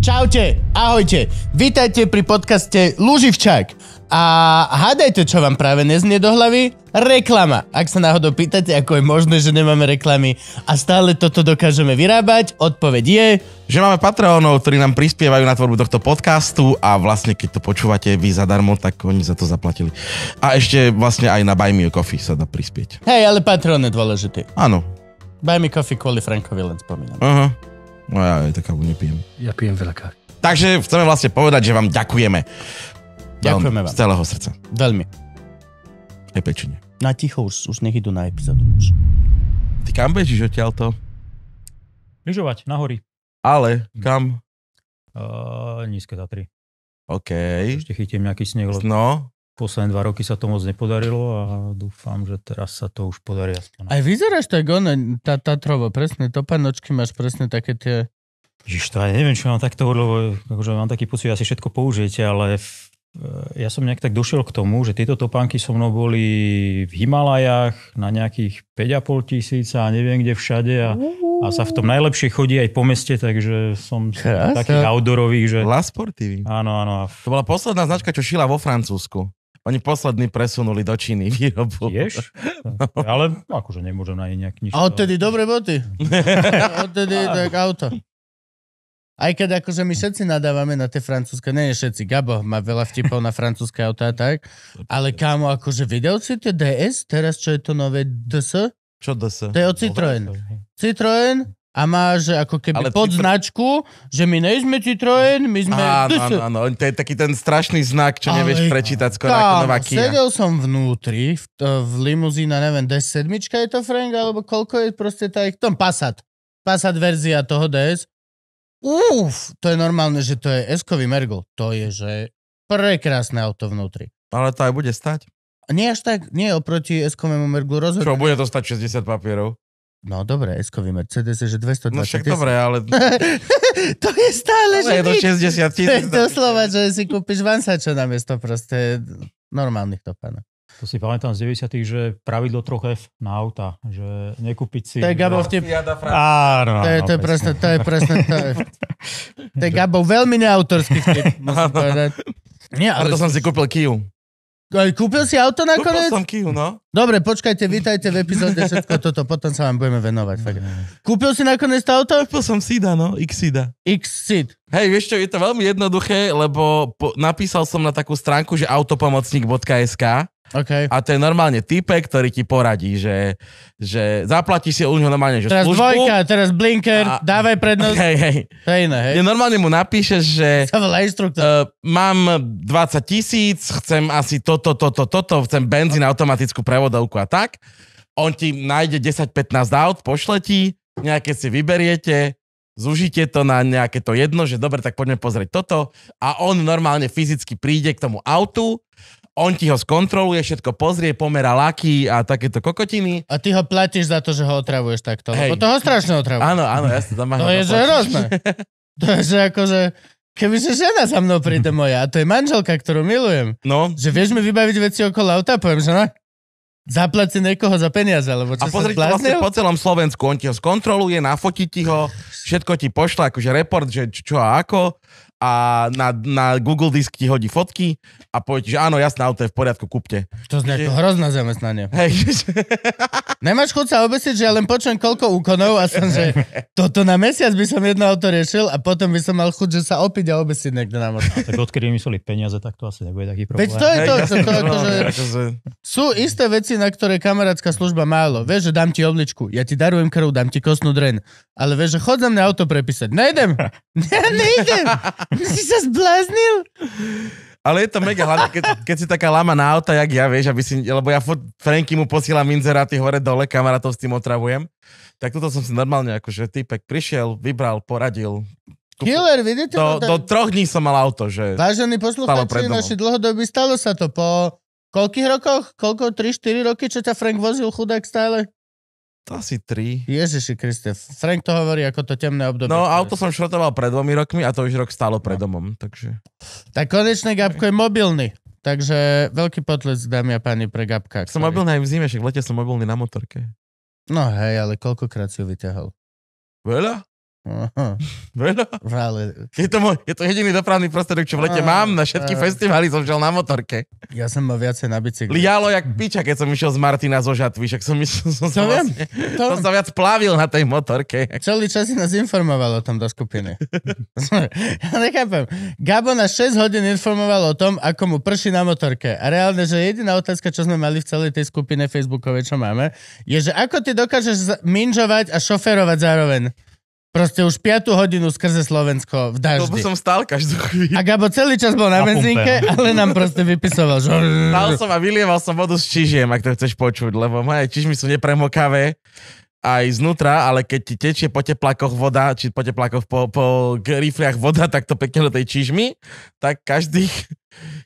Čaute, ahojte. Vítajte pri podcaste Lúživčák. A hádajte, čo vám práve neznie do hlavy? Reklama. Ak sa náhodou pýtate, ako je možné, že nemáme reklamy a stále toto dokážeme vyrábať, odpoveď je... Že máme Patreonov, ktorí nám prispievajú na tvorbu tohto podcastu a vlastne keď to počúvate vy zadarmo, tak oni za to zaplatili. A ešte vlastne aj na Buy Me Coffee sa dá prispieť. Hej, ale Patreon je dôležitý. Áno. Buy Me Coffee kvôli Frankovi len spomínam. Aha. Uh-huh. No ja aj takú nepijem. Ja pijem veľa kávy. Takže chceme vlastne povedať, že vám ďakujeme. Ďakujeme vám. Z celého srdca. Veľmi. Aj pečenie. Na ticho už, už nech idú na epizódu. Ty kam bežíš odtiaľto? Lyžovať, nahori. Ale kam? Uh, nízke za 3. OK. Ešte chytím nejaký sneh. No, posledné dva roky sa to moc nepodarilo a dúfam, že teraz sa to už podarí. Aspoň. Aj vyzeráš tak ono, tá Tatrovo, presne, panočky máš presne také tie... Žiž, to aj neviem, čo mám takto lebo akože mám taký pocit, asi všetko použijete, ale e, ja som nejak tak došiel k tomu, že tieto topánky so mnou boli v Himalajách na nejakých 5,5 tisíc a neviem kde všade a, a sa v tom najlepšie chodí aj po meste, takže som Krása. taký outdoorový. Že... La Áno, áno. A... To bola posledná značka, čo šila vo Francúzsku. Oni posledný presunuli do Číny výrobu. Tiež? Ale akože nemôžem na nejak nič. A odtedy dobre boty. odtedy tak auto. Aj keď akože my všetci nadávame na tie francúzske, nie všetci, Gabo má veľa vtipov na francúzske autá a tak, ale kámo, akože videl si tie DS, teraz čo je to nové DS? Čo DS? To je od Citroën. Citroën a máš ako keby Ale podznačku, citr... že my nejsme Citroën, my sme... Áno, áno, áno, to je taký ten strašný znak, čo Ale... nevieš prečítať skoro ako nová Kia. Sedel som vnútri, v, v limuzína, neviem, DS7 je to Frank, alebo koľko je proste tá, tom Passat. Passat verzia toho DS. Uf, to je normálne, že to je S-kový Mergo. To je, že prekrásne auto vnútri. Ale to aj bude stať. Nie až tak, nie oproti S-kovému Merglu rozhodne. Čo, bude to stať 60 papierov? No dobre, S-kový Mercedes je, že 220 No však dobre, ale... to je stále, ale že je to 60 tisíc. Doslova, že si kúpiš vansačo na miesto proste normálnych topánok. To si pamätám z 90 že pravidlo troch f na auta, že nekúpiť si... To je Gabo vtip. Áno, to je, to je presne, to je presne, to je... To je Gabo veľmi neautorský vtip, musím no, no. povedať. Nie, ale... Preto som si kúpil Kiu. Kúpil si auto nakoniec? Kúpil som Kiu, no. Dobre, počkajte, vítajte v epizóde všetko toto, potom sa vám budeme venovať. Fakt. Kúpil si nakoniec to auto? Kúpil som Sida, no, X-Sida. X-Sid. Hej, vieš čo, je to veľmi jednoduché, lebo po, napísal som na takú stránku, že autopomocník.sk Okay. A to je normálne type, ktorý ti poradí, že, že zaplatíš si u neho normálne, že Teraz službu, dvojka, teraz blinker, a... dávaj prednosť. Hej, hej. To je iné, hej. Ja normálne mu napíšeš, že uh, mám 20 tisíc, chcem asi toto, toto, toto, chcem benzín, automatickú prevodovku a tak. On ti nájde 10-15 aut, pošle ti, nejaké si vyberiete, zužite to na nejaké to jedno, že dobre, tak poďme pozrieť toto. A on normálne fyzicky príde k tomu autu, on ti ho skontroluje, všetko pozrie, pomera laky a takéto kokotiny. A ty ho platíš za to, že ho otravuješ takto. Hej. Lebo toho strašne otravuje. Áno, áno, ja sa tam To je, že hrozné. To je, že akože... Keby sa žena za mnou príde moja, a to je manželka, ktorú milujem. No. Že vieš mi vybaviť veci okolo auta, poviem, že no, Zaplať si niekoho za peniaze, lebo čo A pozri, vlastne po celom Slovensku, on ti ho skontroluje, nafotí ti ho, všetko ti pošla, akože report, že čo a ako a na, na Google disk ti hodí fotky a povie ti, že áno, jasné, auto je v poriadku, kúpte. To znie ako hrozné zamestnanie. Hej. Nemáš chuť sa obesiť, že ja len počujem koľko úkonov a som, že toto na mesiac by som jedno auto riešil a potom by som mal chuť, že sa opiť a obesiť niekde na motor. Tak odkedy mysleli peniaze, tak to asi nebude taký problém. Veď to je to, to, to že akože- sú isté veci, na ktoré kamarátska služba málo. Vieš, že dám ti obličku, ja ti darujem krv, dám ti kostnú dren, ale vieš, že chodzam na auto prepísať. Nejdem. Ne, nejdem si sa zbláznil? Ale je to mega, hlavne keď, keď si taká lama na auta, jak ja, vieš, aby si, lebo ja fot, Franky mu posielam inzeráty hore-dole, kamarátov s tým otravujem. Tak toto som si normálne, akože typek prišiel, vybral, poradil, Killer, vidíte? Do, do troch dní som mal auto, že... Vážení poslucháči, naši dlhodobí, stalo sa to po koľkých rokoch? Koľko? 3-4 roky, čo ťa Frank vozil chudák stále? To Asi tri. Ježiši Kriste, Frank to hovorí ako to temné obdobie. No, auto som šrotoval pred dvomi rokmi a to už rok stálo pred no. domom, takže... Tak konečne Gabko je mobilný. Takže veľký potlesk, dámy a páni, pre Gabka. Ktorý... Som mobilný aj v zime, však v lete som mobilný na motorke. No hej, ale koľkokrát si ho vyťahol? Veľa? Aha. Je, to môj, je to jediný dopravný prostredok, čo v lete mám. Na všetky a... festivály som šiel na motorke. Ja som mal viacej na bicykli. Lialo jak piča, keď som išiel z Martina zo Žatvy. Však som, som, som, som, viem, vlastne, to som sa viac plavil na tej motorke. Celý čas si nás informoval o tom do skupiny. ja nechápem. Gabo nás 6 hodín informoval o tom, ako mu prší na motorke. A reálne, že jediná otázka, čo sme mali v celej tej skupine facebookovej, čo máme, je, že ako ty dokážeš minžovať a šoferovať zároveň. Proste už 5 hodinu skrze Slovensko v daždi. Lebo som stál každú chvíľu. A Gabo celý čas bol na, na benzínke, pumpe. No. ale nám proste vypisoval. Že... Stál som a vylieval som vodu s čižiem, ak to chceš počuť, lebo moje čižmy sú nepremokavé aj znútra, ale keď ti tečie po teplákoch voda, či po teplákoch po, po rifliach voda to pekne do tej čižmy, tak každých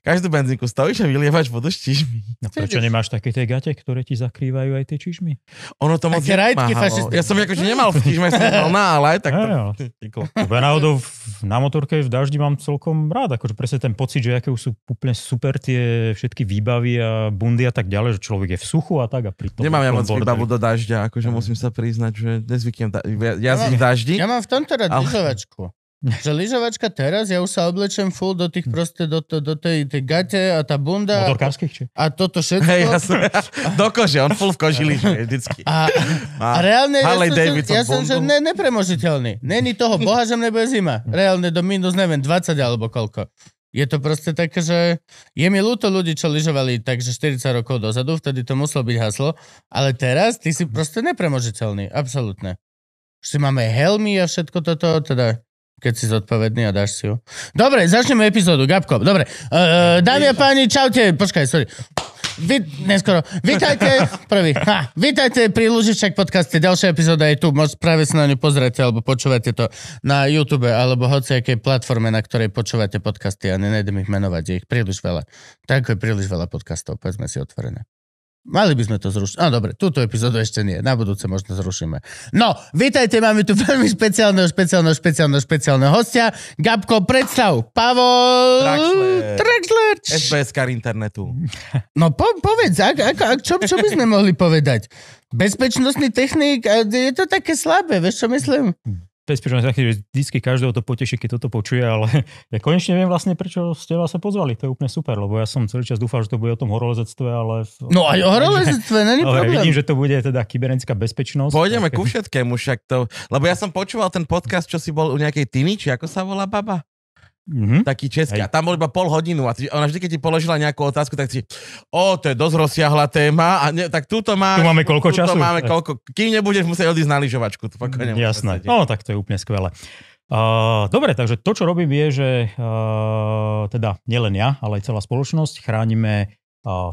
Každú benzínku stojíš a vylievaš vodu s čižmi. No prečo nemáš také tie gate, ktoré ti zakrývajú aj tie čižmi? Ono to moc nemáhalo. Ja som akože nemal v čižme, som mal na, ale aj tak to... Ja, náhodou na motorke v daždi mám celkom rád, akože presne ten pocit, že aké sú úplne super tie všetky výbavy a bundy a tak ďalej, že človek je v suchu a tak a pritom... Nemám ja moc výbavu do dažďa, akože musím sa priznať, že nezvyknem, ja, ja, ja, v daždi. Ja mám v tomto rád lyžovačku. Že lyžovačka teraz, ja už sa oblečem full do tých proste, do, do, do tej, tej gate a tá bunda. Motorkárskych, či? A toto všetko. Hej, jasne. Do kože, on full v koži lyžuje vždycky. A, a, a reálne, Harley ja som, ja som že ne, nepremožiteľný. Není toho boha, že mne bude zima. Reálne do minus, neviem, 20 alebo koľko. Je to proste také, že je mi ľúto ľudí, čo lyžovali takže 40 rokov dozadu, vtedy to muselo byť haslo, ale teraz ty si proste nepremožiteľný, absolútne. Všetci máme helmy a všetko toto, teda keď si zodpovedný a dáš si ho. Dobre, začneme epizódu, Gabko. Dobre, uh, dámy a páni, čaute. Počkaj, sorry. Vy, neskoro. Vítajte, prvý. Ha, vítajte pri Lužiček podcaste. Ďalšia epizóda je tu. Môžete práve sa na ňu pozrieť alebo počúvate to na YouTube alebo hociakej platforme, na ktorej počúvate podcasty a nenejdem ich menovať. Je ich príliš veľa. Tak je príliš veľa podcastov, povedzme si otvorené. Mali by sme to zrušiť. No dobre, túto epizódu ešte nie. Na budúce možno zrušíme. No, vítajte, máme tu veľmi špeciálneho, špeciálneho, špeciálneho, špeciálneho hostia. Gabko, predstav, Pavol... Traxler. SBS kar internetu. No po, povedz, ak, ak, ak, čo, čo by sme mohli povedať? Bezpečnostný technik, je to také slabé, vieš čo myslím? Bezpečne, taký, že vždy každého to poteší, keď toto počuje, ale ja konečne viem vlastne, prečo ste vás sa pozvali. To je úplne super, lebo ja som celý čas dúfal, že to bude o tom horolezectve, ale... No aj o horolezectve, není problém. Vidím, že to bude teda kybernetická bezpečnosť. Pôjdeme tak... ku všetkému však to, lebo ja som počúval ten podcast, čo si bol u nejakej Tiny, či ako sa volá baba? Mm-hmm. Taký český. Hej. A tam bol iba pol hodinu. A ona vždy, keď ti položila nejakú otázku, tak si, o, to je dosť rozsiahla téma. A ne, tak túto má... Tu máme koľko túto času? máme eh. koľko... Kým nebudeš musieť odísť na lyžovačku. Mm, jasné. No, tak to je úplne skvelé. Uh, dobre, takže to, čo robím, je, že uh, teda nielen ja, ale aj celá spoločnosť chránime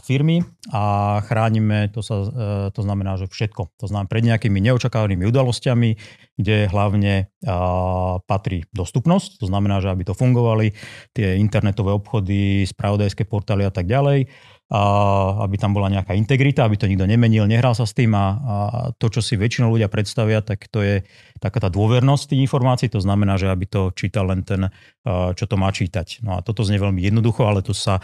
firmy a chránime, to, sa, e, to znamená, že všetko. To znamená pred nejakými neočakávanými udalostiami, kde hlavne a, patrí dostupnosť, to znamená, že aby to fungovali tie internetové obchody, spravodajské portály a tak ďalej, a, aby tam bola nejaká integrita, aby to nikto nemenil, nehral sa s tým a, a to, čo si väčšinou ľudia predstavia, tak to je taká tá dôvernosť tých informácií, to znamená, že aby to čítal len ten, čo to má čítať. No a toto znie veľmi jednoducho, ale to sa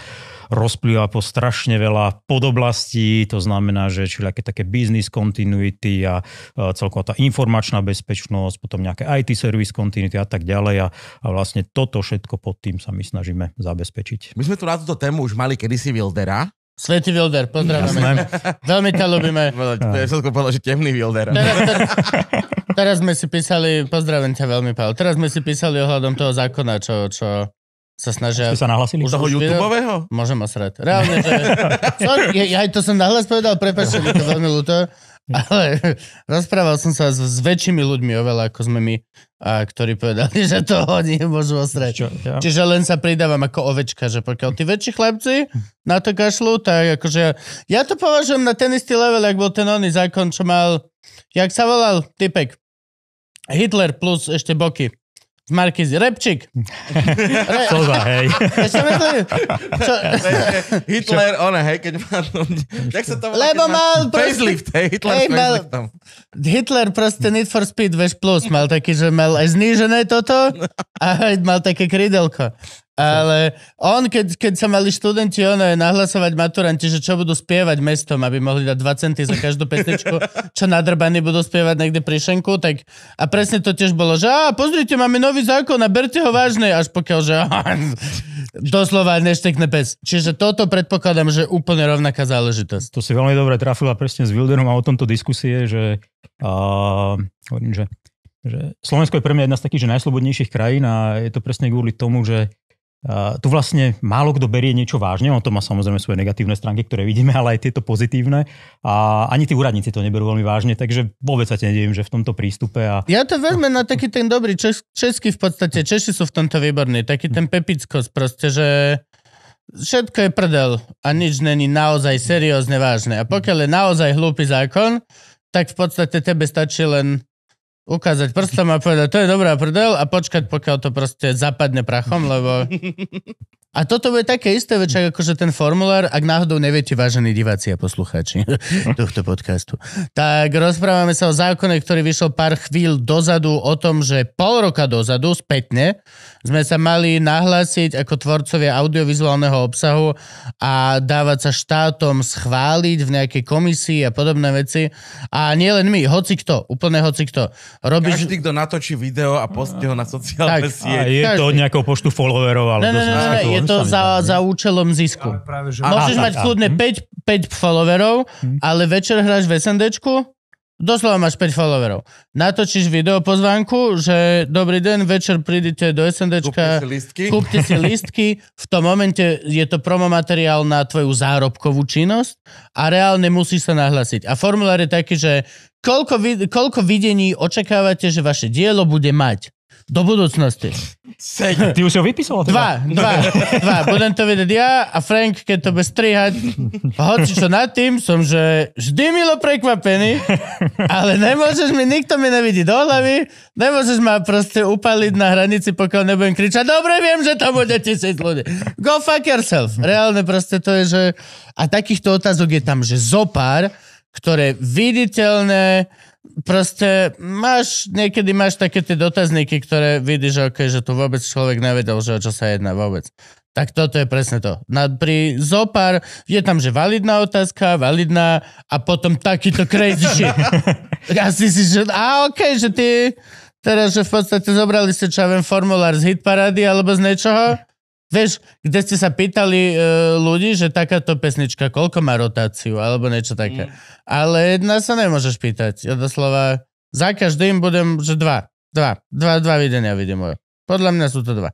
rozplýva po strašne veľa podoblastí, to znamená, že aké také business continuity a celková tá informačná bezpečnosť, potom nejaké IT service continuity a tak ďalej a, a vlastne toto všetko pod tým sa my snažíme zabezpečiť. My sme tu na túto tému už mali kedysi Wildera, Svetý Wilder, pozdravujeme. Veľmi ťa ľubíme. To je všetko povedal, že temný Wilder. Teraz sme si písali, pozdravím ťa veľmi, Pavel, teraz sme si písali ohľadom toho zákona, čo, čo sa snažia... Ste sa nahlasili? Už, toho YouTube? YouTubeového? Môžem osrať. Reálne, že... Sorry, ja, ja to som nahlas povedal, prepáčte, mi to veľmi ľúto. Ale rozprával som sa s, s väčšími ľuďmi oveľa, ako sme my, a ktorí povedali, že to oni môžu osrať. Čo, ja. Čiže len sa pridávam ako ovečka, že pokiaľ tí väčší chlapci na to kašľú, tak akože... Ja to považujem na ten istý level, ak bol ten oný zákon, čo mal... Jak sa volal? Typek. Hitler plus ešte boky. V Markizi. Repčík. Re... Slova, hej. Čo... Hitler, Čo? ona, hej, keď má... Jak sa to volá, Lebo mal... Facelift, hej, Hitler hej, mal... Hitler proste Need for Speed, veš, plus. Mal taký, že mal aj znížené toto a mal také krydelko. Ale on, keď, keď sa mali študenti ono, nahlasovať maturanti, že čo budú spievať mestom, aby mohli dať 2 centy za každú petečku, čo nadrbaní budú spievať niekde pri šenku, tak a presne to tiež bolo, že a pozrite, máme nový zákon a berte ho vážne, až pokiaľ, že a, doslova neštekne pes. Čiže toto predpokladám, že úplne rovnaká záležitosť. To si veľmi dobre trafila presne s Wilderom a o tomto diskusie, že, a, hovorím, že, že Slovensko je pre mňa jedna z takých že najslobodnejších krajín a je to presne kvôli tomu, že Uh, tu vlastne málo kto berie niečo vážne, on to má samozrejme svoje negatívne stránky, ktoré vidíme, ale aj tieto pozitívne. A ani tí úradníci to neberú veľmi vážne, takže vôbec sa te nedivím, že v tomto prístupe. A... Ja to veľmi na taký ten dobrý čes, český v podstate, Češi sú v tomto výborní, taký ten pepickosť proste, že všetko je prdel a nič není naozaj seriózne vážne. A pokiaľ je naozaj hlúpy zákon, tak v podstate tebe stačí len ukázať prstom a povedať, to je dobrá prdel a počkať, pokiaľ to proste zapadne prachom, lebo... A toto bude také isté večer, akože ten formulár, ak náhodou neviete, vážení diváci a poslucháči tohto podcastu. Tak rozprávame sa o zákone, ktorý vyšiel pár chvíľ dozadu o tom, že pol roka dozadu, spätne, sme sa mali nahlásiť ako tvorcovia audiovizuálneho obsahu a dávať sa štátom schváliť v nejakej komisii a podobné veci. A nie len my, hoci kto, úplne hoci kto. Robíš... Každý, kto natočí video a postne ho na sociálne A Je každý. to nejakou poštu followerov. Ale ne, ne, ne, ne, je to za, za účelom zisku. práve, že... Môžeš Aha, mať kľudne 5, hm? 5 followerov, hm. ale večer hráš v SNDčku Doslova máš 5 followerov. Natočíš video pozvánku, že dobrý den, večer prídite do SNDčka, kúpte si listky, kúpte si listky. v tom momente je to promomateriál na tvoju zárobkovú činnosť a reálne musíš sa nahlasiť. A formulár je taký, že koľko, koľko videní očakávate, že vaše dielo bude mať? do budúcnosti. Seď. Ty už ho vypísal? Teda? Dva, dva, dva. Budem to vedieť ja a Frank, keď to bude strihať. Hoci čo nad tým som, že vždy milo prekvapený, ale nemôžeš mi, nikto mi nevidí do hlavy, nemôžeš ma proste upaliť na hranici, pokiaľ nebudem kričať, dobre, viem, že to bude tisíc ľudí. Go fuck yourself. Reálne proste to je, že... A takýchto otázok je tam, že zopár, ktoré viditeľné, proste máš, niekedy máš také tie dotazníky, ktoré vidíš, okay, že tu vôbec človek nevedel, že o čo sa jedná vôbec. Tak toto je presne to. Na, pri zopár je tam, že validná otázka, validná a potom takýto crazy shit. ja si si, že a okej, okay, že ty teraz, že v podstate zobrali ste, čo ja viem, formulár z hitparády alebo z niečoho Vieš, kde ste sa pýtali e, ľudí, že takáto pesnička, koľko má rotáciu, alebo niečo také. Mm. Ale jedna sa nemôžeš pýtať. Ja doslova za každým budem, že dva. Dva. Dva, dva videnia vidím. Podľa mňa sú to dva.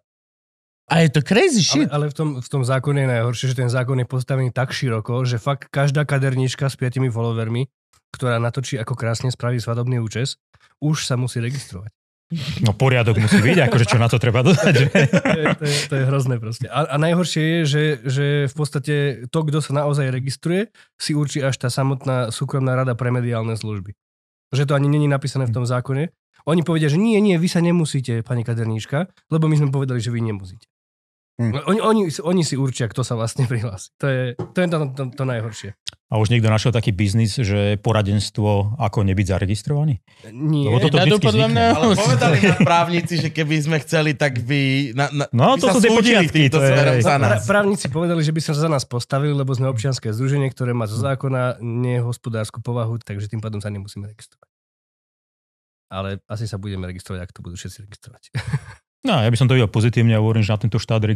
A je to crazy shit. Ale, ale v, tom, v tom zákone je najhoršie, že ten zákon je postavený tak široko, že fakt každá kadernička s piatimi followermi, ktorá natočí, ako krásne spraví svadobný účes, už sa musí registrovať. No poriadok musí byť, akože čo na to treba dodať. Že? To, je, to, je, to je hrozné proste. A, a najhoršie je, že, že v podstate to, kto sa naozaj registruje, si určí až tá samotná súkromná rada pre mediálne služby. Že to ani není napísané v tom zákone. Oni povedia, že nie, nie, vy sa nemusíte, pani kaderníčka, lebo my sme povedali, že vy nemusíte. Hm. Oni, oni, oni si určia, kto sa vlastne prihlási. To je, to, je to, to, to najhoršie. A už niekto našiel taký biznis, že poradenstvo, ako nebyť zaregistrovaný? Nie. Lebo toto vždy podľa mňa... Ale povedali nám právnici, že keby sme chceli, tak by... Na, na, no, by to sú počiatky. To je, za nás. Právnici povedali, že by sa za nás postavili, lebo sme občianské združenie, ktoré má zo zákona nehospodárskú povahu, takže tým pádom sa nemusíme registrovať. Ale asi sa budeme registrovať, ak to budú všetci registrovať. No, ja by som to videl pozitívne a hovorím, že na tento štát e,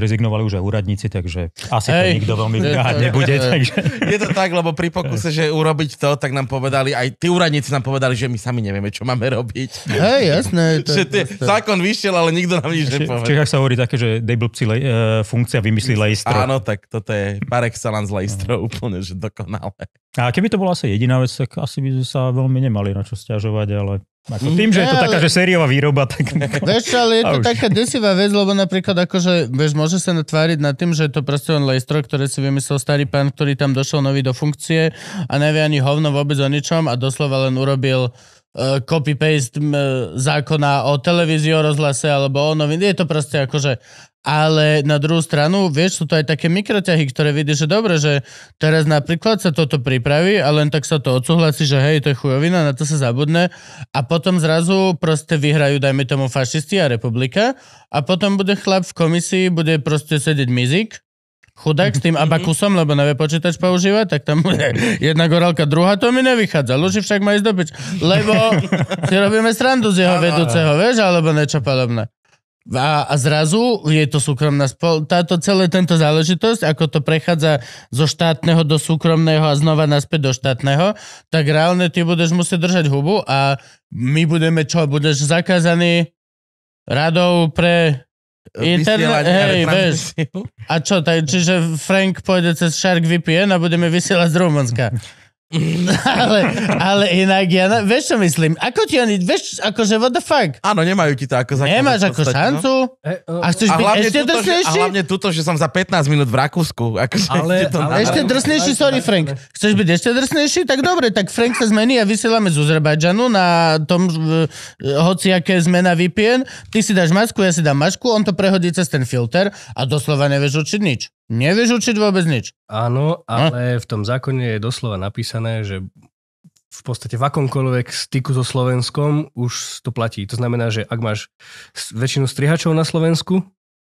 rezignovali už aj úradníci, takže asi Ej, to nikto veľmi ťahať nebude. Takže... Je to tak, lebo pri pokuse, že urobiť to, tak nám povedali, aj tí úradníci nám povedali, že my sami nevieme, čo máme robiť. Hej, jasné. To že tie, zákon vyšiel, ale nikto nám nič nepovedal. V Čechách sa hovorí také, že dejblbci le, e, funkcia vymyslí lejstro. Áno, tak toto je par excellence lejstro, no. úplne, že dokonale. A keby to bola asi jediná vec, tak asi by sme sa veľmi nemali na čo stiažovať, ale ako tým, že je to taká, že sériová výroba, tak... Vieš, ale je to taká desivá vec, lebo napríklad akože, vieš, môže sa natváriť nad tým, že je to proste len lejstro, ktoré si vymyslel starý pán, ktorý tam došiel nový do funkcie a nevie ani hovno vôbec o ničom a doslova len urobil uh, copy-paste uh, zákona o televízii, o rozhlase alebo o novin. Je to proste akože ale na druhú stranu, vieš, sú to aj také mikroťahy, ktoré vidíš, že dobre, že teraz napríklad sa toto pripraví a len tak sa to odsúhlasí, že hej, to je chujovina, na to sa zabudne a potom zrazu proste vyhrajú, dajme tomu, fašisti a republika a potom bude chlap v komisii, bude proste sedieť mizik chudák s tým mhm. abakusom, lebo nevie počítač používať, tak tam bude jedna gorálka, druhá, to mi nevychádza. Luži však má ísť do pič, lebo si robíme srandu z jeho vedúceho, vieš, alebo niečo podobné. A, a zrazu je to súkromná spol... Táto celé tento záležitosť, ako to prechádza zo štátneho do súkromného a znova naspäť do štátneho, tak reálne ty budeš musieť držať hubu a my budeme čo? Budeš zakázaný radou pre Internet, hej, vieš. A čo, taj, čiže Frank pôjde cez Shark VPN a budeme vysielať z Rumunska. ale, ale inak ja, na, vieš čo myslím, ako ti oni, vieš, akože what the fuck? Áno, nemajú ti to ako za Nemáš ako podstate, šancu? No? A chceš a byť ešte tuto, drsnejší? Že, a hlavne tuto, že som za 15 minút v Rakúsku. Akože ale, ešte, to ale, ešte drsnejší, ale, sorry Frank. Chceš byť ešte drsnejší? Tak dobre, tak Frank sa zmení a vysielame z Uzerbajdžanu na tom, hoci aké zmena VPN. Ty si dáš masku, ja si dám masku, on to prehodí cez ten filter a doslova nevieš určiť nič. Nevieš učiť vôbec nič. Áno, hm? ale hm? v tom zákone je doslova napísané, že v podstate v akomkoľvek styku so Slovenskom už to platí. To znamená, že ak máš väčšinu strihačov na Slovensku,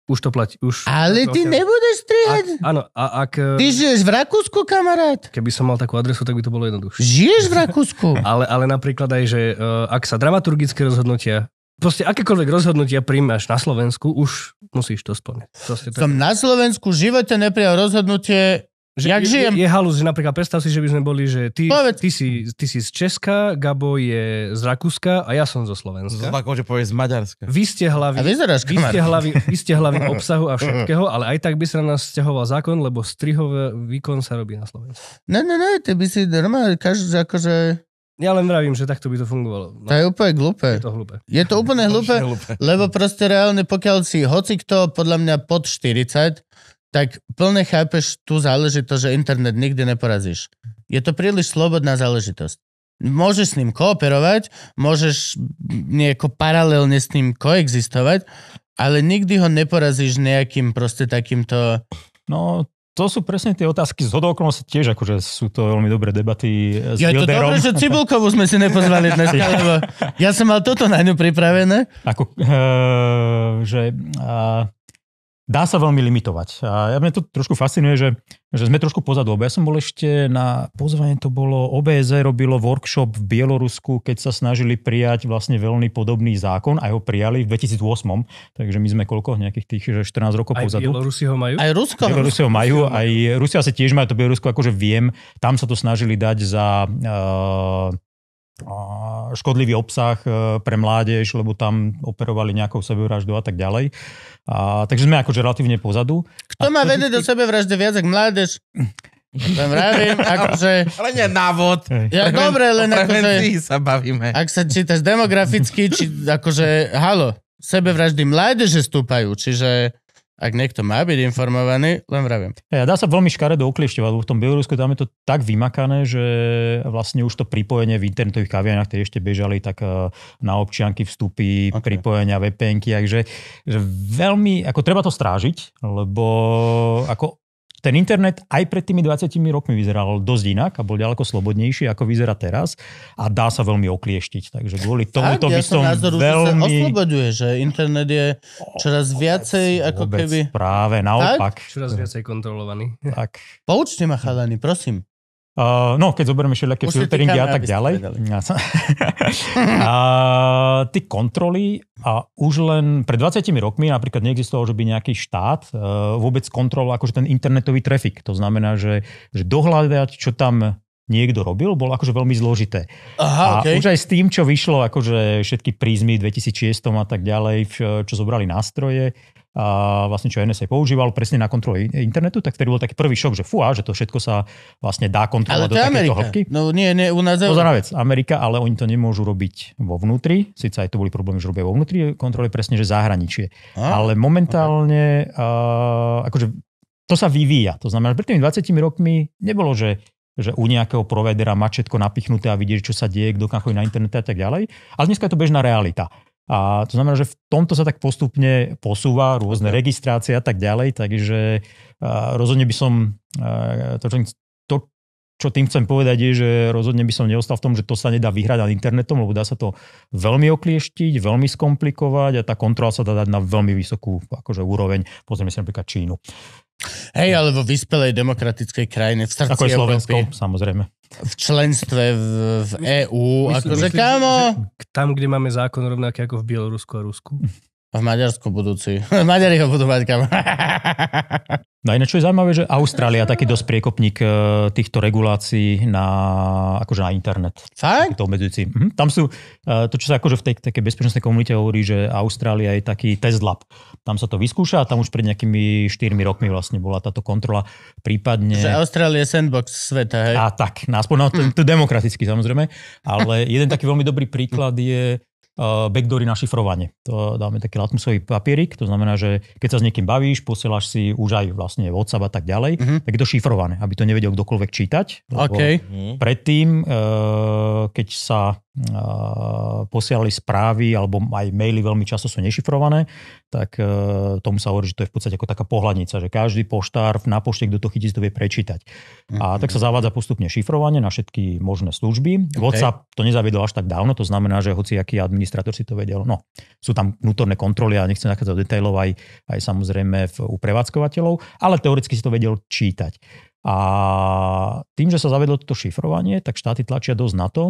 už to platí. Už, Ale to, ty okay. nebudeš strihať. Ak, áno, a ak... E, ty žiješ v Rakúsku, kamarát. Keby som mal takú adresu, tak by to bolo jednoduchšie. Žiješ v Rakúsku. ale, ale napríklad aj, že e, ak sa dramaturgické rozhodnutia proste akékoľvek rozhodnutia príjmaš na Slovensku, už musíš to splniť. Som na Slovensku v živote neprijal rozhodnutie, že jak je, žijem. Je, je halus, že napríklad predstav si, že by sme boli, že ty, ty, si, ty si z Česka, Gabo je z Rakúska a ja som zo Slovenska. Zlakom, že povieš z Maďarska. Vy ste hlavy, vy ste hlavy, vy ste hlavy obsahu a všetkého, ale aj tak by sa na nás stiahoval zákon, lebo strihový výkon sa robí na Slovensku. Ne, ne, ne, ty by si normálne, každý akože... Ja len vravím, že takto by to fungovalo. No. To je úplne hlúpe. Je to hlúpe. Je to úplne hlúpe, lebo proste reálne, pokiaľ si hoci kto, podľa mňa pod 40, tak plne chápeš tú záležitosť, že internet nikdy neporazíš. Je to príliš slobodná záležitosť. Môžeš s ním kooperovať, môžeš nejako paralelne s ním koexistovať, ale nikdy ho neporazíš nejakým proste takýmto... No, to sú presne tie otázky. Z hodokonosti tiež akože sú to veľmi dobré debaty eh, s Ja to dobré, že Cibulkovú sme si nepozvali dnes, lebo ja som mal toto na ňu pripravené. Ako, uh, že uh, dá sa veľmi limitovať. A ja mňa to trošku fascinuje, že, že sme trošku pozadu, ja som bol ešte na pozvanie, to bolo OBZ robilo workshop v Bielorusku, keď sa snažili prijať vlastne veľmi podobný zákon, aj ho prijali v 2008, takže my sme koľko, nejakých tých 14 rokov aj pozadu. Bielorusi ho majú? Aj Rusko. Bielorusi ho majú, aj Rusia sa tiež majú, to Bielorusko akože viem, tam sa to snažili dať za... Uh, škodlivý obsah e, pre mládež, lebo tam operovali nejakou sebevraždou a tak ďalej. A, takže sme akože relatívne pozadu. Kto má vedieť do sebevraždy viac ako mládež? Len vravím, akože... Ale nie návod. Ja, Prevenc- dobre, len akože... sa bavíme. Ak sa čítaš demograficky, či akože, halo, sebevraždy mládeže stúpajú, čiže ak niekto má byť informovaný, len vravím. Ja, dá sa veľmi škaredo ukliešťovať, lebo v tom Bielorusku tam je to tak vymakané, že vlastne už to pripojenie v internetových kaviarniach, ktoré ešte bežali, tak eh, na občianky vstupy, okay. pripojenia, VPNky, takže že veľmi, ako treba to strážiť, lebo ako ten internet aj pred tými 20 rokmi vyzeral dosť inak a bol ďaleko slobodnejší, ako vyzerá teraz a dá sa veľmi oklieštiť. Takže kvôli tomu to ja by som názoru, veľmi... sa osloboduje, že internet je čoraz viacej vôbec, ako vôbec, keby... Práve naopak. Tak? Čoraz viacej kontrolovaný. Tak. Poučte ma, chalani, prosím. Uh, no, keď zoberieme všelijaké filteringy a tak ďalej. a, ty kontroly a už len pred 20 rokmi napríklad neexistoval, že by nejaký štát uh, vôbec kontroloval akože ten internetový trafik. To znamená, že, že dohľadať, čo tam niekto robil, bolo akože veľmi zložité. Aha, a okay. už aj s tým, čo vyšlo, akože všetky prízmy 2006 a tak ďalej, čo zobrali nástroje, a vlastne čo NSA používal presne na kontrole internetu, tak vtedy bol taký prvý šok, že fuá, že to všetko sa vlastne dá kontrolovať do takéto hĺbky. No nie, nie, u nás... Pozor vec, Amerika, ale oni to nemôžu robiť vo vnútri, síce aj to boli problémy, že robia vo vnútri kontroly, presne, že zahraničie. A, ale momentálne, okay. uh, akože to sa vyvíja. To znamená, že pred tými 20 rokmi nebolo, že že u nejakého providera má všetko napichnuté a vidieť, čo sa deje, kto kam chodí na internete a tak ďalej. Ale dneska je to bežná realita. A to znamená, že v tomto sa tak postupne posúva rôzne okay. registrácie a tak ďalej, takže rozhodne by som, to čo, to, čo tým chcem povedať je, že rozhodne by som neostal v tom, že to sa nedá vyhrať nad internetom, lebo dá sa to veľmi oklieštiť, veľmi skomplikovať a tá kontrola sa dá dať na veľmi vysokú akože, úroveň. Pozrieme si napríklad Čínu. Hej, ale vo vyspelej demokratickej krajine v srdci Ako je Slovensko, Európy, samozrejme. V členstve v, v EÚ, akože kámo... Tam, kde máme zákon rovnaký ako v Bielorusku a Rusku. V Maďarsku budúci. Maďari ho budú mať kam. No a čo je zaujímavé, že Austrália taký dosť priekopník e, týchto regulácií na, akože na internet. Fakt? Mhm. Tam sú, e, to čo sa akože v tej takej bezpečnostnej komunite hovorí, že Austrália je taký test lab. Tam sa to vyskúša a tam už pred nejakými 4 rokmi vlastne bola táto kontrola. Prípadne... Že Austrália je sandbox sveta, hej? A tak, náspoň, no, no, to, to demokraticky samozrejme, ale jeden taký veľmi dobrý príklad je Eh, backdory na šifrovanie. To dáme taký latmusový papierik, to znamená, že keď sa s niekým bavíš, posielaš si už aj vlastne WhatsApp a tak ďalej, mm-hmm. tak je to šifrované, aby to nevedel kdokoľvek čítať. Okay. Predtým, eh, keď sa Eh, posielali správy alebo aj maily veľmi často sú nešifrované, tak eh, tomu sa hovorí, že to je v podstate ako taká pohľadnica, že každý poštár na pošte, kto to chytí, to vie prečítať. Mm-hmm. A mhm. tak sa zavádza postupne šifrovanie na všetky možné služby. Okay. WhatsApp to nezaviedol až tak dávno, to znamená, že hoci aký administrátor si to vedel, no sú tam vnútorné kontroly a nechcem nachádzať do detailov aj, aj samozrejme v, u prevádzkovateľov, ale teoreticky si to vedel čítať. A tým, že sa zavedlo toto šifrovanie, tak štáty tlačia dosť na to,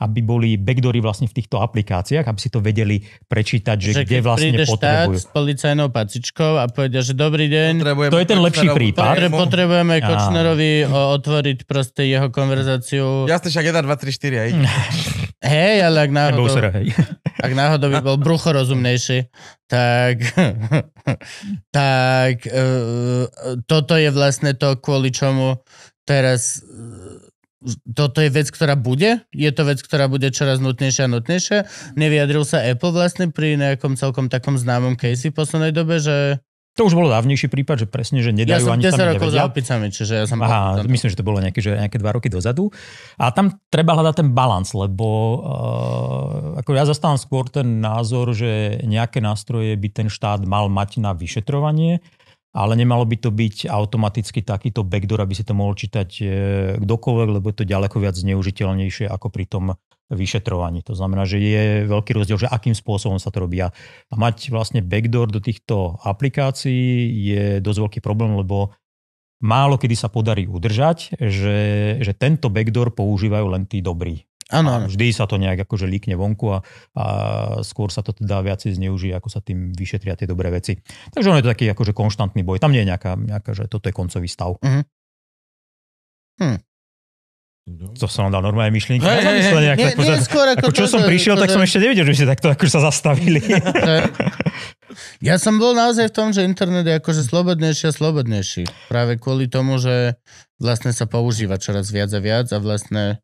aby boli backdory vlastne v týchto aplikáciách, aby si to vedeli prečítať, že, že kde vlastne potrebujú. Štát s policajnou pacičkou a povedia, že dobrý deň. to je ten lepší prípad. Potrebujeme, Potrebujeme Kočnerovi otvoriť proste jeho konverzáciu. ste však 1, 2, 3, 4 aj. Hej, ale ak náhodou, sere, hej. ak náhodou by bol brucho rozumnejší, tak, tak uh, toto je vlastne to, kvôli čomu teraz uh, toto je vec, ktorá bude, je to vec, ktorá bude čoraz nutnejšia a nutnejšia. Nevyjadril sa Apple vlastne pri nejakom celkom takom známom case v poslednej dobe, že... To už bolo dávnejší prípad, že presne, že nedajú ja ani tam rokov nevedia. za opicami, čiže ja som... Aha, myslím, že to bolo nejaké, že nejaké dva roky dozadu. A tam treba hľadať ten balans, lebo uh, ako ja zastávam skôr ten názor, že nejaké nástroje by ten štát mal mať na vyšetrovanie, ale nemalo by to byť automaticky takýto backdoor, aby si to mohol čítať e, kdokoľvek, lebo je to ďaleko viac zneužiteľnejšie ako pri tom vyšetrovaní. To znamená, že je veľký rozdiel, že akým spôsobom sa to robí. A mať vlastne backdoor do týchto aplikácií je dosť veľký problém, lebo málo kedy sa podarí udržať, že, že tento backdoor používajú len tí dobrí. Áno, áno. Vždy sa to nejak akože líkne vonku a, a skôr sa to teda viacej zneužije, ako sa tým vyšetria tie dobré veci. Takže ono je to taký akože konštantný boj. Tam nie je nejaká, nejaká že toto je koncový stav. Uh-huh. Hm. To som vám dal normálne myšlienky. Hey, hey, hey, nejak, nie, nie, skôr ako, ako čo to, som prišiel, to, to, tak som ešte nevedel, že by ste takto akože sa zastavili. ja som bol naozaj v tom, že internet je akože slobodnejší a slobodnejší. Práve kvôli tomu, že vlastne sa používa čoraz viac a viac a vlastne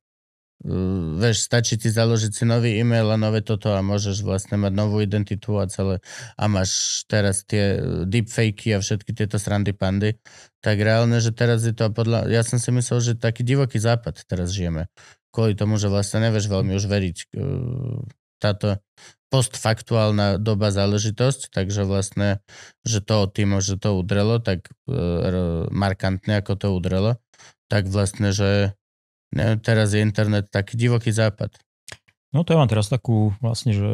Uh, vieš, stačí ti založiť si nový e-mail a nové toto a môžeš vlastne mať novú identitu a celé a máš teraz tie e, deepfakey a všetky tieto srandy pandy, tak reálne, že teraz je to podľa, ja som si myslel, že taký divoký západ teraz žijeme, kvôli tomu, že vlastne nevieš veľmi už veriť uh, táto postfaktuálna doba záležitosť, takže vlastne, že to tým, že to udrelo, tak uh, markantne ako to udrelo, tak vlastne, že Ne, teraz je internet taký divoký západ. No to ja mám teraz takú vlastne, že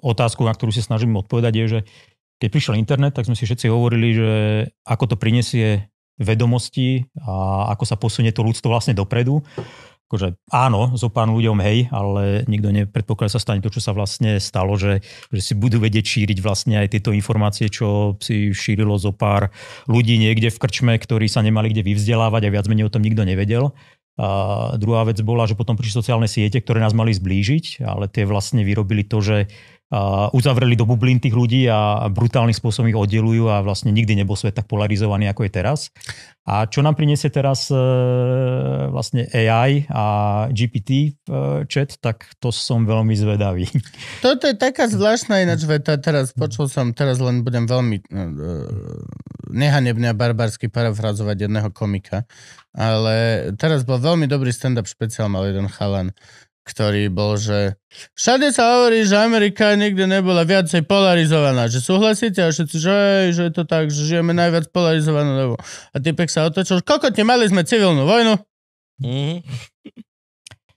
otázku, na ktorú si snažím odpovedať, je, že keď prišiel internet, tak sme si všetci hovorili, že ako to prinesie vedomosti a ako sa posunie to ľudstvo vlastne dopredu. Akože áno, zo pán ľuďom hej, ale nikto nepredpokladá sa stane to, čo sa vlastne stalo, že, že si budú vedieť šíriť vlastne aj tieto informácie, čo si šírilo zo pár ľudí niekde v krčme, ktorí sa nemali kde vyvzdelávať a viac menej o tom nikto nevedel. A druhá vec bola, že potom prišli sociálne siete, ktoré nás mali zblížiť, ale tie vlastne vyrobili to, že uzavreli do bublín tých ľudí a brutálnym spôsobom ich oddelujú a vlastne nikdy nebol svet tak polarizovaný, ako je teraz. A čo nám priniesie teraz e, vlastne AI a GPT e, chat, tak to som veľmi zvedavý. Toto je taká zvláštna ináč veta, teraz počul som, teraz len budem veľmi e, nehanebne a barbarsky parafrazovať jedného komika, ale teraz bol veľmi dobrý stand-up špeciál, mal jeden chalan ktorý bol, že všade sa hovorí, že Amerika nikdy nebola viacej polarizovaná, že súhlasíte a všetci, že, že je to tak, že žijeme najviac polarizovanú dobu. A typek sa otočil, kokotne, mali sme civilnú vojnu. Mm-hmm.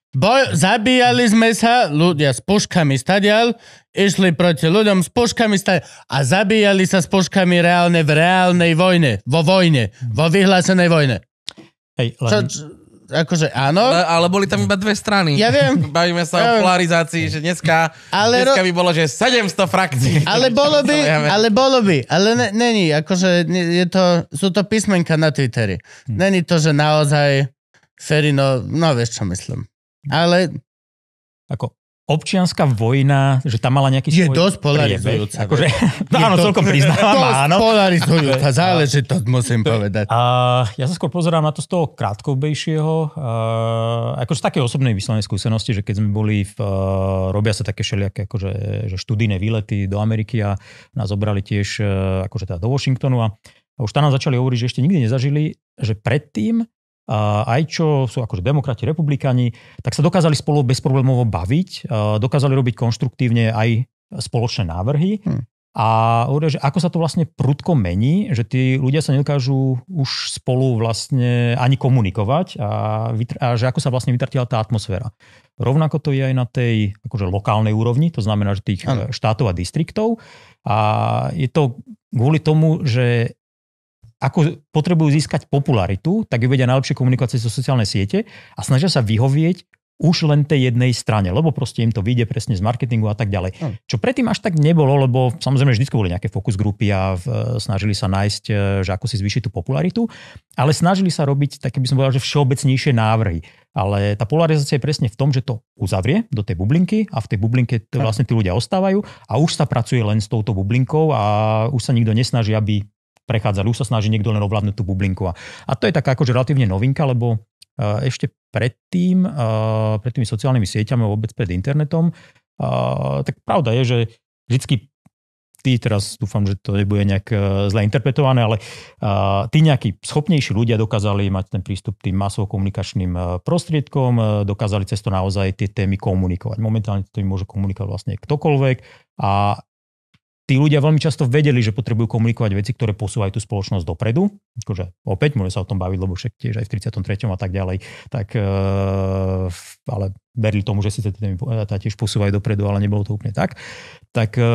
Boj, zabíjali sme sa, ľudia s puškami stadial, išli proti ľuďom s puškami stadial a zabíjali sa s puškami reálne v reálnej vojne, vo vojne, vo vyhlásenej vojne. Hej, len... Čo, akože áno. Ale, ale boli tam iba dve strany. Ja viem. Bavíme sa ja o polarizácii, že dneska, ale dneska ro... by bolo, že 700 frakcií. Ale bolo by, ale bolo by. Ale ne, není, akože je to, sú to písmenka na Twitteri. Hm. Není to, že naozaj Ferino, no vieš čo myslím. Ale... Ako občianská vojna, že tam mala nejaký je svoj... dosť polarizujúca. akože, no je áno, to, celkom priznávam, áno. polarizujúca, záleží to, musím povedať. A, ja sa skôr pozerám na to z toho krátkovejšieho, a, eh, akože z takej osobnej vyslanej skúsenosti, že keď sme boli, v, a, eh, robia sa také všelijaké akože, že študijné výlety do Ameriky a nás obrali tiež eh, akože teda do Washingtonu a, a už tam nám začali hovoriť, že ešte nikdy nezažili, že predtým aj čo sú akože demokrati, republikáni, tak sa dokázali spolu bezproblémovo baviť, dokázali robiť konštruktívne aj spoločné návrhy. Hmm. A hovorí, že ako sa to vlastne prudko mení, že tí ľudia sa nedokážu už spolu vlastne ani komunikovať a, vytr- a že ako sa vlastne vytratila tá atmosféra. Rovnako to je aj na tej akože lokálnej úrovni, to znamená, že tých ano. štátov a distriktov. A je to kvôli tomu, že ako potrebujú získať popularitu, tak ju vedia najlepšie komunikovať cez sociálne siete a snažia sa vyhovieť už len tej jednej strane, lebo proste im to vyjde presne z marketingu a tak ďalej. Hm. Čo predtým až tak nebolo, lebo samozrejme vždy boli nejaké fokus grupy a v, e, snažili sa nájsť, e, že ako si zvýšiť tú popularitu, ale snažili sa robiť také by som povedal, že všeobecnejšie návrhy. Ale tá polarizácia je presne v tom, že to uzavrie do tej bublinky a v tej bublinke to vlastne tí ľudia ostávajú a už sa pracuje len s touto bublinkou a už sa nikto nesnaží, aby prechádzali. Už sa snaží niekto len ovládnuť tú bublinku. A, a to je taká akože relatívne novinka, lebo e, ešte predtým, e, pred tými sociálnymi sieťami, vôbec pred internetom, e, tak pravda je, že vždycky ty teraz dúfam, že to nebude nejak zle interpretované, ale tí nejakí schopnejší ľudia dokázali mať ten prístup tým masovo komunikačným prostriedkom, dokázali cez to naozaj tie témy komunikovať. Momentálne to môže komunikovať vlastne ktokoľvek a tí ľudia veľmi často vedeli, že potrebujú komunikovať veci, ktoré posúvajú tú spoločnosť dopredu. Akože opäť môžeme sa o tom baviť, lebo však tiež aj v 33. a tak ďalej. Tak, e, ale verili tomu, že si tie témy e, tiež posúvajú dopredu, ale nebolo to úplne tak. Tak e,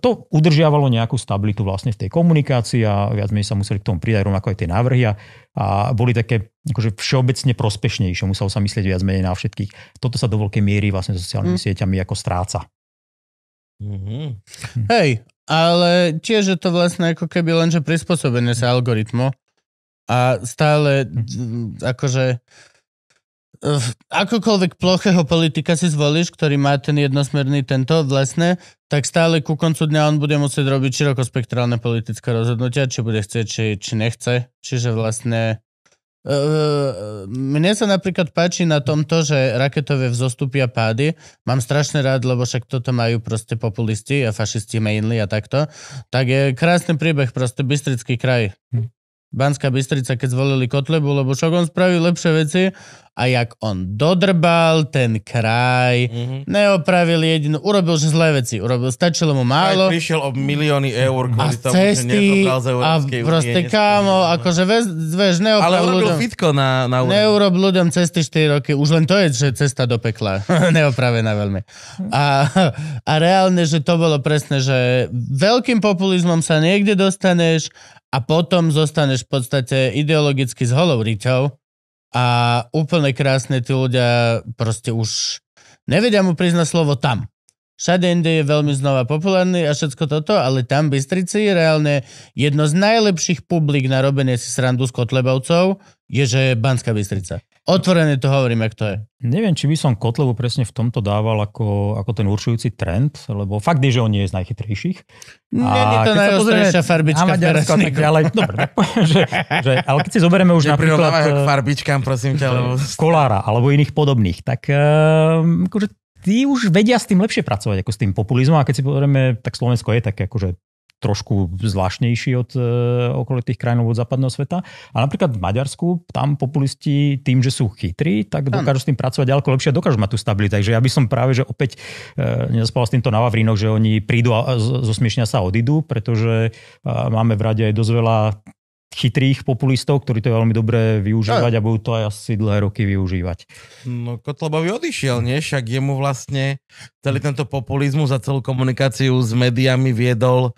to udržiavalo nejakú stabilitu vlastne v tej komunikácii a viac menej sa museli k tomu pridať, rovnako aj tie návrhy a, a boli také akože všeobecne prospešnejšie, muselo sa myslieť viac menej na všetkých. Toto sa do veľkej miery vlastne so sociálnymi mm. sieťami ako stráca. Mm-hmm. Hm. Hej, ale tiež je to vlastne ako keby lenže prispôsobenie sa algoritmu a stále hm. akože akokoľvek plochého politika si zvolíš, ktorý má ten jednosmerný tento vlastne, tak stále ku koncu dňa on bude musieť robiť širokospektrálne politické rozhodnutia, či bude chcieť, či, či nechce. Čiže vlastne Ehm, mne sa napríklad páči na tomto, že raketové vzostupy a pády mám strašne rád, lebo však toto majú proste populisti a fašisti mainly a takto. Tak je krásny príbeh, proste Bystrický kraj. Hm. Banská Bystrica, keď zvolili Kotlebu, lebo však on spravil lepšie veci a jak on dodrbal ten kraj, mm-hmm. neopravil jedinú, urobil že zlé veci, urobil, stačilo mu málo. Aj prišiel o milióny eur kvôli a tomu, cesty, že z a proste únie, kámo, akože vieš, vieš, neurobil Ale urobil ľuďom, fitko na, na úroveň. Neurob ľuďom cesty 4 roky, už len to je, že cesta do pekla, neopravená veľmi. A, a reálne, že to bolo presne, že veľkým populizmom sa niekde dostaneš a potom zostaneš v podstate ideologicky s holou riťou a úplne krásne tí ľudia proste už nevedia mu priznať slovo tam. Všade inde je veľmi znova populárny a všetko toto, ale tam Bystrici je reálne jedno z najlepších publik na robenie si srandu s Kotlebovcov je, že je Banská Bystrica. Otvorene to hovorím, ak to je. Neviem, či by som Kotlebu presne v tomto dával ako, ako ten určujúci trend, lebo fakt je, že on nie je z najchytrejších. A nie, je to najostrejšia farbička v tak ďalej. Dobre, tak poviem, že, že, ale keď si zoberieme už že napríklad... Eh, k farbičkám, prosím ťa. Lebo... Kolára alebo iných podobných, tak eh, akože tí už vedia s tým lepšie pracovať ako s tým populizmom. A keď si pozrieme, tak Slovensko je také akože trošku zvláštnejší od e, okolitých krajín od západného sveta. A napríklad v Maďarsku, tam populisti tým, že sú chytrí, tak dokážu s tým pracovať ďaleko lepšie a dokážu mať tú stabilitu. Takže ja by som práve, že opäť e, nezaspal s týmto na Vavrínoch, že oni prídu a zo sa odídu, pretože e, máme v rade aj dosť veľa chytrých populistov, ktorí to veľmi dobre využívať aj. No. a budú to aj asi dlhé roky využívať. No Kotlebovi odišiel, nie? Však jemu vlastne celý tento populizmus a celú komunikáciu s médiami viedol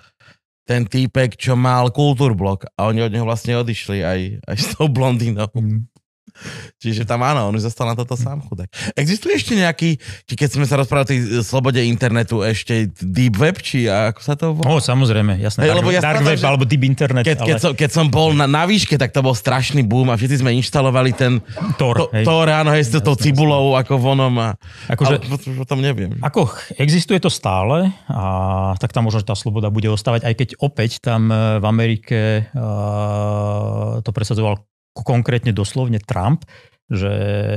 ten týpek, čo mal kultúrblok a oni od neho vlastne odišli aj, aj s tou blondínou. Mm. Čiže tam áno, on už zostal na toto sám chudák. Existuje ešte nejaký, či keď sme sa rozprávali o tej e, slobode internetu, ešte deep web, či ako sa to volá? O, samozrejme, jasné. Hey, dark, lebo ja dark web, že... alebo deep internet. Keď, ale... keď, som, keď som bol na, na výške, tak to bol strašný boom a všetci sme inštalovali ten Tor, to, hej. Tor áno, hej, s tou cibulou ako vonom a ako, ale, o tom neviem. Ako existuje to stále a tak tam možno tá sloboda bude ostávať, aj keď opäť tam e, v Amerike uh, to presadzoval konkrétne doslovne Trump, že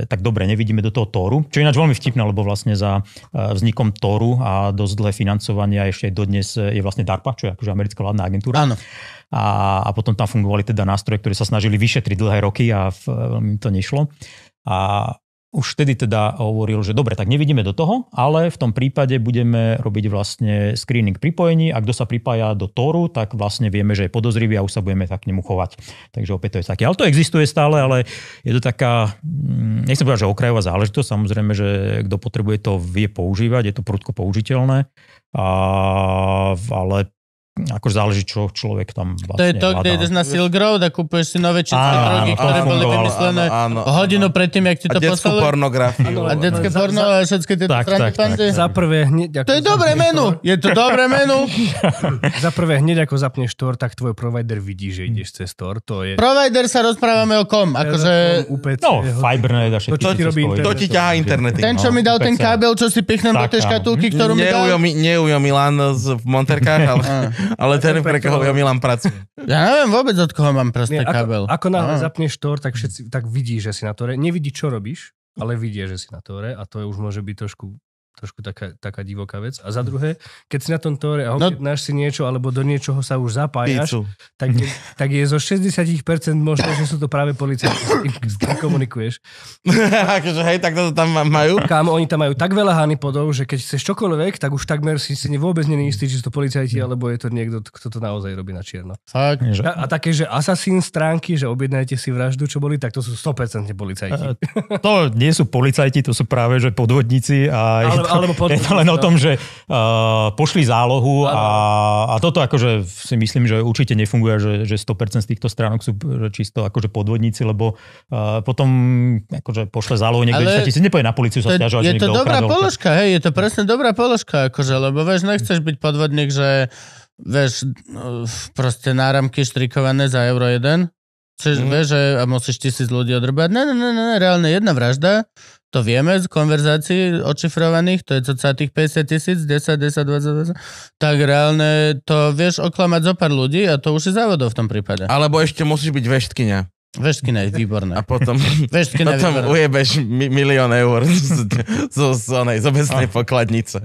tak dobre, nevidíme do toho toru. čo ináč veľmi vtipné, lebo vlastne za e, vznikom toru a dosť dlhé financovanie a ešte dodnes e, je vlastne DARPA, čo je akože americká vládna agentúra. Áno. A, a potom tam fungovali teda nástroje, ktoré sa snažili vyšetriť dlhé roky a e, veľmi to nešlo. A už vtedy teda hovoril, že dobre, tak nevidíme do toho, ale v tom prípade budeme robiť vlastne screening pripojení a kto sa pripája do Toru, tak vlastne vieme, že je podozrivý a už sa budeme tak k nemu chovať. Takže opäť to je také. Ale to existuje stále, ale je to taká, mm, nechcem povedať, že okrajová záležitosť, samozrejme, že kto potrebuje to vie používať, je to prudko použiteľné, a, ale akože záleží, čo človek tam vlastne To je to, kde ideš na Silk Road a kúpuješ si nové áno, drogy, ktoré boli vymyslené áno, áno, hodinu áno. predtým, jak ti to poslali. pornografiu. A detské porno a všetky tieto tak, strany tak, tak, tak. Za prvé hneď... Ako to je dobré menu! Je to dobré menu! za prvé hneď ako zapneš tor, tak tvoj provider vidí, že ideš cez tor. To je... Provider sa rozprávame o kom. Akože... no, eh, Fibernet no, a všetky. To, ti robí to ti ťahá internety. Ten, no. čo mi dal ten kábel, čo si pichnem do tej škatulky, ktorú mi dal. Neujo Milan v Monterkách, ale Ale ten, pre koho ja Milan pracuje. Ja neviem vôbec, od koho mám proste Nie, Ako, ako náhle zapneš tor, tak všetci tak vidí, že si na tore. Nevidí, čo robíš, ale vidie, že si na tore a to je už môže byť trošku trošku taká, taká divoká vec. A za druhé, keď si na tom tóre a no, náš si niečo alebo do niečoho sa už zapájaš, tak, tak je zo 60% možné, že sú to práve policajti, s kým komunikuješ. akože hej, tak to tam majú. Kámo, oni tam majú tak veľa podov, že keď chceš čokoľvek, tak už takmer si si vôbec není istý, či sú to policajti mm. alebo je to niekto, kto to naozaj robí na čierno. Tak, že... a, a také, že asasín stránky, že objednajte si vraždu, čo boli, tak to sú 100% policajti. E, to nie sú policajti, to sú práve že podvodníci a Ale alebo pod... je to len o tom, že uh, pošli zálohu a, a toto akože si myslím, že určite nefunguje, že, že 100% z týchto stránok sú čisto akože podvodníci, lebo uh, potom akože pošle zálohu niekto ale 10 tisíc, na policiu sa stiažovať, Je to dobrá okradol. položka, hej, je to presne dobrá položka, akože, lebo vieš, nechceš byť podvodník, že vieš, proste náramky štrikované za euro 1, Čiže mm. vieš, že musíš tisíc ľudí odrbať. Ne, ne, ne, ne, reálne jedna vražda to vieme z konverzácií odšifrovaných, to je cca tých 50 tisíc, 10, 10, 20, 20, tak reálne to vieš oklamať zo pár ľudí a to už je závodov v tom prípade. Alebo ešte musíš byť veštkynia. Veštkina je výborná. A potom, Veštkina potom výborná. ujebeš mi- milión eur z, z, z, onej, z obecnej oh. pokladnice.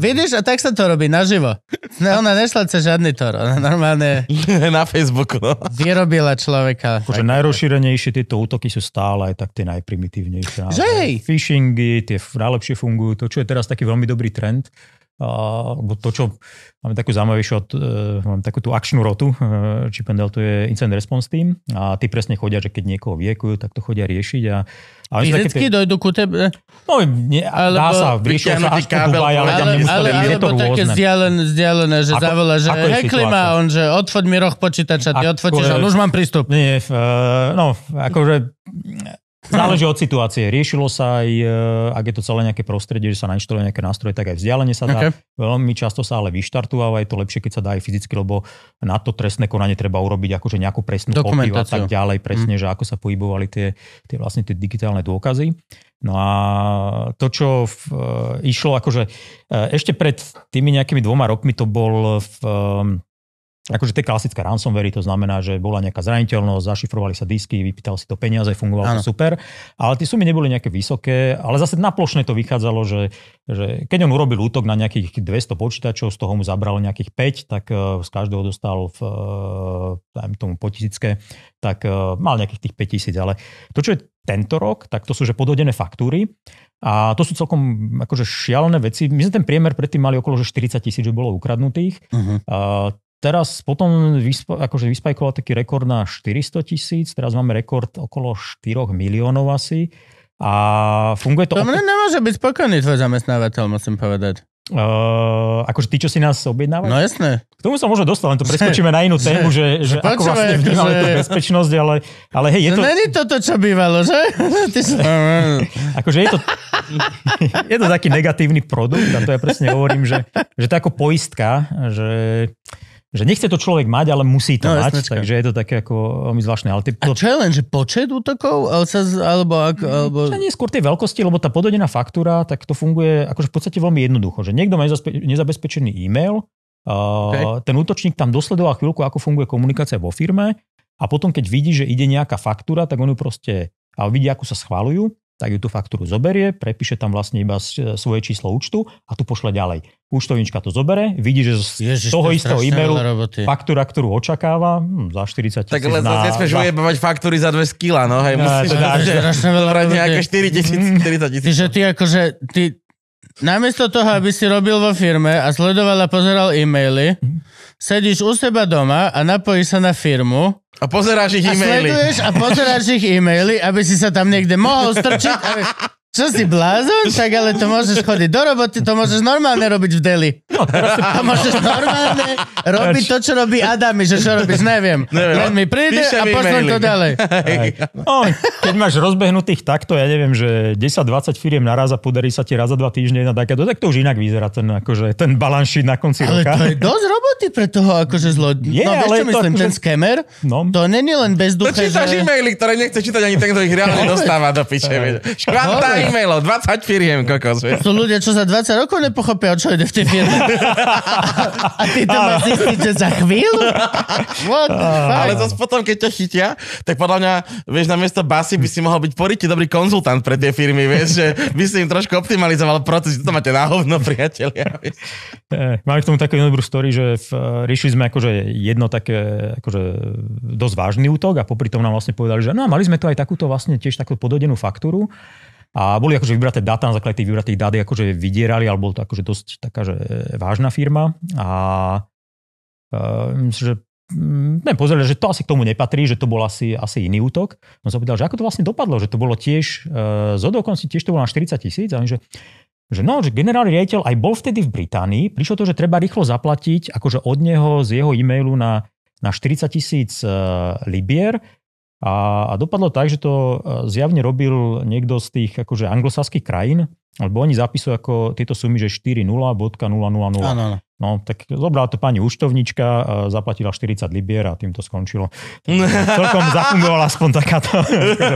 Vidíš, a tak sa to robí naživo. Ne, ona nešla cez žiadny tor, ona normálne... Na Facebooku, no. Vyrobila človeka. Akože najrozšírenejšie tieto útoky sú stále aj tak tie najprimitívnejšie. Že Phishingy, tie najlepšie fungujú. To, čo je teraz taký veľmi dobrý trend, alebo to, čo máme takú zaujímavejšiu, máme takú tú akčnú rotu, e, Chip and Dale, to je incident response team a ty presne chodia, že keď niekoho viekujú, tak to chodia riešiť a a Vždycky tie... dojdu ku tebe? No, nie, alebo dá sa, vyšiel sa až kábel, Dubaj, ale, ale, ale, ale, to rôzne. také vzdialené, zdialené, že ako, zavolá, že hekli ma on, že odfoď mi roh počítača, ty odfotíš, on už mám prístup. Nie, uh, no, akože Záleží od situácie. Riešilo sa aj, e, ak je to celé nejaké prostredie, že sa nainštaluje nejaké nástroje, tak aj vzdialenie sa dá. Okay. Veľmi často sa ale vyštartováva, je to lepšie, keď sa dá aj fyzicky, lebo na to trestné konanie treba urobiť akože nejakú presnú kopiu a tak ďalej, mhm. presne, mm. že ako sa pohybovali tie, tie vlastne tie digitálne dôkazy. No a to, čo v, e, išlo akože e, ešte pred tými nejakými dvoma rokmi, to bol v, e, Akože je klasické ransomware, to znamená, že bola nejaká zraniteľnosť, zašifrovali sa disky, vypýtal si to peniaze, fungovalo to super. Ale tie sumy neboli nejaké vysoké, ale zase na plošne to vychádzalo, že, že keď on urobil útok na nejakých 200 počítačov, z toho mu zabralo nejakých 5, tak e, z každého dostal v, e, dajme tomu potisícke, tak e, mal nejakých tých 5000. Ale to, čo je tento rok, tak to sú že podhodené faktúry. A to sú celkom akože šialené veci. My sme ten priemer predtým mali okolo že 40 tisíc, že bolo ukradnutých. Uh-huh. Uh, Teraz potom vyspa, akože vyspajkoval taký rekord na 400 tisíc, teraz máme rekord okolo 4 miliónov asi. A funguje to... To mne nemôže byť spokojný tvoj zamestnávateľ, musím povedať. Uh, akože ty, čo si nás objednávajú? No jasné. K tomu sa možno dostať. len to preskočíme na inú tému, že, že, že ako vlastne vnímame že... tú bezpečnosť, ale, ale hej, je no to... Není toto, čo bývalo, že? Ty akože je to... je to taký negatívny produkt a to ja presne hovorím, že, že to je ako poistka, že že nechce to človek mať, ale musí to no, mať, jasnečka. takže je to také ako veľmi zvláštne. Ale ty, to... A čo je len, že počet útokov? Alebo, ako, mm, alebo... Čo skôr tej veľkosti, lebo tá pododená faktúra, tak to funguje akože v podstate veľmi jednoducho, že niekto má nezabezpečený e-mail, okay. ten útočník tam dosledoval chvíľku, ako funguje komunikácia vo firme a potom, keď vidí, že ide nejaká faktúra, tak on ju proste a vidí, ako sa schválujú, tak ju tú faktúru zoberie, prepíše tam vlastne iba e, svoje číslo účtu a tu pošle ďalej. Účtovníčka to zobere, vidí, že z Ježiš, toho to istého e-mailu faktúra, ktorú očakáva, hm, za 40 tisíc. Tak ale na, zase sme za... ujebávať faktúry za 2 kila, no hej, no, musíš no, teda, že, nejaké 4 tisíc, 40 mhm. tisíc. Čiže ty akože, ty namiesto toho, aby si robil vo firme a sledoval a pozeral e-maily, mhm sedíš u seba doma a napojíš sa na firmu. A pozeráš ich e-maily. A, a pozeráš ich e-maily, aby si sa tam niekde mohol strčiť. Aby... Čo si blázon? Tak ale to môžeš chodiť do roboty, to môžeš normálne robiť v deli. No. A môžeš normálne robiť to, čo robí Adami, že čo robíš, neviem. neviem. Len mi príde Píše a pošlem to ďalej. No, keď máš rozbehnutých takto, ja neviem, že 10-20 firiem naraz a podarí sa ti raz za dva týždne na takéto, tak to už inak vyzerá ten, akože, ten balanší na konci ale roka. Ale to je dosť roboty pre toho akože zlo... Je, no, ale vieš, čo to, myslím, akože... ten skemer, no. to není len bezduché. To čítaš že... e-maily, ktoré nechce čítať ani ten, kto ich reálne no. dostáva do piče. Škvanta e-mailov, 20 firiem, kokos. Sú ľudia, čo za 20 rokov nepochopia, čo ide v tej firme. A ty to máš zistiť, že za chvíľu? What ah. Ale zase potom, keď ťa chytia, tak podľa mňa, vieš, na miesto basy by si mohol byť poriti dobrý konzultant pre tie firmy, vieš, že by si im trošku optimalizoval proces, to máte na hovno, priatelia. Eh, Máme k tomu takú dobrú story, že v, eh, riešili sme akože jedno také akože dosť vážny útok a popri tom nám vlastne povedali, že no mali sme tu aj takúto vlastne tiež takú pododenú faktúru, a boli akože vybraté dáta, na základe tých vybratých dát akože vydierali, alebo bol to akože dosť taká, že e, vážna firma. A e, myslím, že ne, mm, pozreli, že to asi k tomu nepatrí, že to bol asi, asi iný útok. On no sa pýtal, že ako to vlastne dopadlo, že to bolo tiež, e, z tiež to bolo na 40 tisíc, že že no, že generálny riaditeľ aj bol vtedy v Británii, prišlo to, že treba rýchlo zaplatiť akože od neho z jeho e-mailu na, na 40 tisíc e, libier, a, a dopadlo tak, že to e, zjavne robil niekto z tých akože anglosaských krajín, lebo oni zapisujú ako tieto sumy, že 4.0.000. Áno, áno. No, tak zobrala to pani účtovnička, e, zaplatila 40 libier a tým to skončilo. Celkom zafungovala aspoň takáto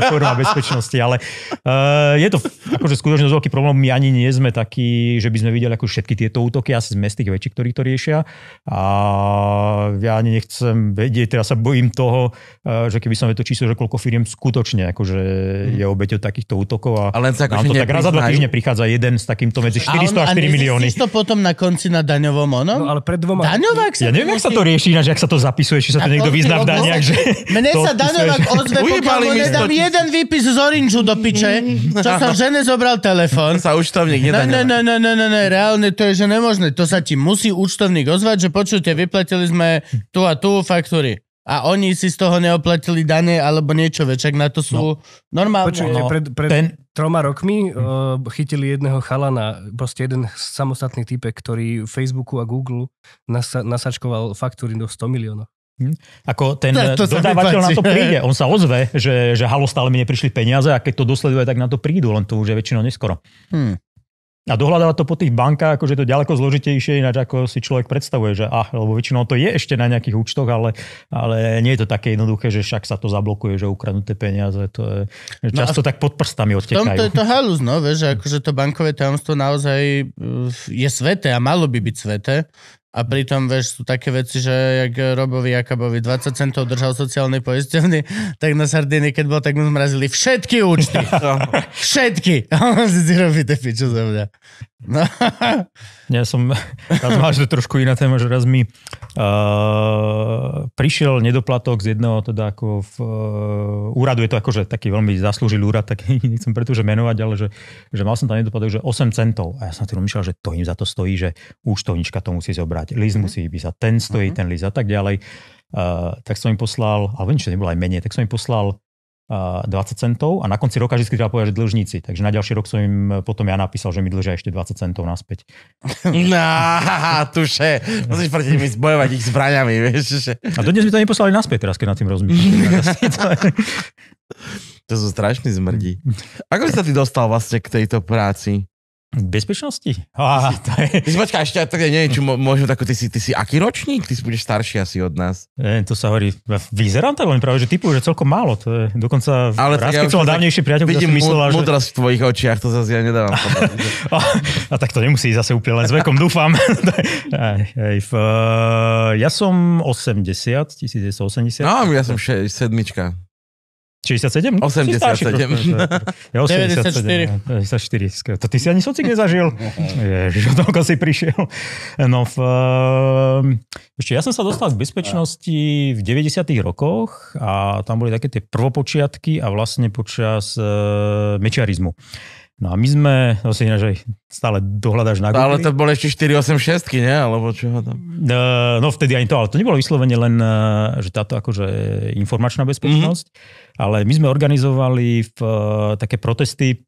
forma bezpečnosti, ale uh, je to akože skutočne veľký problém. My ani nie sme takí, že by sme videli ako všetky tieto útoky, asi z tých väčších, ktorí to riešia. A ja ani nechcem vedieť, teraz sa bojím toho, e, že keby som vedel číslo, že koľko firiem skutočne akože mhm. je obeťou takýchto útokov. A, ale tak, akože nám to tak raz za dva týždne prichádza jeden s takýmto medzi 400 a, a 4 milióny. to potom na konci na daňovom onom? No ale pred dvoma... Daňovák sa... Ja neviem, ako sa to rieši, ináč, ak sa to zapisuje, či sa to niekto vyzná v daniach, že... Mne sa Daňovák ozve, pokiaľ mu nedám jeden výpis z Orinžu do piče, čo som žene zobral telefon. Sa účtovník nedá. Ne, ne, ne, ne, ne, ne, reálne to je, že nemožné. To sa ti musí účtovník ozvať, že počujte, vyplatili sme tu a tu faktúry a oni si z toho neoplatili dane alebo niečo, večak na to sú no. normálne. Počujte, no. pred, pred ten... troma rokmi uh, chytili jedného chalana, proste jeden samostatný typek, ktorý Facebooku a Google nasa- nasačkoval faktúry do 100 miliónov. Hm? Ako ten to, to dodávateľ na to príde. On sa ozve, že, že halo, stále mi neprišli peniaze a keď to dosleduje, tak na to prídu, len to už je väčšinou neskoro. Hm. A dohľadávať to po tých bankách, akože je to ďaleko zložitejšie, ináč ako si človek predstavuje, že ah, lebo väčšinou to je ešte na nejakých účtoch, ale, ale nie je to také jednoduché, že však sa to zablokuje, že ukradnuté peniaze, to je, že no často no tak pod prstami odtekajú. V tomto je to halus, no, vieš, akože to bankové tajomstvo naozaj eh, je sveté a malo by byť sveté, a pritom, vieš, sú také veci, že jak Robovi Jakabovi 20 centov držal sociálny poistevný, tak na sardiny, keď bol, tak mu zmrazili všetky účty. všetky. A on si robíte piču za mňa. No. Ja som, raz máš trošku iná téma, že raz mi Eh, prišiel nedoplatok z jedného teda ako v, uh, úradu, je to akože taký veľmi zaslúžil úrad, tak nechcem pretože menovať, ale že, že mal som tam nedoplatok, že 8 centov. A ja som si myslel, že to im za to stojí, že už to to musí zobrať, list mm-hmm. musí byť za ten stojí, mm-hmm. ten list a tak ďalej. Uh, tak som im poslal, ale viem, že nebolo aj menej, tak som im poslal 20 centov a na konci roka vždy treba povedať, že dlžníci. Takže na ďalší rok som im e, potom ja napísal, že mi dlžia ešte 20 centov naspäť. Na, tuše, musíš proti nimi zbojovať ich zbraňami, vieš. Že... A dodnes mi to neposlali naspäť teraz, keď nad tým rozmýšľam. to sú strašní zmrdí. Ako si sa ty dostal vlastne k tejto práci? bezpečnosti? Á, Ty si počká, ešte tak neviem, či môžem takú, ty si, ty si aký ročník? Ty si budeš starší asi od nás. E, to sa hovorí, vyzerám tak, oni práve, že typu, že celkom málo. To je dokonca Ale raz, keď som mal dávnejší priateľ, vidím som myslela, že... múdrosť v tvojich očiach, to zase ja nedávam. a, a, a, tak to nemusí zase úplne len s vekom, dúfam. Ej, v, ja som 80, 1980. No, ja som še, sedmička. 67? 87. Starší, ja 84. 94. To ty si ani socik nezažil. Ježiš, toľko si prišiel. No, v, ehm, ešte ja som sa dostal k bezpečnosti v 90. rokoch a tam boli také tie prvopočiatky a vlastne počas e, mečiarizmu. No a my sme, no si ináč aj stále dohľadaš na Google. Ale to boli ešte 486, nie? Alebo čo tam? No, no vtedy ani to, ale to nebolo vyslovene len, e, že táto akože informačná bezpečnosť, mm-hmm. ale my sme organizovali v, e, také protesty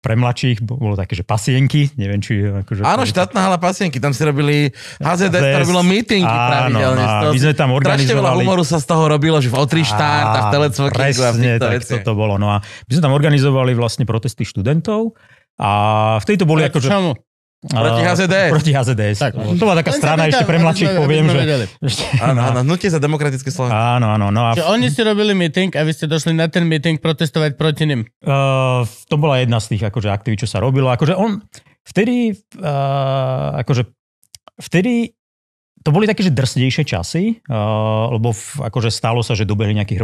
pre mladších bolo také, že pasienky, neviem, či... Akože, áno, štátna hala pasienky, tam si robili HZD, to robilo meetingy pravidelne. Áno, my sme tam organizovali... veľa humoru sa z toho robilo, že v O3 štát a v telecvokingu presne, a vlastne tak to, to bolo. No a my sme tam organizovali vlastne protesty študentov a v tejto boli akože... Čomu? Proti HZDS. Proti HZDS. Tak, to bola taká strana, ešte pre mladších poviem, že... Áno, áno, hnutie za demokratické slovo. Áno, áno. No a... Čiže oni si robili meeting a vy ste došli na ten meeting protestovať proti ním. Uh, to bola jedna z tých akože, aktivít, čo sa robilo. Akože on vtedy, uh, akože, vtedy to boli také, že drsnejšie časy, eh, lebo v, akože stalo sa, že dobehli nejaké eh,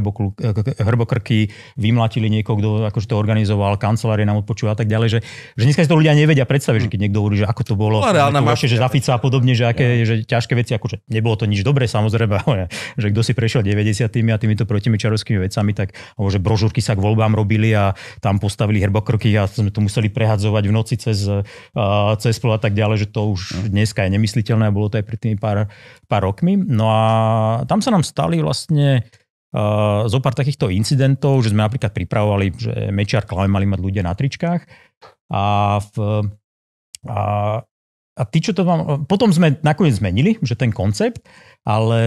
hrbokrky, vymlatili niekoho, kto akože to organizoval, kancelárie nám odpočúva a tak ďalej, že, že dneska si to ľudia nevedia predstaviť, že keď niekto hovorí, že ako to bolo, no, reálna ešte, že za Fica a podobne, že aké ja. že ťažké veci, akože nebolo to nič dobré, samozrejme, že kto si prešiel 90. a týmito protimičarovskými vecami, tak že brožúrky sa k voľbám robili a tam postavili hrbokrky a sme to museli prehadzovať v noci cez, eh, cez a tak ďalej, že to už no. dneska je nemysliteľné, bolo to aj pred tými pár pár, rokmi. No a tam sa nám stali vlastne uh, zo pár takýchto incidentov, že sme napríklad pripravovali, že mečiar Klame mali mať ľudia na tričkách a, v, a, a tí, čo to vám... Potom sme nakoniec zmenili, že ten koncept ale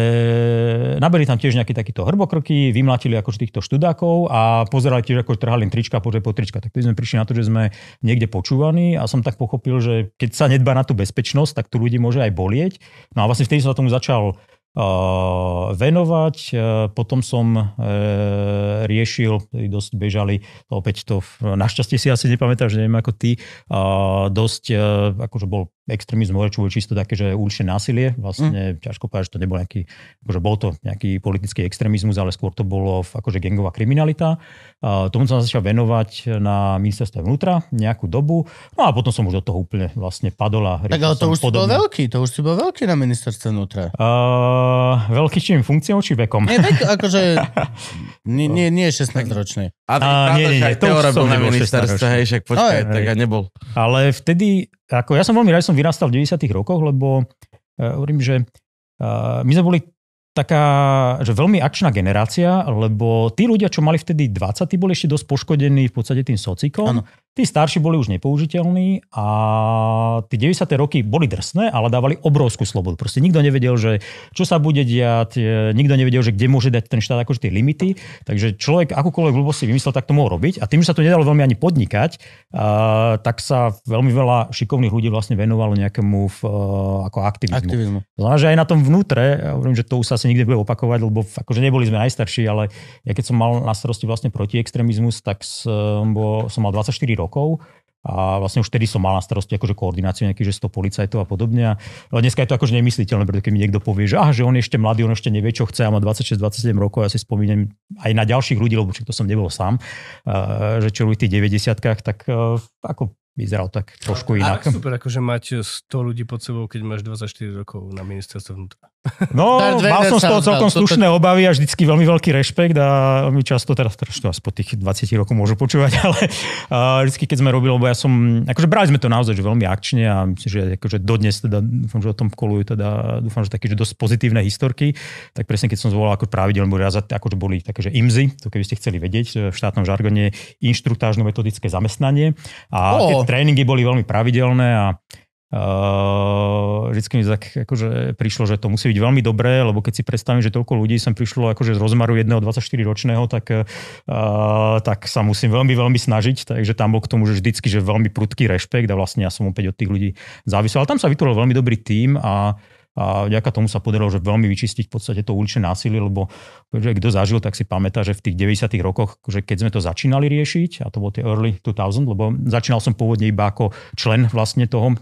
nabeli tam tiež nejaké takéto hrbokrky, vymlatili akože týchto študákov a pozerali tiež ako trhali im trička po, po trička. Tak sme prišli na to, že sme niekde počúvaní a som tak pochopil, že keď sa nedba na tú bezpečnosť, tak tu ľudí môže aj bolieť. No a vlastne vtedy som sa tomu začal venovať. Potom som e, riešil, dosť bežali, opäť to našťastie si asi nepamätám, že neviem ako ty, dosť, e, akože bol extrémizm reči čisto také, že uličné násilie. Vlastne mm. ťažko povedať, že to nebol nejaký, akože bol to nejaký politický extrémizmus, ale skôr to bolo akože gengová kriminalita. tomu som sa začal venovať na ministerstve vnútra nejakú dobu. No a potom som už do toho úplne vlastne padol a Tak ale to už podobne. si bol veľký, to už si bol veľký na ministerstve vnútra. Uh, Eh, veľký čím funkciou či vekom? Nie, vek, akože nie, nie, nie 16-ročný. A, a nie, nie, nie, to už som na ministerstve, hej, však počkaj, no, tak ja nebol. Ale vtedy, ako ja som veľmi rád, som vyrastal v 90 rokoch, lebo uh, hovorím, že uh, my sme boli taká, že veľmi akčná generácia, lebo tí ľudia, čo mali vtedy 20, tí boli ešte dosť poškodení v podstate tým socikom. Ano. Tí starší boli už nepoužiteľní a tí 90. roky boli drsné, ale dávali obrovskú slobodu. Proste nikto nevedel, že čo sa bude diať, e, nikto nevedel, že kde môže dať ten štát akože tie limity. Takže človek akúkoľvek blbosť si vymyslel, tak to mohol robiť. A tým, že sa to nedalo veľmi ani podnikať, e, tak sa veľmi veľa šikovných ľudí vlastne venovalo nejakému v, e, ako aktivizmu. aktivizmu. Znamená, že aj na tom vnútre, ja hovorím, že to už sa asi nikdy bude opakovať, lebo akože neboli sme najstarší, ale ja keď som mal na starosti vlastne protiextrémizmus, tak som, bol, som mal 24 rokov rokov. A vlastne už vtedy som mal na starosti akože koordináciu nejakých, že 100 policajtov a podobne. Ale dneska je to akože nemysliteľné, pretože keď mi niekto povie, že, aha, že on je ešte mladý, on ešte nevie, čo chce a má 26-27 rokov, ja si spomínam aj na ďalších ľudí, lebo to som nebol sám, eh, že čo v tých 90 tak eh, ako vyzeral tak trošku inak. A super, akože mať 100 ľudí pod sebou, keď máš 24 rokov na ministerstve vnútra. No, mal som z toho celkom slušné to... obavy a vždycky veľmi veľký rešpekt a my často, teraz trošku po tých 20 rokov môžu počúvať, ale uh, vždycky, keď sme robili, lebo ja som, akože brali sme to naozaj že veľmi akčne a myslím, že akože dodnes teda, dúfam, že o tom kolujú teda, dúfam, že také, že dosť pozitívne historky, tak presne keď som zvolal ako pravidelne, raz, akože boli také, že IMZY, to keby ste chceli vedieť, v štátnom žargone inštruktážno metodické zamestnanie a oh. tie tréningy boli veľmi pravidelné a Uh, vždycky mi tak akože prišlo, že to musí byť veľmi dobré, lebo keď si predstavím, že toľko ľudí sem prišlo akože z rozmaru jedného 24-ročného, tak, uh, tak sa musím veľmi, veľmi snažiť. Takže tam bol k tomu, že vždycky, že veľmi prudký rešpekt a vlastne ja som opäť od tých ľudí závisel. Ale tam sa vytvoril veľmi dobrý tím a a vďaka tomu sa podarilo, že veľmi vyčistiť v podstate to uličné násilie, lebo že kto zažil, tak si pamätá, že v tých 90. rokoch, že keď sme to začínali riešiť, a to bolo tie early 2000, lebo začínal som pôvodne iba ako člen vlastne toho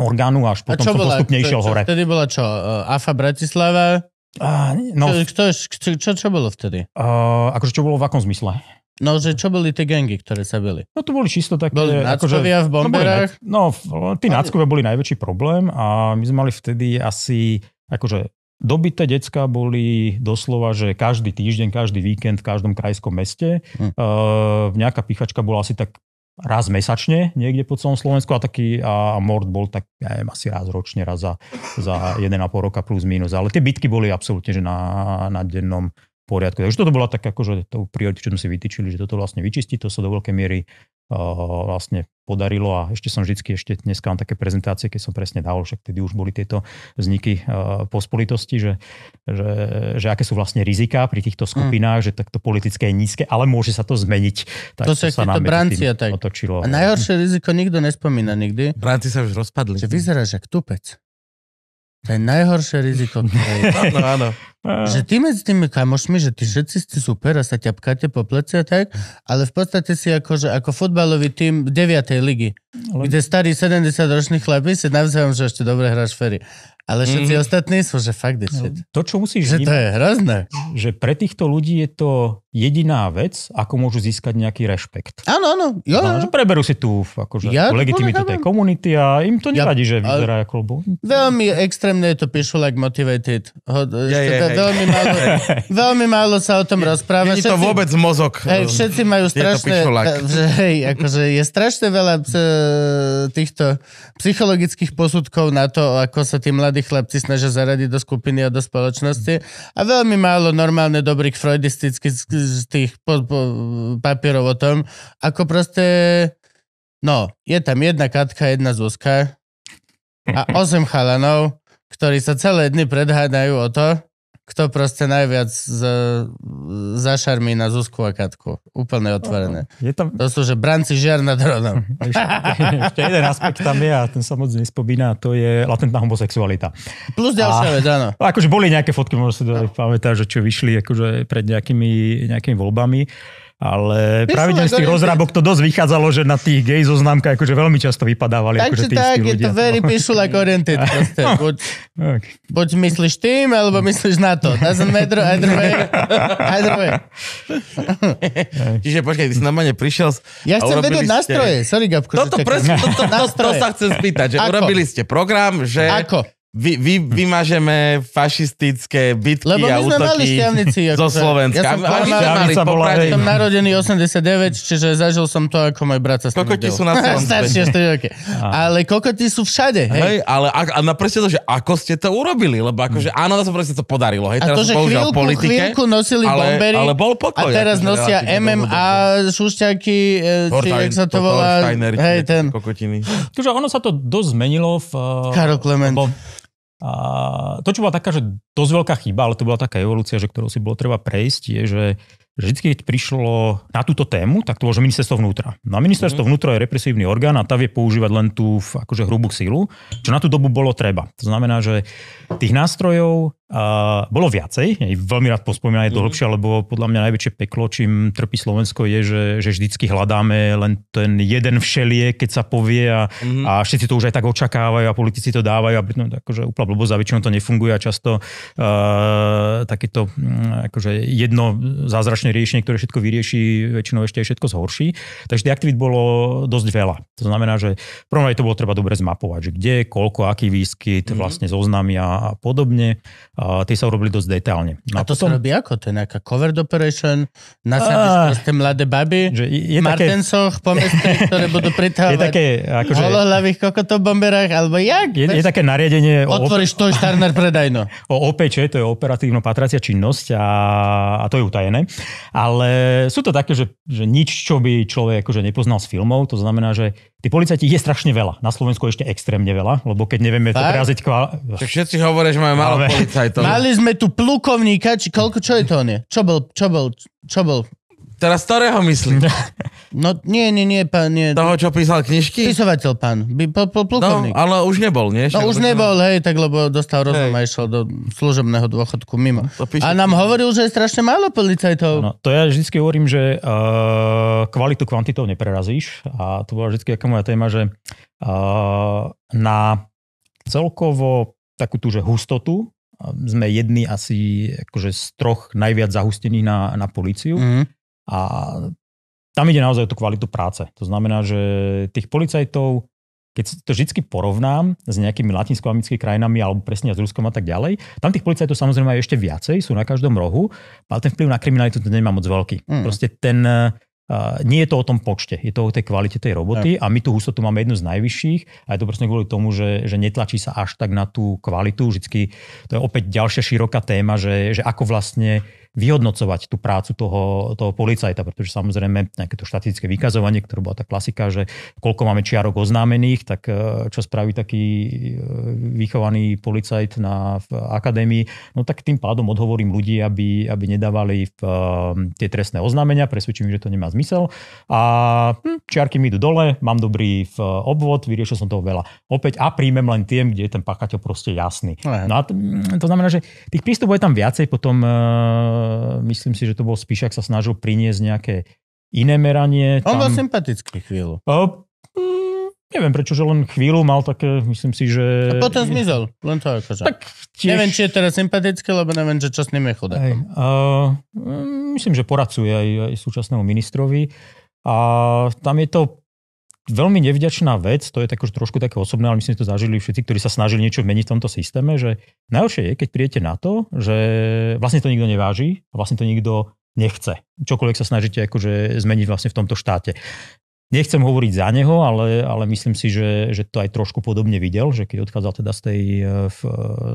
orgánu až potom som bola, postupne išiel hore. Vtedy bola čo? Eh, AFA Bratislava? A, no, čo, čo, čo, čo bolo vtedy? A, akože čo bolo v akom zmysle? No, že čo boli tie gengy, ktoré sa byli? No to boli čisto také... Boli akože, v bomberách? No, boli, no tí náckovia boli najväčší problém a my sme mali vtedy asi akože Dobité decka boli doslova, že každý týždeň, každý víkend v každom krajskom meste. Hm. Uh, nejaká pichačka bola asi tak raz mesačne niekde po celom Slovensku a taký a mord bol tak, ja neviem, asi raz ročne, raz za, za 1,5 roka plus minus. Ale tie bitky boli absolútne že na, na dennom poriadku. Takže toto bola tak akože to priority, čo sme si vytýčili, že toto vlastne vyčistiť to sa do veľkej miery uh, vlastne podarilo a ešte som vždycky, ešte dneska mám také prezentácie, keď som presne dal, však tedy už boli tieto vzniky uh, pospolitosti, že, že, že aké sú vlastne rizika pri týchto hm. skupinách, mm. že takto politické je nízke, ale môže sa to zmeniť. Tak to, to sa nám brancia tak. Otočilo. A najhoršie riziko nikto nespomína nikdy. Branci sa už rozpadli. Že vyzerá, že tupec. To je najhoršie riziko, ktoré no, Áno, áno. Že ty medzi tými kamošmi, že ty všetci ste super a sa ťapkáte po pleci a tak, ale v podstate si ako, že ako futbalový tým 9. ligy, ale... kde starí 70-ročný chlapí si navzájom, že ešte dobre hráš fery. Ale všetci mm. hmm ostatní sú, že fakt no. shit. No, To, čo musíš že vnímať, to je hrozné. Že pre týchto ľudí je to jediná vec, ako môžu získať nejaký rešpekt. Áno, áno. Jo, no, áno. preberú si tú, akože, ja tú legitimitu tej komunity a im to nevadí, ja, že vyzerá ako lebo... Veľmi extrémne je to píšu like motivated. Ho, je, je, to, je, veľmi, málo, veľmi málo sa o tom je, rozpráva. Je všetci, to vôbec mozog. Hej, všetci majú strašné... Je, Že, hej, akože je strašne veľa e, týchto psychologických posudkov na to, ako sa tí mladí mladí chlapci snažia zaradiť do skupiny a do spoločnosti a veľmi málo normálne dobrých freudistických z tých po, po, papierov o tom, ako proste, no, je tam jedna Katka, jedna Zuzka a osem chalanov, ktorí sa celé dny predhádajú o to, kto proste najviac z, zašarmí na Zuzku a Katku. Úplne otvorené. Je tam... To sú, že branci žiar nad rodom. Ešte, jeden aspekt tam je a ten sa moc nespomína, to je latentná homosexualita. Plus ďalšia vec, áno. Akože boli nejaké fotky, možno si to no. pamätáš, že čo vyšli akože pred nejakými, nejakými voľbami. Ale Myslím, pravidelne z tých rozrábok to dosť vychádzalo, že na tých gej zoznamka akože veľmi často vypadávali. Takže akože tak, ľudia. je to very no. peaceful like oriented. Proste. No. Buď, okay. buď myslíš tým, alebo myslíš na to. Doesn't matter, either way. Either way. Čiže počkaj, ty si normálne prišiel Ja chcem vedieť ste... Sorry, Gabko, toto, presne, toto, toto, to, to, to sa chcem spýtať, že Ako? urobili ste program, že... Ako? vy, vy, vymažeme fašistické bitky Lebo my a sme útoky mali šťavnici, zo akože. Slovenska. Ja som, ja som, mali, bola, ja som narodený 89, čiže zažil som to, ako môj brat sa s Kokoti sú na celom Staršie Ale kokoti sú všade. Hej, hej ale a, a na to, že ako ste to urobili, lebo akože hmm. áno, to sa to podarilo. Hej, a teraz to, že chvíľku, politike, chvíľku nosili ale, bombery ale bol pokoj, a teraz akože nosia MMA, šušťaky, e, či jak sa to volá. Hej, ten. Kokotiny. ono sa to dosť zmenilo v... Karol Klement. A to, čo bola taká, že dosť veľká chyba, ale to bola taká evolúcia, že ktorou si bolo treba prejsť, je, že vždy, keď prišlo na túto tému, tak to bolo, že ministerstvo vnútra. No a ministerstvo mhm. vnútra je represívny orgán a tá vie používať len tú akože hrubú sílu, čo na tú dobu bolo treba. To znamená, že tých nástrojov Uh, bolo viacej, veľmi rád pospomínam to dlhšie, mhm. mm-hmm. lebo podľa mňa najväčšie peklo, čím trpí Slovensko, je, že, že vždycky hľadáme len ten jeden všelie, keď sa povie a, mm-hmm. a všetci to už aj tak očakávajú a politici to dávajú a no, akože úplne blbosť a väčšinou to nefunguje a často uh, takéto uh, akože jedno zázračné riešenie, ktoré všetko vyrieši, väčšinou ešte aj všetko zhorší. Takže tých aktivít bolo dosť veľa. To znamená, že v prvom to bolo treba dobre zmapovať, že kde, koľko, aký výskyt, mm-hmm. vlastne zoznamia a podobne. Uh, tie sa urobili dosť detailne. No a to potom... sa robí ako? To je nejaká cover operation? na uh, proste mladé baby že je, je Martensoch také... po meste, ktoré budú pritávať je také, akože... holohlavých kokotov bomberách, alebo jak? Je, je také nariadenie... Otvoríš to štárner predajno. O OPČ, to je operatívno patracia činnosť a, a to je utajené. Ale sú to také, že, že nič, čo by človek akože nepoznal z filmov, to znamená, že Tí policajti je strašne veľa. Na Slovensku ešte extrémne veľa, lebo keď nevieme Fakt? to preraziť Kva... všetci hovoria, že máme málo policajtov to... Mali sme tu plukovníka, či koľko, čo je to on je? Čo bol, čo bol, čo bol? Teraz ktorého myslím? No nie, nie, nie, pán, nie. Toho, čo písal knižky? Spisovateľ pán, by, po, po, no, plukovník. No, ale už nebol, nie? No už nebol, hej, tak lebo dostal rozum a išiel do služobného dôchodku mimo. a nám hovoril, že je strašne málo policajtov. No, to ja vždy hovorím, že uh, kvalitu kvantitou neprerazíš a to bola vždy aká moja téma, že uh, na celkovo takú tú, že hustotu sme jedni asi akože z troch najviac zahustených na, na políciu. Mm. A tam ide naozaj o tú kvalitu práce. To znamená, že tých policajtov, keď to vždy porovnám s nejakými latinskoamerickými krajinami alebo presne s Ruskom a tak ďalej, tam tých policajtov samozrejme aj ešte viacej, sú na každom rohu, ale ten vplyv na kriminalitu to nemá moc veľký. Mm. Proste ten, nie je to o tom počte, je to o tej kvalite tej roboty tak. a my tú hustotu máme jednu z najvyšších a je to proste kvôli tomu, že, že netlačí sa až tak na tú kvalitu. Vždycky to je opäť ďalšia široká téma, že, že ako vlastne vyhodnocovať tú prácu toho, toho policajta, pretože samozrejme nejaké to štatické vykazovanie, ktoré bola tá klasika, že koľko máme čiarok oznámených, tak e, čo spraví taký e, vychovaný policajt na v akadémii, no tak tým pádom odhovorím ľudí, aby, aby nedávali v, e, tie trestné oznámenia, presvedčím, že to nemá zmysel a hm, čiarky mi idú dole, mám dobrý v obvod, vyriešil som toho veľa. Opäť a príjmem len tým, kde je ten pachateľ proste jasný. No, no a to, hm, to znamená, že tých prístupov je tam viacej potom Eh, myslím si, že to bol Spíšak, sa snažil priniesť nejaké iné meranie. On tam... bol sympatický chvíľu. O, hm, Neviem prečo, že len chvíľu mal také, myslím si, že... A potom zmizol, len to akože. Tak tiež... Neviem, či je teraz sympatické, lebo neviem, že čo s ním je hm, myslím, že poradcuje aj, aj súčasnému ministrovi. A tam je to veľmi nevďačná vec, to je tak už trošku také osobné, ale myslím, že to zažili všetci, ktorí sa snažili niečo meniť v tomto systéme, že najhoršie je, keď prijete na to, že vlastne to nikto neváži a vlastne to nikto nechce. Čokoľvek sa snažíte akože zmeniť vlastne v tomto štáte. Nechcem hovoriť za neho, ale, ale myslím si, že, že to aj trošku podobne videl, že keď odchádzal teda z tej, eh, eh,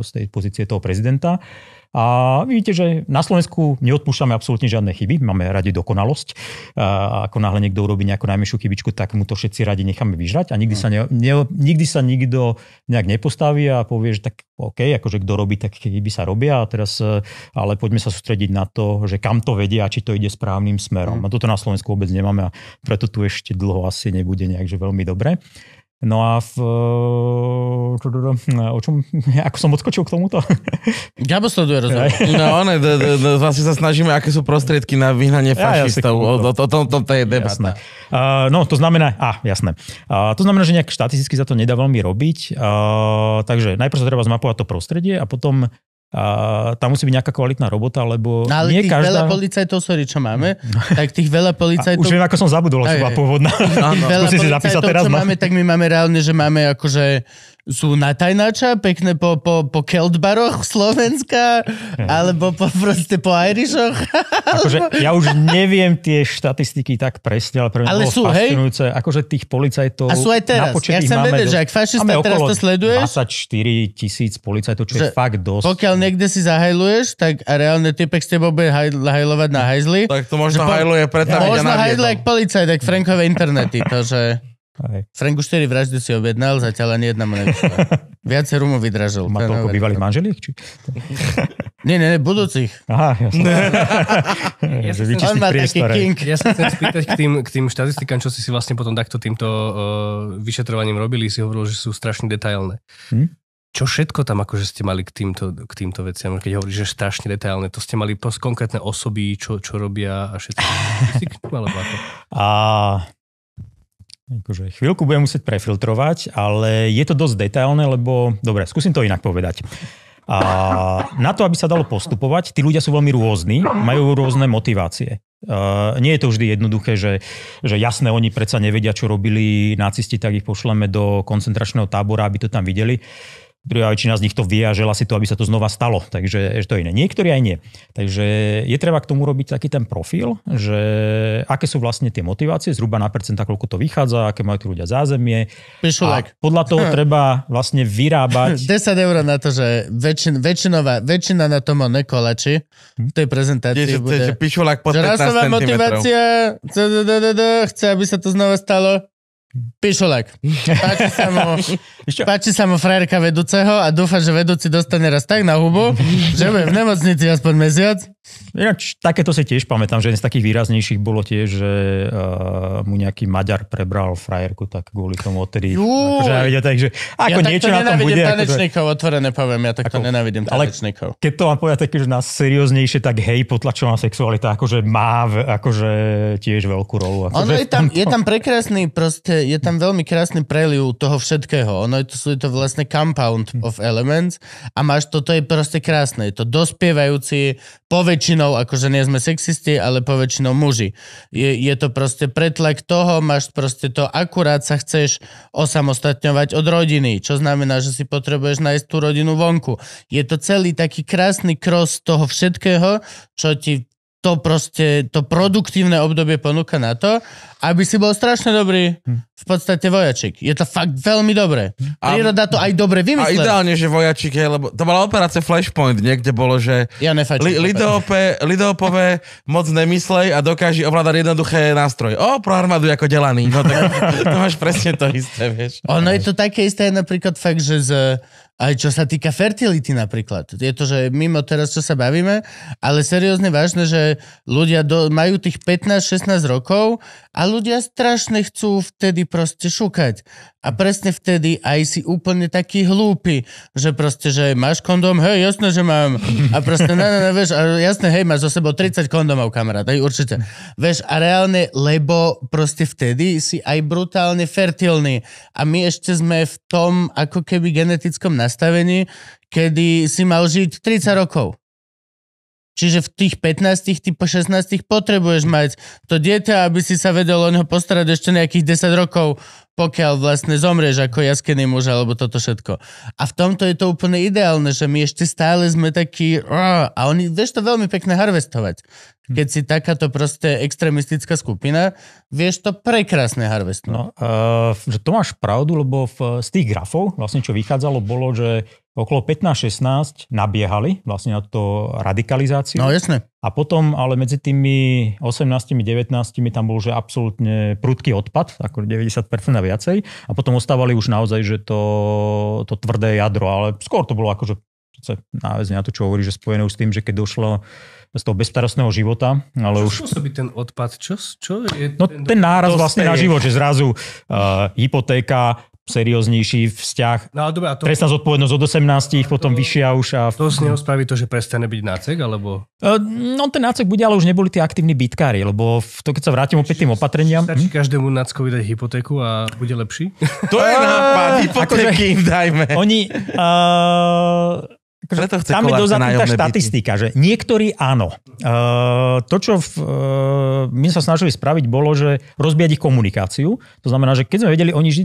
z tej pozície toho prezidenta, a vidíte, že na Slovensku neodpúšťame absolútne žiadne chyby, máme radi dokonalosť. A ako náhle niekto urobí nejakú najmenšiu chybičku, tak mu to všetci radi necháme vyžrať a nikdy no. sa, ne, ne, nikdy sa nikto nejak nepostaví a povie, že tak OK, akože kto robí, tak chyby sa robia a teraz, e, ale poďme sa sústrediť na to, že kam to vedie a či to ide správnym smerom. Mm. A toto na Slovensku vôbec nemáme a preto tu ešte dlho asi nebude nejak veľmi dobre. No a v, eh, eh, o čom, ako som odskočil k tomuto? Gabo sleduje rozhovor. No one, d, d, d, vlastne sa snažíme, aké sú prostriedky na vyhnanie fašistov. Ja, ja o, o, o tom, tom to je debata. Uh, no to znamená, a jasné. Uh, to znamená, že nejak štatisticky sa to nedá veľmi robiť. Uh, takže najprv sa treba zmapovať to prostredie a potom a tam musí byť nejaká kvalitná robota, lebo no, ale nie tých každá... veľa policajtov, sorry, čo máme, tak tých veľa policajtov... Už viem, ako som zabudol, čo bola pôvodná. Tých, tých veľa policajtov, čo máme, tak my máme reálne, že máme akože sú natajnača, pekné po, po, po keltbaroch Slovenska, hm. alebo po, proste po Irishoch. Akože, ja už neviem tie štatistiky tak presne, ale pre mňa ale bolo sú, fascinujúce. Hej? Akože tých policajtov... A sú aj teraz. Na ja vedel, do... že ak fašista teraz to sleduješ... 24 tisíc policajtov, čo je fakt dosť. Pokiaľ niekde si zahajluješ, tak a reálne typek s tebou bude haj, hajlovať na hajzli. Tak to možno po, hajluje preto. Možno hajluje jak policajt, jak Frankové internety. To, že... Aj. Frank už 4 vraždy si objednal, zatiaľ ani jedna mu nevyšla. Viacero mu vydražil. Má toľko bývalých manželiek? Či... nie, nie, nie, budúcich. Aha, jasne. ja že on má taký king. Ja sa chcem spýtať k tým, k tým štatistikám, čo si si vlastne potom takto týmto uh, vyšetrovaním robili, si hovoril, že sú strašne detailné. Hm? čo všetko tam akože ste mali k týmto, k týmto veciam, keď hovoríš, že strašne detailné, to ste mali konkrétne osoby, čo, čo robia a všetko. Alebo ako? A, Akože chvíľku budem musieť prefiltrovať, ale je to dosť detailné, lebo... Dobre, skúsim to inak povedať. A na to, aby sa dalo postupovať, tí ľudia sú veľmi rôzni, majú rôzne motivácie. Uh, nie je to vždy jednoduché, že, že jasné, oni predsa nevedia, čo robili nacisti, tak ich pošleme do koncentračného tábora, aby to tam videli. Uh, druhá väčšina z nich to vie a žela si to, aby sa to znova stalo. Takže to je iné. Niektorí aj nie. Takže je treba k tomu robiť taký ten profil, že aké sú vlastne tie motivácie, zhruba na percenta, koľko to vychádza, aké majú tu ľudia zázemie. A podľa toho treba vlastne vyrábať... 10 eur na to, že väčšin, väčšinová, väčšina na tom nekolači v mhm. tej prezentácii Ježi, bude... Pišulek po 15 rasová motivácia, chce, aby sa to znova stalo. Pišolák. Páči sa mu, páči sa mu frajerka vedúceho a dúfa, že vedúci dostane raz tak na hubu, že bude v nemocnici aspoň mesiac. Ináč, takéto si tiež pamätám, že jeden z takých výraznejších bolo tiež, že uh, mu nejaký Maďar prebral frajerku, tak kvôli tomu odtedy... Akože, ja vedia, takže, ako ja niečo na tom bude... Akože- tanečníkov, akože, otvorené poviem, ja takto ako, nenávidím tanečníkov. Ale keď to mám povedať také, že na serióznejšie, tak hej, potlačená sexualita akože má akože tiež veľkú rolu. Akože ono je tam, je tam prekrásny, proste, je tam veľmi krásny preliv toho všetkého. Ono je to, sú to vlastne compound of elements a máš to, to je proste krásne. Je to dospievajúci, poved poväčšinou, akože nie sme sexisti, ale poväčšinou muži. Je, je to proste pretlak toho, máš proste to, akurát sa chceš osamostatňovať od rodiny, čo znamená, že si potrebuješ nájsť tú rodinu vonku. Je to celý taký krásny kros toho všetkého, čo ti to proste, to produktívne obdobie ponúka na to, aby si bol strašne dobrý hm. v podstate vojačik. Je to fakt veľmi dobré. Hm. Príroda to aj dobre vymyslela. A ideálne, že vojačik je, lebo to bola operácia Flashpoint, niekde bolo, že ja li, Lidope, Lidopové moc nemyslej a dokáže ovládať jednoduché nástroj. O, pro armádu ako delaný. No tak to máš presne to isté, vieš. Ono je to také isté napríklad fakt, že z aj čo sa týka fertility napríklad. Je to, že mimo teraz, čo sa bavíme, ale seriózne vážne, že ľudia do, majú tých 15-16 rokov a ľudia strašne chcú vtedy proste šukať. A presne vtedy aj si úplne taký hlúpy, že proste, že máš kondom, hej, jasné, že mám. A proste, ne, ne, ne, vieš, a jasné, hej, máš za sebou 30 kondomov, kamarát, aj určite. Vieš, a reálne, lebo proste vtedy si aj brutálne fertilný. A my ešte sme v tom, ako keby genetickom nastavení, kedy si mal žiť 30 rokov. Čiže v tých 15, ty po 16 potrebuješ mať to dieťa, aby si sa vedel o neho postarať ešte nejakých 10 rokov pokiaľ vlastne zomrieš ako jaskený muž alebo toto všetko. A v tomto je to úplne ideálne, že my ešte stále sme takí a oni, vieš to veľmi pekne harvestovať. Keď si takáto proste extremistická skupina, vieš to prekrásne harvestnú. No, uh, že to máš pravdu, lebo v, z tých grafov, vlastne čo vychádzalo, bolo, že okolo 15-16 nabiehali vlastne na to radikalizáciu. No jasne. A potom, ale medzi tými 18-19 tam bol, že absolútne prudký odpad, ako 90% a viacej. A potom ostávali už naozaj, že to, to tvrdé jadro, ale skôr to bolo akože náväzne na to, čo hovorí, že spojené s tým, že keď došlo z toho bezstarostného života. Ale čo už... spôsobí ten odpad? Čo, čo je no, ten, ten náraz vlastne na život, že zrazu uh, hypotéka, serióznejší vzťah. No, dobra, a to... Trestná zodpovednosť od 18, to... potom vyššia už. A... To s neho spraví to, že prestane byť nácek, alebo... Uh, no ten nácek bude, ale už neboli tí aktívni bytkári, lebo to, keď sa vrátim opäť tým opatreniam... Stačí hm? každému náckovi dať hypotéku a bude lepší? To je nápad, hypotéky im dajme. Oni... Uh, Takže Preto chce tam je tá štatistika, byty. že niektorí áno. Uh, to, čo v, uh, my sa snažili spraviť, bolo, že rozbiať ich komunikáciu. To znamená, že keď sme vedeli, oni vždy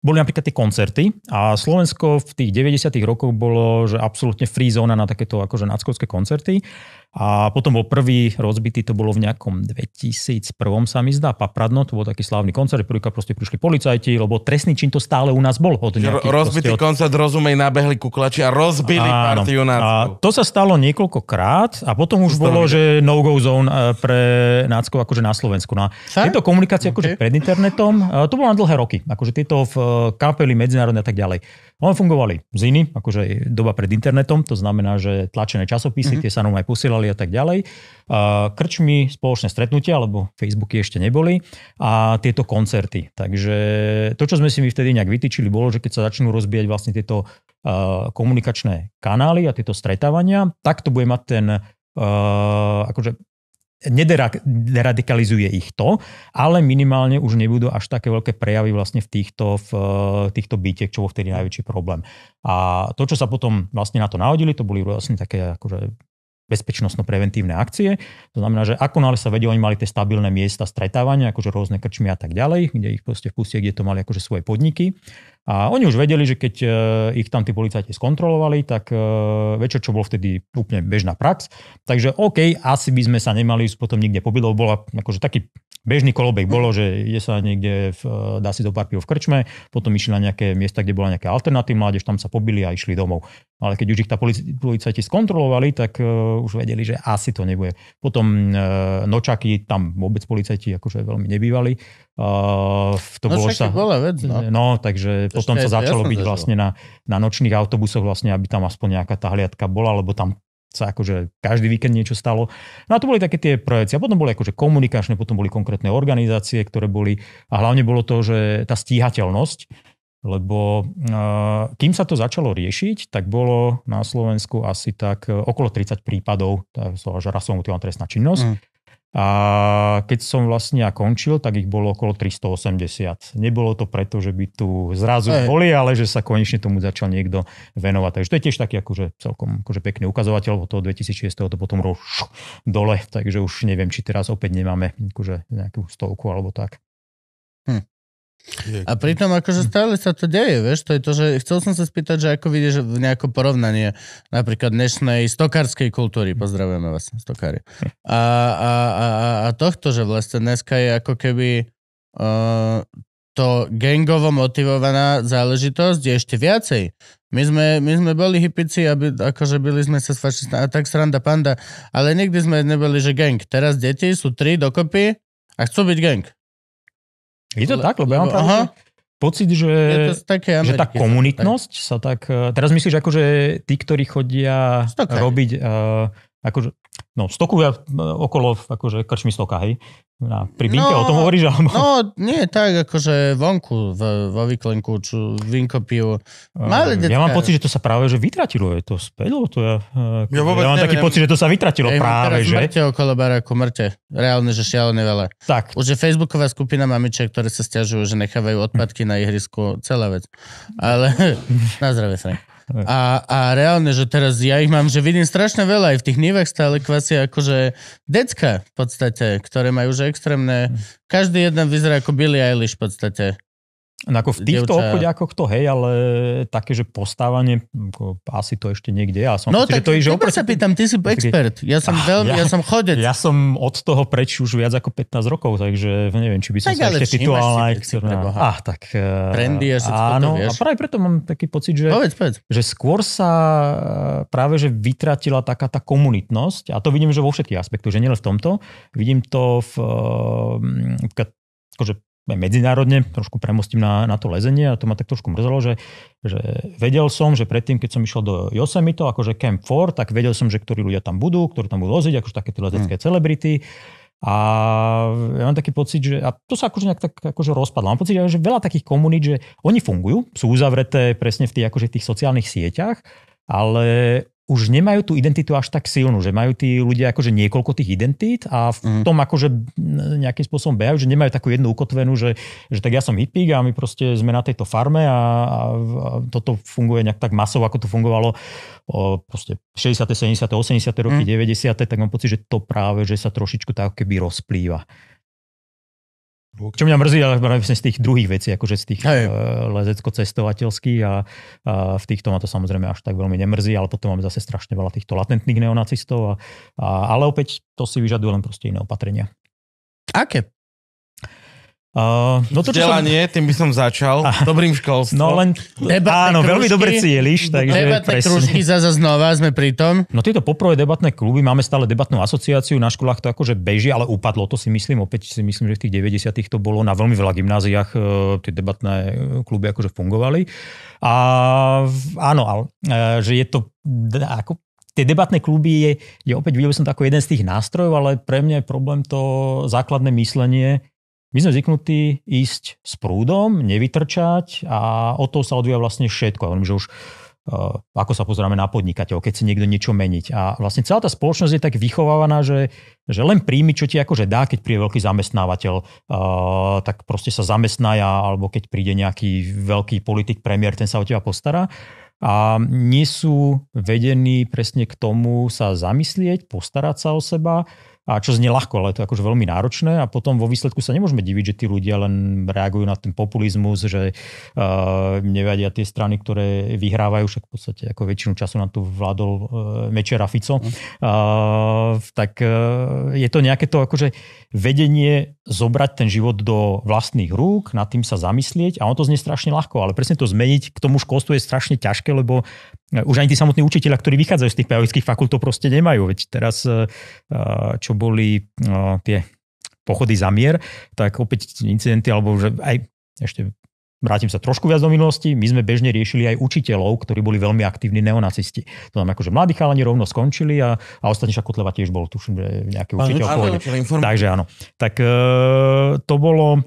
boli napríklad tie koncerty a Slovensko v tých 90. rokoch bolo, že absolútne free zóna na takéto akože náckovské koncerty. A potom bol prvý rozbitý, to bolo v nejakom 2001. sa mi zdá, Papradno, to bol taký slávny koncert, prvýkrát proste prišli policajti, lebo trestný čin to stále u nás bol. Od nejakých, rozbitý od... koncert, rozumej, nabehli kuklači a rozbili Áno. partiu nácku. A to sa stalo niekoľkokrát a potom už bolo, že no-go zone e, pre náckov akože na Slovensku. No, tieto komunikácie akože okay. akože pred internetom, e, to bolo na dlhé roky. Akože tieto v kapely medzinárodné a tak ďalej. On fungovali ziny, akože doba pred internetom, to znamená, že tlačené časopisy, mm-hmm. tie sa nám aj posielali a tak ďalej. Krčmi spoločné stretnutia, lebo Facebooky ešte neboli a tieto koncerty. Takže to, čo sme si my vtedy nejak vytýčili, bolo, že keď sa začnú rozbíjať vlastne tieto komunikačné kanály a tieto stretávania, tak to bude mať ten akože nederadikalizuje ich to, ale minimálne už nebudú až také veľké prejavy vlastne v týchto, v eh, týchto bytech, čo bol vtedy najväčší problém. A to, čo sa potom vlastne na to nahodili, to boli vlastne také akože bezpečnostno-preventívne akcie. To znamená, že ako sa vedeli, oni mali tie stabilné miesta stretávania, akože rôzne krčmy a tak ďalej, kde ich proste vpustia, kde to mali akože svoje podniky. A oni už vedeli, že keď eh, ich tam tí policajti skontrolovali, tak eh, večer, čo bol vtedy úplne bežná prax. Takže OK, asi by sme sa nemali potom nikde pobyť, lebo bola akože taký bežný kolobek bolo, že ide sa niekde, v, dá si do pár v krčme, potom išli na nejaké miesta, kde bola nejaká alternatíva mládež, tam sa pobili a išli domov. Ale keď už ich tá policajti skontrolovali, tak uh, už vedeli, že asi to nebude. Potom uh, nočaky, tam vôbec policajti akože veľmi nebývali. Uh, to no, bolo, sa, bola vec, no. no, takže to potom sa začalo ja byť vlastne na, na nočných autobusoch, vlastne, aby tam aspoň nejaká tá hliadka bola, lebo tam sa akože každý víkend niečo stalo. No a to boli také tie projekcie. A potom boli akože komunikačné, potom boli konkrétne organizácie, ktoré boli, a hlavne bolo to, že tá stíhateľnosť, lebo uh, kým sa to začalo riešiť, tak bolo na Slovensku asi tak eh, okolo 30 prípadov, že až rasovo motivovaná trestná činnosť. Mm. A keď som vlastne ja končil, tak ich bolo okolo 380. Nebolo to preto, že by tu zrazu Ej. Eh. boli, ale že sa konečne tomu začal niekto venovať. Takže to je tiež taký akože celkom akože pekný ukazovateľ, od toho 2006 to potom roš dole, takže už neviem, či teraz opäť nemáme akože nejakú stovku alebo tak. Hm. A pritom akože stále sa to deje, vieš, to je to, že chcel som sa spýtať, že ako vidíš nejako porovnanie napríklad dnešnej stokárskej kultúry, pozdravujeme vás, stokári, a, a, a, a tohto, že vlastne dneska je ako keby uh, to gangovo motivovaná záležitosť je ešte viacej. My sme, my sme boli hypici, aby, akože byli sme sa s fašistami, a tak sranda panda, ale nikdy sme neboli, že gang. Teraz deti sú tri dokopy a chcú byť gang. Je to tak, lebo ja mám aha. pocit, že, také že tá komunitnosť tak. sa tak... E, teraz myslíš, akože tí, ktorí chodia robiť... Uh, akože No, stoku ja no, okolo, akože krčmi stoka, hej? Na, pri binke no, o tom no, hovoríš? Alebo... No, nie, tak akože vonku, v, vo vyklenku, či vinko pivo. Malé detka. Ja mám pocit, že to sa práve že vytratilo, je to späť, to ja... Ako, e, ja, ja mám neviem. taký pocit, že to sa vytratilo Ej, práve, že? Mŕte okolo baráku, mŕte. Reálne, že šialené veľa. Tak. Už je facebooková skupina mamičiek, ktoré sa stiažujú, že nechávajú odpadky na ihrisku, celá vec. Ale na zdravie, Frank. A, a reálne, že teraz ja ich mám, že vidím strašne veľa aj v tých nivách stále kvasi akože decka v podstate, ktoré majú už extrémne, hm. každý jeden vyzerá ako Billy Eilish v podstate. No ako v týchto Devča... to hej, ale také, že postávanie, ako, asi to ešte niekde. Ja som no pocit, tak to je, že sa pýtam, ty si expert. Ja som, ah, veľmi, ja, ja som chodec. Ja som od toho preč už viac ako 15 rokov, takže neviem, či by som tak, sa ešte tituloval Ah, tak... Eh, Trendy a sa áno, to vieš. a práve preto mám taký pocit, že, povedz, povedz. že skôr sa eh, práve že vytratila taká tá komunitnosť a to vidím, že vo všetkých aspektoch, že nielen v tomto. Vidím to v, eh, v akože medzinárodne, trošku premostím na, na to lezenie a to ma tak trošku mrzelo, že, že vedel som, že predtým, keď som išiel do Yosemite, akože Camp 4, tak vedel som, že ktorí ľudia tam budú, ktorí tam budú loziť, akože také tie lezecké mm. celebrity. A ja mám taký pocit, že, a to sa akože nejak tak akože rozpadlo, mám pocit, že veľa takých komunít, že oni fungujú, sú uzavreté presne v tých, akože tých sociálnych sieťach, ale už nemajú tú identitu až tak silnú, že majú tí ľudia akože niekoľko tých identít a v mm. tom akože nejakým spôsobom behajú, že nemajú takú jednu ukotvenú, že, že tak ja som hippík a my proste sme na tejto farme a, a, toto funguje nejak tak masovo, ako to fungovalo o proste 60., 70., 80., roky, mm. 90., tak mám pocit, že to práve, že sa trošičku tak keby rozplýva notebook. Čo mňa mrzí, ale vlastne z tých druhých vecí, akože z tých uh, lezecko-cestovateľských a, a v týchto ma to samozrejme až tak veľmi nemrzí, ale potom máme zase strašne veľa týchto latentných neonacistov, a, a, ale opäť to si vyžaduje len proste iné opatrenia. Aké? Uh, no to, Vzdelanie, som... tým by som začal. Ah. Dobrým školstvom. No len, debatné áno, veľmi dobre cieliš. Takže debatné presne. kružky zase znova, sme pri tom. No tieto poprvé debatné kluby, máme stále debatnú asociáciu, na školách to akože beží, ale upadlo to si myslím, opäť si myslím, že v tých 90 to bolo na veľmi veľa gymnáziách, e, tie debatné kluby akože fungovali. A áno, ale, e, že je to ako tie debatné kluby je, je opäť, videl som to ako jeden z tých nástrojov, ale pre mňa je problém to základné myslenie, my sme zvyknutí ísť s prúdom, nevytrčať a od toho sa odvíja vlastne všetko. Ja viem, že už eh, ako sa pozeráme na podnikateľov, keď si niekto niečo meniť. A vlastne celá tá spoločnosť je tak vychovávaná, že, že len príjmi, čo ti akože dá, keď príde veľký zamestnávateľ, uh, tak proste sa zamestnaja, alebo keď príde nejaký veľký politik, premiér, ten sa o teba postará. A nie sú vedení presne k tomu sa zamyslieť, postarať sa o seba, a čo znie ľahko, ale to je akože veľmi náročné a potom vo výsledku sa nemôžeme diviť, že tí ľudia len reagujú na ten populizmus, že uh, eh, nevadia tie strany, ktoré vyhrávajú, však v podstate ako väčšinu času na tu vládol uh, Mečera Fico, uh, tak uh, je to nejaké to akože vedenie zobrať ten život do vlastných rúk, nad tým sa zamyslieť a on to znie strašne ľahko, ale presne to zmeniť k tomu školstvu je strašne ťažké, lebo už ani tí samotní učiteľia, ktorí vychádzajú z tých pedagogických fakult, to proste nemajú. Veď teraz, čo boli no, tie pochody za mier, tak opäť incidenty, alebo že aj ešte vrátim sa trošku viac do minulosti, my sme bežne riešili aj učiteľov, ktorí boli veľmi aktívni neonacisti. To znamená, akože mladí chalani rovno skončili a, a ostatní však Kotleba tiež bol, tuším, nejaký Pán učiteľ. Ale, takže áno. Tak e, to bolo...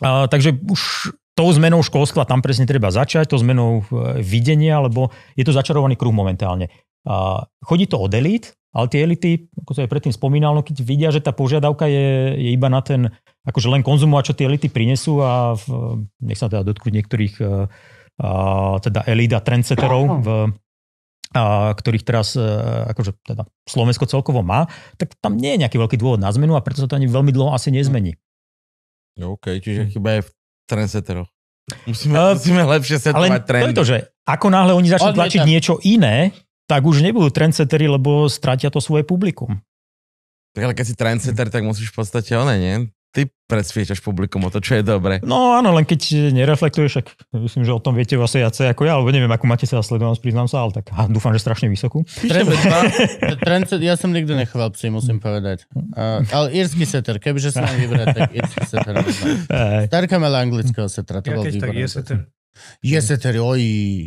E, takže už tou zmenou školstva tam presne treba začať, tou zmenou e, videnia, lebo je to začarovaný kruh momentálne. Chodí to od elít, ale tie elity, ako som aj predtým spomínal, no keď vidia, že tá požiadavka je, je iba na ten, akože len konzumovať, čo tie elity prinesú a v, nech sa teda dotknúť niektorých e, a, teda elít a trendsetterov, v, a, ktorých teraz e, akože teda Slovensko celkovo má, tak tam nie je nejaký veľký dôvod na zmenu a preto sa to ani veľmi dlho asi nezmení. No OK, čiže chyba je v trendsetteroch. Musíme, e, musíme lepšie setovať trendy. To je to, že ako náhle oni začnú tlačiť niečo iné, tak už nebudú trendsettery, lebo stratia to svoje publikum. Tak ale keď si trendsetter, tak musíš v podstate one, nie? Ty predsviečaš publikum o to, čo je dobre. No áno, len keď nereflektuješ, tak myslím, že o tom viete vlastne viacej ako ja, alebo neviem, ako máte sa sledovanosť, priznám sa, ale tak a dúfam, že strašne vysokú. Trendset, ja som nikdy nechval, psi, musím hm. povedať. Uh, ale írsky setter, kebyže sa mám vybrať, tak írsky setter. Starka mala anglického setra, to ja bol výborný. Jeseter, oj,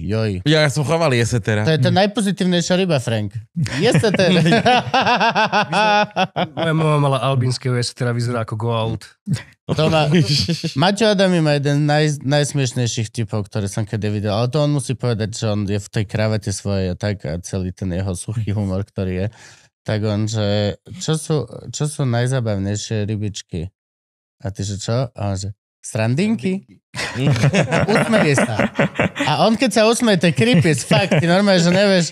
joj. Ja, ja som choval jesetera. To je tá najpozitívnejšia ryba, Frank. Jeseter. Moja mama mala albínskeho jesetera, vyzerá ako gold. To má... Maťo Adami má jeden naj, najsmiešnejších typov, ktoré som kedy videl. Ale to on musí povedať, že on je v tej kravete svojej a tak a celý ten jeho suchý humor, ktorý je. Tak on, že čo sú, čo sú najzabavnejšie rybičky? A ty, že čo? A on, že Srandinky? Mm. Usmeje sa. A on keď sa usmeje, to je creepy, fakt. Ty normálne, že nevieš,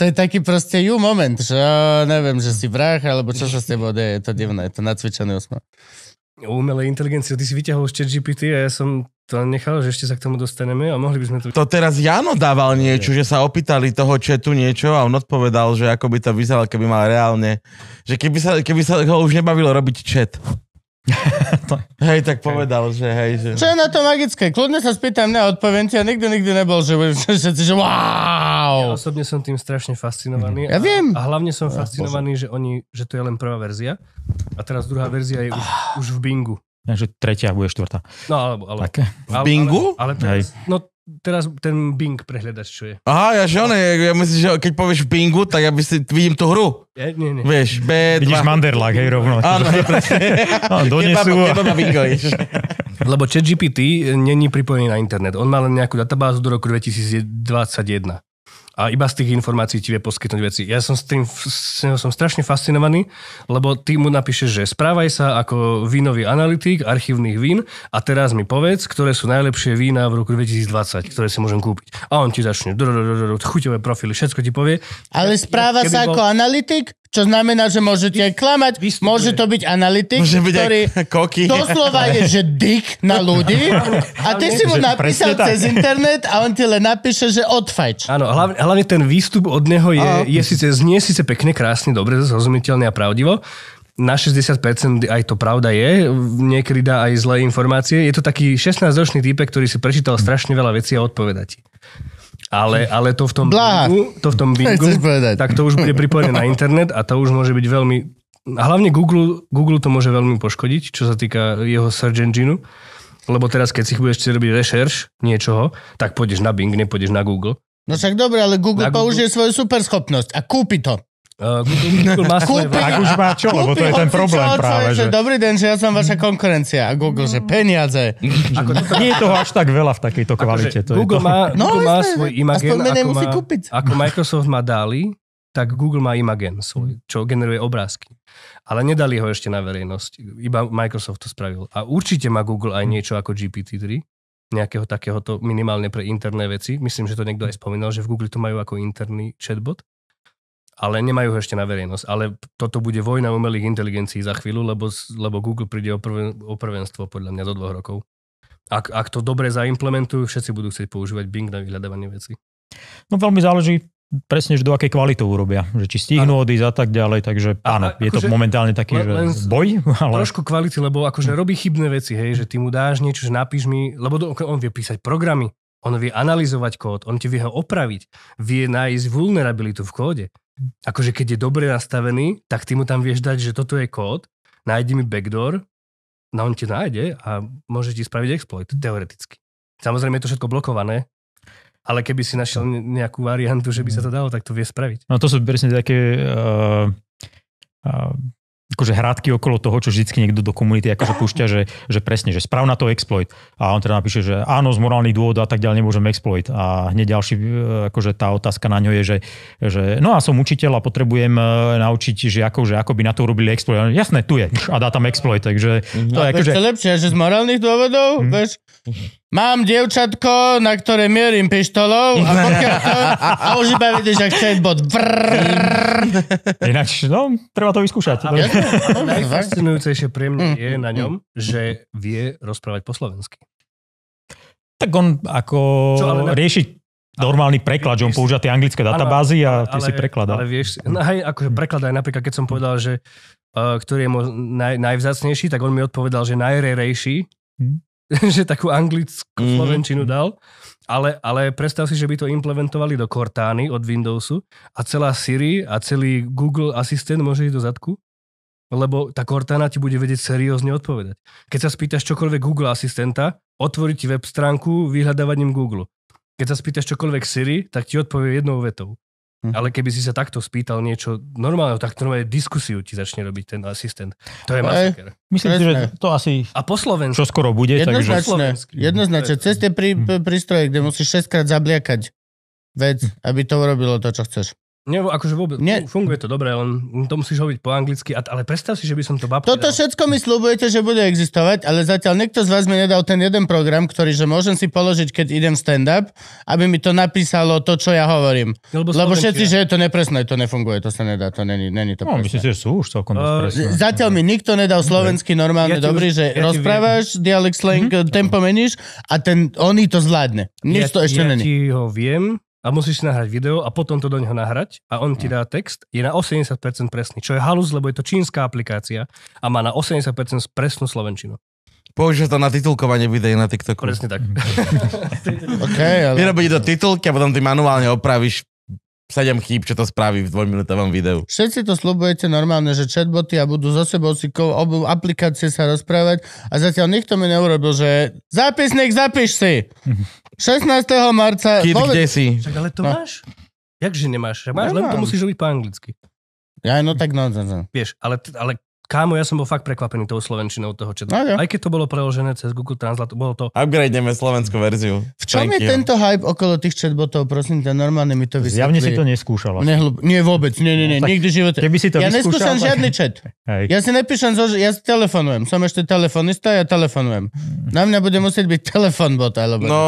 to je taký proste you moment, že o, neviem, že si brách, alebo čo sa s tebou deje, je to divné, je to nacvičený úsmev. Umelej inteligencie, ty si vyťahol z GPT a ja som to nechal, že ešte sa k tomu dostaneme a mohli by sme to... To teraz Jano dával niečo, že sa opýtali toho četu niečo a on odpovedal, že ako by to vyzeralo, keby mal reálne, že keby sa, keby sa ho už nebavilo robiť čet. hej, tak povedal, že hej. Že... Čo je na to magické? Kľudne sa spýtam, neodpoviem odpoviem ti a nikto nikdy nebol, že všetci, že wow. Ja osobne som tým strašne fascinovaný. Mhm. Ja a, viem. A hlavne som fascinovaný, že, oni, že to je len prvá verzia a teraz druhá verzia je už, ah. už v Bingu. Takže tretia bude štvrtá. No alebo... alebo tak. V Bingu? Ale, ale teraz, no teraz ten Bing prehľadač, čo je. Aha, ja že one, ja myslím, že keď povieš Bingu, tak ja by si, vidím tú hru. Ja, nie, nie. Vieš, B2. Vidíš Manderlak, hej, rovno. Áno, hej, presne. No, donesú. Bingo, Lebo ChatGPT není pripojený na internet. On má len nejakú databázu do roku 2021 a iba z tých informácií ti vie poskytnúť veci. Ja som s tým som strašne fascinovaný, lebo ty mu napíšeš, že správaj sa ako vínový analytik archívnych vín a teraz mi povedz, ktoré sú najlepšie vína v roku 2020, ktoré si môžem kúpiť. A on ti začne chuťové profily, všetko ti povie. Ale správa sa ako analytik? Čo znamená, že môžete aj klamať, Vystupuje. môže to byť analytik, môže byť ktorý koky. doslova je, že dik na ľudí a ty si mu napísal cez internet a on ti len napíše, že odfajč. Áno, hlavne, hlavne ten výstup od neho je, a... je síce, znie síce pekne, krásne, dobre, zrozumiteľne a pravdivo, na 60% aj to pravda je, niekedy dá aj zlé informácie. Je to taký 16-ročný týpek, ktorý si prečítal strašne veľa vecí a odpovedať. ti ale, ale to v tom Blah. bingu, to v tom bingu tak to už bude pripojené na internet a to už môže byť veľmi... A hlavne Google, Google to môže veľmi poškodiť, čo sa týka jeho search engineu. lebo teraz, keď si budeš robiť rešerš niečoho, tak pôjdeš na Bing, nepôjdeš na Google. No však dobre, ale Google použije svoju superschopnosť a kúpi to. Google, Google má svoje kúpi, Ak už má čo, lebo to je ten problém čo, práve. Že... že... Dobrý deň, že ja som vaša konkurencia. A Google, že peniaze. Ako to, nie je toho až tak veľa v takejto akože kvalite. To Google, to... Má, no, Google má svoj imagen, ako, má, kúpiť. ako Microsoft má DALI, tak Google má imagen svoj, čo generuje obrázky. Ale nedali ho ešte na verejnosť. Iba Microsoft to spravil. A určite má Google aj niečo ako GPT-3 nejakého takéhoto minimálne pre interné veci. Myslím, že to niekto aj spomínal, že v Google to majú ako interný chatbot ale nemajú ho ešte na verejnosť. Ale toto bude vojna umelých inteligencií za chvíľu, lebo, lebo Google príde o, o prvenstvo podľa mňa do dvoch rokov. Ak, ak to dobre zaimplementujú, všetci budú chcieť používať Bing na vyhľadávanie veci. No veľmi záleží presne, že do akej kvality urobia. Že či stihnú odísť a tak ďalej, takže áno, ano, je to to akože momentálne taký, len, že boj. Ale... Trošku kvality, lebo akože robí chybné veci, hej, že ty mu dáš niečo, že napíš mi, lebo do, on vie písať programy, on vie analyzovať kód, on ti vie ho opraviť, vie nájsť vulnerabilitu v kóde. Akože keď je dobre nastavený, tak ty mu tam vieš dať, že toto je kód, nájdi mi backdoor, no on ti nájde a môže ti spraviť exploit, teoreticky. Samozrejme je to všetko blokované, ale keby si našiel nejakú variantu, že by sa to dalo, tak to vie spraviť. No to sú presne také uh, uh, akože hrádky okolo toho, čo vždycky niekto do komunity akože púšťa, že, že presne, že na to exploit. A on teda napíše, že áno, z morálnych dôvodov a tak ďalej nemôžem exploit. A hneď ďalší, e, akože tá otázka na ňo je, že, že no a som učiteľ a potrebujem e, naučiť ako, že ako by na to robili exploit. Jasné, tu je. A dá tam exploit, takže to je no, akože... lepšie, že z morálnych dôvodov, mm. veš... Mám dievčatko, na ktoré mierim pištolou a pokiaľ to, a už iba vidíš, ak chce bod. Ináč, no, treba to vyskúšať. ja, Najfascinujúcejšie pre mňa mhm. je na ňom, že vie rozprávať po slovensky. Tak on ako Čo, na... rieši normálny preklad, že on používa tie anglické databázy a tie ale, si prekladá. Ale vieš, no hej, akože prekladá aj napríklad, keď som povedal, že uh, ktorý je naj, najvzácnejší, tak on mi odpovedal, že najrerejší, mhm. že takú anglickú mm-hmm. slovenčinu dal. Ale, ale predstav si, že by to implementovali do Cortány od Windowsu a celá Siri a celý Google Assistant môže ísť do zadku, lebo tá Cortana ti bude vedieť seriózne odpovedať. Keď sa spýtaš čokoľvek Google Asistenta, otvorí ti web stránku vyhľadávaním Google. Keď sa spýtaš čokoľvek Siri, tak ti odpovie jednou vetou. Mhm. Ale keby si sa takto spýtal niečo normálne, tak normálne diskusiu ti začne robiť ten asistent. To je masaker. Myslím si, že to asi... A po slovensku. Čo skoro bude, jednoznačne, takže... Jednoznačne. Cez tie mhm. prístroje, kde musíš 6 zabliakať vec, mhm. aby to urobilo to, čo chceš. Nie, akože vôbec, Nie. funguje to dobre, len to musíš hovoriť po anglicky, ale predstav si, že by som to babke Toto dal. všetko mi slúbujete, že bude existovať, ale zatiaľ niekto z vás mi nedal ten jeden program, ktorý, že môžem si položiť, keď idem stand-up, aby mi to napísalo to, čo ja hovorím. Lebo, Lebo všetci, že je to nepresné, to nefunguje, to sa nedá, to není, není to no, myslím, že sú už celkom uh, Zatiaľ mi nikto nedal slovenský normálne ja dobrý, už, že ja rozprávaš, dialect slang, mm-hmm. tempo meníš a ten, oni to zvládne. Nič ja, to ešte ja není. Ja ti ho viem a musíš si nahrať video a potom to do neho nahrať a on ti hm. dá text, je na 80% presný, čo je halus, lebo je to čínska aplikácia a má na 80% presnú slovenčinu. Použiť to na titulkovanie videí na TikToku. Presne tak. Hm. okay, ale... Vyrobiť do titulky a potom ty manuálne opravíš 7 chýb, čo to spraví v dvojminútovom videu. Všetci to slubujete normálne, že chatboty a budú zo sebou si ko- obu aplikácie sa rozprávať a zatiaľ nikto mi neurobil, že zápisník, zapíš si. 16. marca... Kid, nové... kde si? Však ale to no. máš? Jakže nemáš? Máš, Nemám. len to musíš robiť po anglicky. Ja, no tak no, no, no. Vieš, ale, ale Kámo, ja som bol fakt prekvapený tou slovenčinou toho četu. Okay. Aj keď to bolo preložené cez Google Translate, bolo to... Upgradeneme slovenskú verziu. V čom Thank je you. tento hype okolo tých chatbotov? Prosím ťa, normálne mi to vysvetli. Zjavne si to neskúšal. Nehlub... Nie vôbec, nie, nie, nie, no, nikdy v živote. Keby si to ja neskúšam tak... žiadny chat. Hej. Ja si nepíšem, zo... ja telefonujem. Som ešte telefonista, ja telefonujem. Na mňa bude musieť byť telefon bot, alebo... No,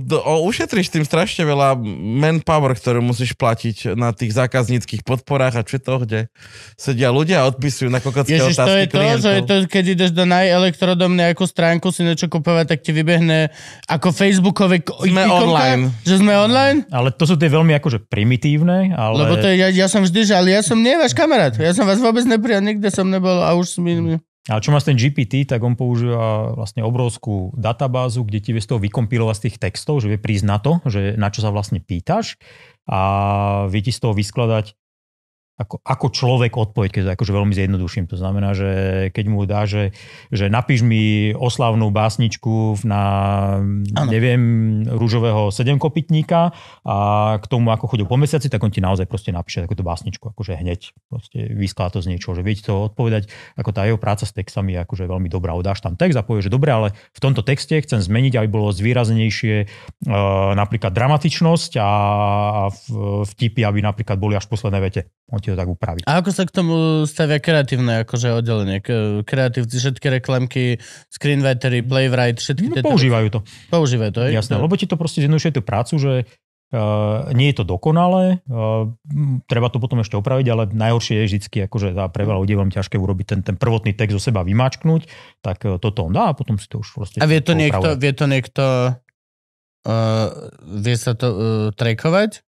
do, ušetriš tým strašne veľa manpower, ktorú musíš platiť na tých zákazníckých podporách a čo to, kde sedia ľudia a odpisujú na kokotské Ježiš, to je klientov. to, že je to, keď ideš do najelektrodomne ako stránku si niečo kupovať, tak ti vybehne ako facebookové Sme ikonka, online. Že sme online? Ale to sú tie veľmi akože primitívne, ale... Lebo to je, ja, ja som vždy, že ale ja som nie váš kamarát. Ja som vás vôbec neprijal, nikde som nebol a už iný. A čo máš ten GPT, tak on používa vlastne obrovskú databázu, kde ti vie z toho vykompilovať z tých textov, že vie prísť na to, že na čo sa vlastne pýtaš a vie ti z toho vyskladať ako, ako človek odpoveď, keď to akože veľmi zjednoduším. To znamená, že keď mu dá, že, že napíš mi oslavnú básničku na, ano. neviem, rúžového sedemkopitníka a k tomu, ako chodil po mesiaci, tak on ti naozaj proste napíše takúto básničku, akože hneď proste vyskladá to z niečoho, že viete to odpovedať, ako tá jeho práca s textami je akože veľmi dobrá. Odáš tam text a povieš, že dobre, ale v tomto texte chcem zmeniť, aby bolo zvýraznejšie e, napríklad dramatičnosť a, a vtipy, aby napríklad boli až v vete on ti to tak upraví. A ako sa k tomu stavia kreatívne akože oddelenie? Kreatívci, všetky reklamky, screenwritery, playwright, všetky no, tieto... používajú to. Používajú to, Jasné, to... lebo ti to proste zjednodušuje tú prácu, že Uh, nie je to dokonalé, uh, treba to potom ešte opraviť, ale najhoršie je vždy, akože tá pre veľa ľudí vám ťažké urobiť ten, ten prvotný text zo seba vymačknúť, tak uh, toto on dá a potom si to už proste... A vie to, to niekto, vie to niekto, uh, vie sa to uh, trekovať?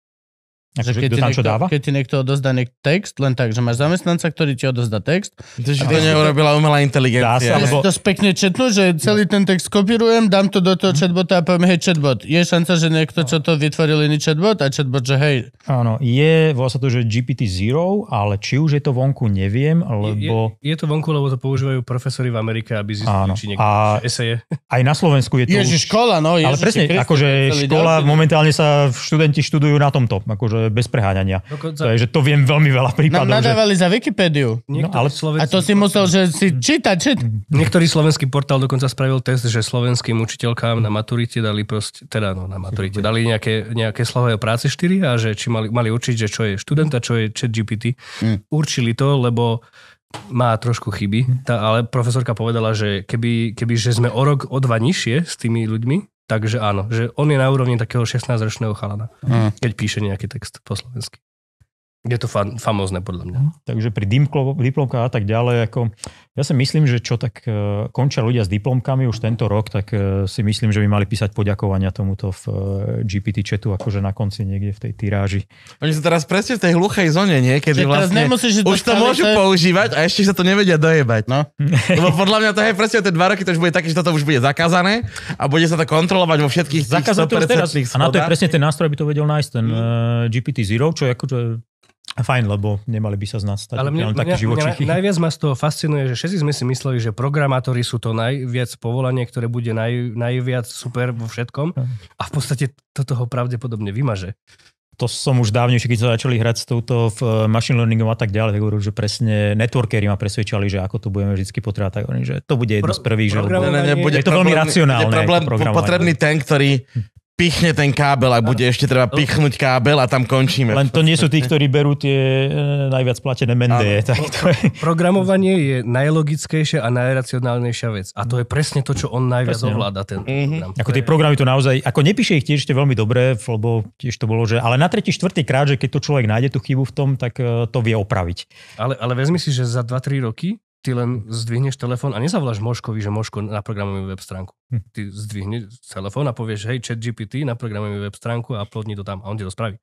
Akože že keď, ti niekto, dáva? keď ti niekto odozdá niek- text, len tak, že máš zamestnanca, ktorý ti odozdá text. To, že to neurobila umelá inteligencia. Dá sa, alebo... to pekne četnú, že celý ten text kopírujem, dám to do toho mhm. chatbota a poviem, hej, chatbot. Je šanca, že niekto, čo to vytvoril iný chatbot a chatbot, že hej. Áno, je, volá sa to, že gpt Zero, ale či už je to vonku, neviem, lebo... Je, je, je to vonku, lebo to používajú profesori v Amerike, aby zistili, áno. či niekto a... eseje. Aj na Slovensku je to Ježiš, už... škola, no. Ježiš, ale presne, akože škola, momentálne sa študenti študujú na tomto. Akože bez preháňania. Dokonca... že to viem veľmi veľa prípadov. Nám nadávali že... za Wikipédiu. No, ale... A to si musel, že si čítať, čít. Niektorý slovenský portál dokonca spravil test, že slovenským učiteľkám na maturite dali proste, teda no, na maturite, dali nejaké, nejaké slova o práci a že či mali, mali učiť, že čo je študent a čo je chat GPT. Mm. Určili to, lebo má trošku chyby, mm. tá, ale profesorka povedala, že keby, keby že sme o rok, o dva nižšie s tými ľuďmi, Takže áno, že on je na úrovni takého 16-ročného chalana, mm. keď píše nejaký text po slovensky. Je to fam- famózne podľa mňa. Mhm. Takže pri diplomkách a tak ďalej, ako ja si myslím, že čo tak e, končia ľudia s diplomkami už tento rok, tak e, si myslím, že by mali písať poďakovania tomuto v e, GPT chatu, akože na konci niekde v tej tiráži. Oni sú teraz presne v tej hluchej zóne, nie? Kedy Čiže vlastne nemusíš už to môžu to... používať a ešte sa to nevedia dojebať, no. Lebo podľa mňa to je presne tie dva roky, to už bude také, že toto už bude zakázané a bude sa to kontrolovať vo všetkých Zakazuje tých A na to je presne ten nástroj, by to vedel nájsť, ten mm. E, gpt Zero, čo je je akože Fajn, lebo nemali by sa z nás stať. Ale mňa, mňa, taký mňa najviac ma z toho fascinuje, že všetci sme si mysleli, že programátori sú to najviac povolanie, ktoré bude naj, najviac super vo všetkom a v podstate to toho pravdepodobne vymaže to som už dávnejšie, keď sa začali hrať s touto v eh, machine learningom a tak ďalej, tak hovorím, že presne networkery ma presvedčali, že ako to budeme vždy potrebovať. Hovorím, že to bude jedno Pro, z prvých. Že, ne, ne, ne, bude je to veľmi racionálne. Bude problém, potrebný ten, ktorý hm pichne ten kábel a bude ešte treba pichnúť kábel a tam končíme. Len to nie sú tí, ktorí berú tie e, najviac platené mendeje. Tak to je... Programovanie je najlogickejšia a najracionálnejšia vec. A to je presne to, čo on najviac presne. No. ovláda. Ten Mm-hmm. Ako tie programy to naozaj, ako nepíše ich tiež ešte veľmi dobre, lebo tiež to bolo, že ale na tretí, štvrtý krát, že keď to človek nájde tú chybu v tom, tak e, to vie opraviť. Ale, ale vezmi si, že za 2-3 roky ty len zdvihneš telefón a nezavoláš Moškovi, že Moško mi web stránku. Hm. Ty zdvihneš telefón a povieš, hej, chat GPT, naprogramuj mi web stránku a plodni to tam a on ti to spraví.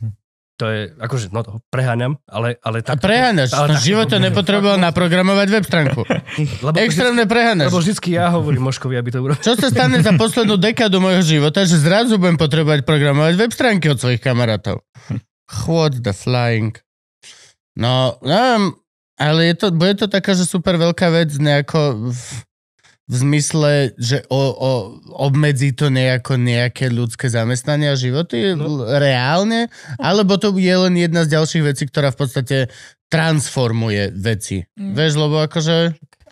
Hm. To je, akože, no to preháňam, ale... ale tak, a preháňaš, ale no, tak, nepotreboval naprogramovať web stránku. Lebo Extrémne vždy, preháňaš. Lebo vždycky ja hovorím Moškovi, aby to urobil. Čo sa stane za poslednú dekádu môjho života, že zrazu budem potrebovať programovať web stránky od svojich kamarátov? Chod hm. the flying. No, neviem, ale je to, bude to taká, že super veľká vec nejako v, v zmysle, že o, o, obmedzí to nejako nejaké ľudské zamestnania a životy no. reálne, alebo to je len jedna z ďalších vecí, ktorá v podstate transformuje veci. Mm. Vieš, lebo akože...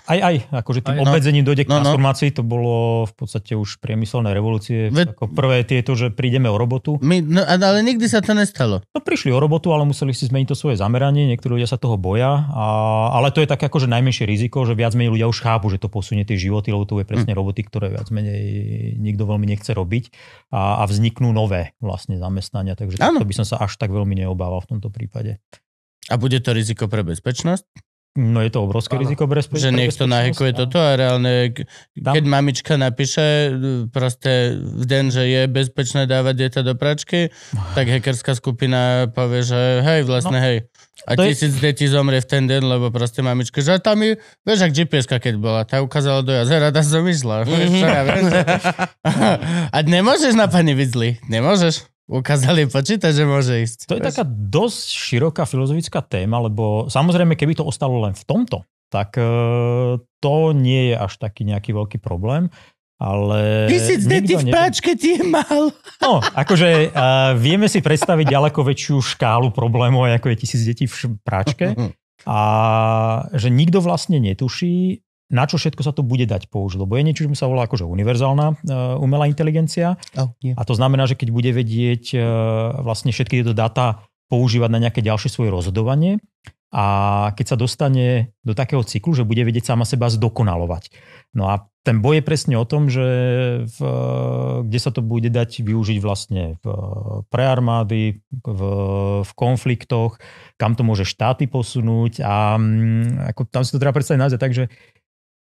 Aj, aj, akože tým aj, no, obmedzením dojde k no, no. transformácii, no. to bolo v podstate už priemyselné revolúcie. Ve... Ako prvé tieto, že prídeme o robotu. My, no, ale nikdy sa to nestalo. No prišli o robotu, ale museli si zmeniť to svoje zameranie, niektorí ľudia sa toho boja, a, ale to je také akože najmenšie riziko, že viac menej ľudia už chápu, že to posunie tie životy, lebo to je presne mm. roboty, ktoré viac menej nikto veľmi nechce robiť a, a vzniknú nové vlastne zamestnania, takže to by som sa až tak veľmi neobával v tomto prípade. A bude to riziko pre bezpečnosť? No je to obrovské ano. riziko pre Že niekto nahekuje toto a reálne, keď Tam. mamička napíše e, proste v den, že je bezpečné dávať dieťa do pračky, tak hekerská skupina povie, že hej, vlastne no. hej. A to tisíc je... detí zomrie v ten deň, lebo proste mamička, že tam je, vieš, ak gps keď bola, tá ukázala do jazera, tá zomýšľa. Mm-hmm. ja a nemôžeš na pani zlý, nemôžeš ukázali počíta, že môže ísť. To je taká dosť široká filozofická téma, lebo samozrejme, keby to ostalo len v tomto, tak e, to nie je až taký nejaký veľký problém. Ale... Tisíc detí v práčke ti je mal. No, akože uh, vieme si predstaviť ďaleko väčšiu škálu problémov, ako je tisíc detí v práčke. A že nikto vlastne netuší, na čo všetko sa to bude dať použiť. Lebo je niečo, čo sa volá akože univerzálna e, umelá inteligencia. Oh, yeah. A to znamená, že keď bude vedieť e, vlastne všetky tieto dáta používať na nejaké ďalšie svoje rozhodovanie a keď sa dostane do takého cyklu, že bude vedieť sama seba zdokonalovať. No a ten boj je presne o tom, že v, e, kde sa to bude dať využiť vlastne v, pre armády, v, v konfliktoch, kam to môže štáty posunúť a mm, ako, tam si to treba predstaviť naozaj tak, že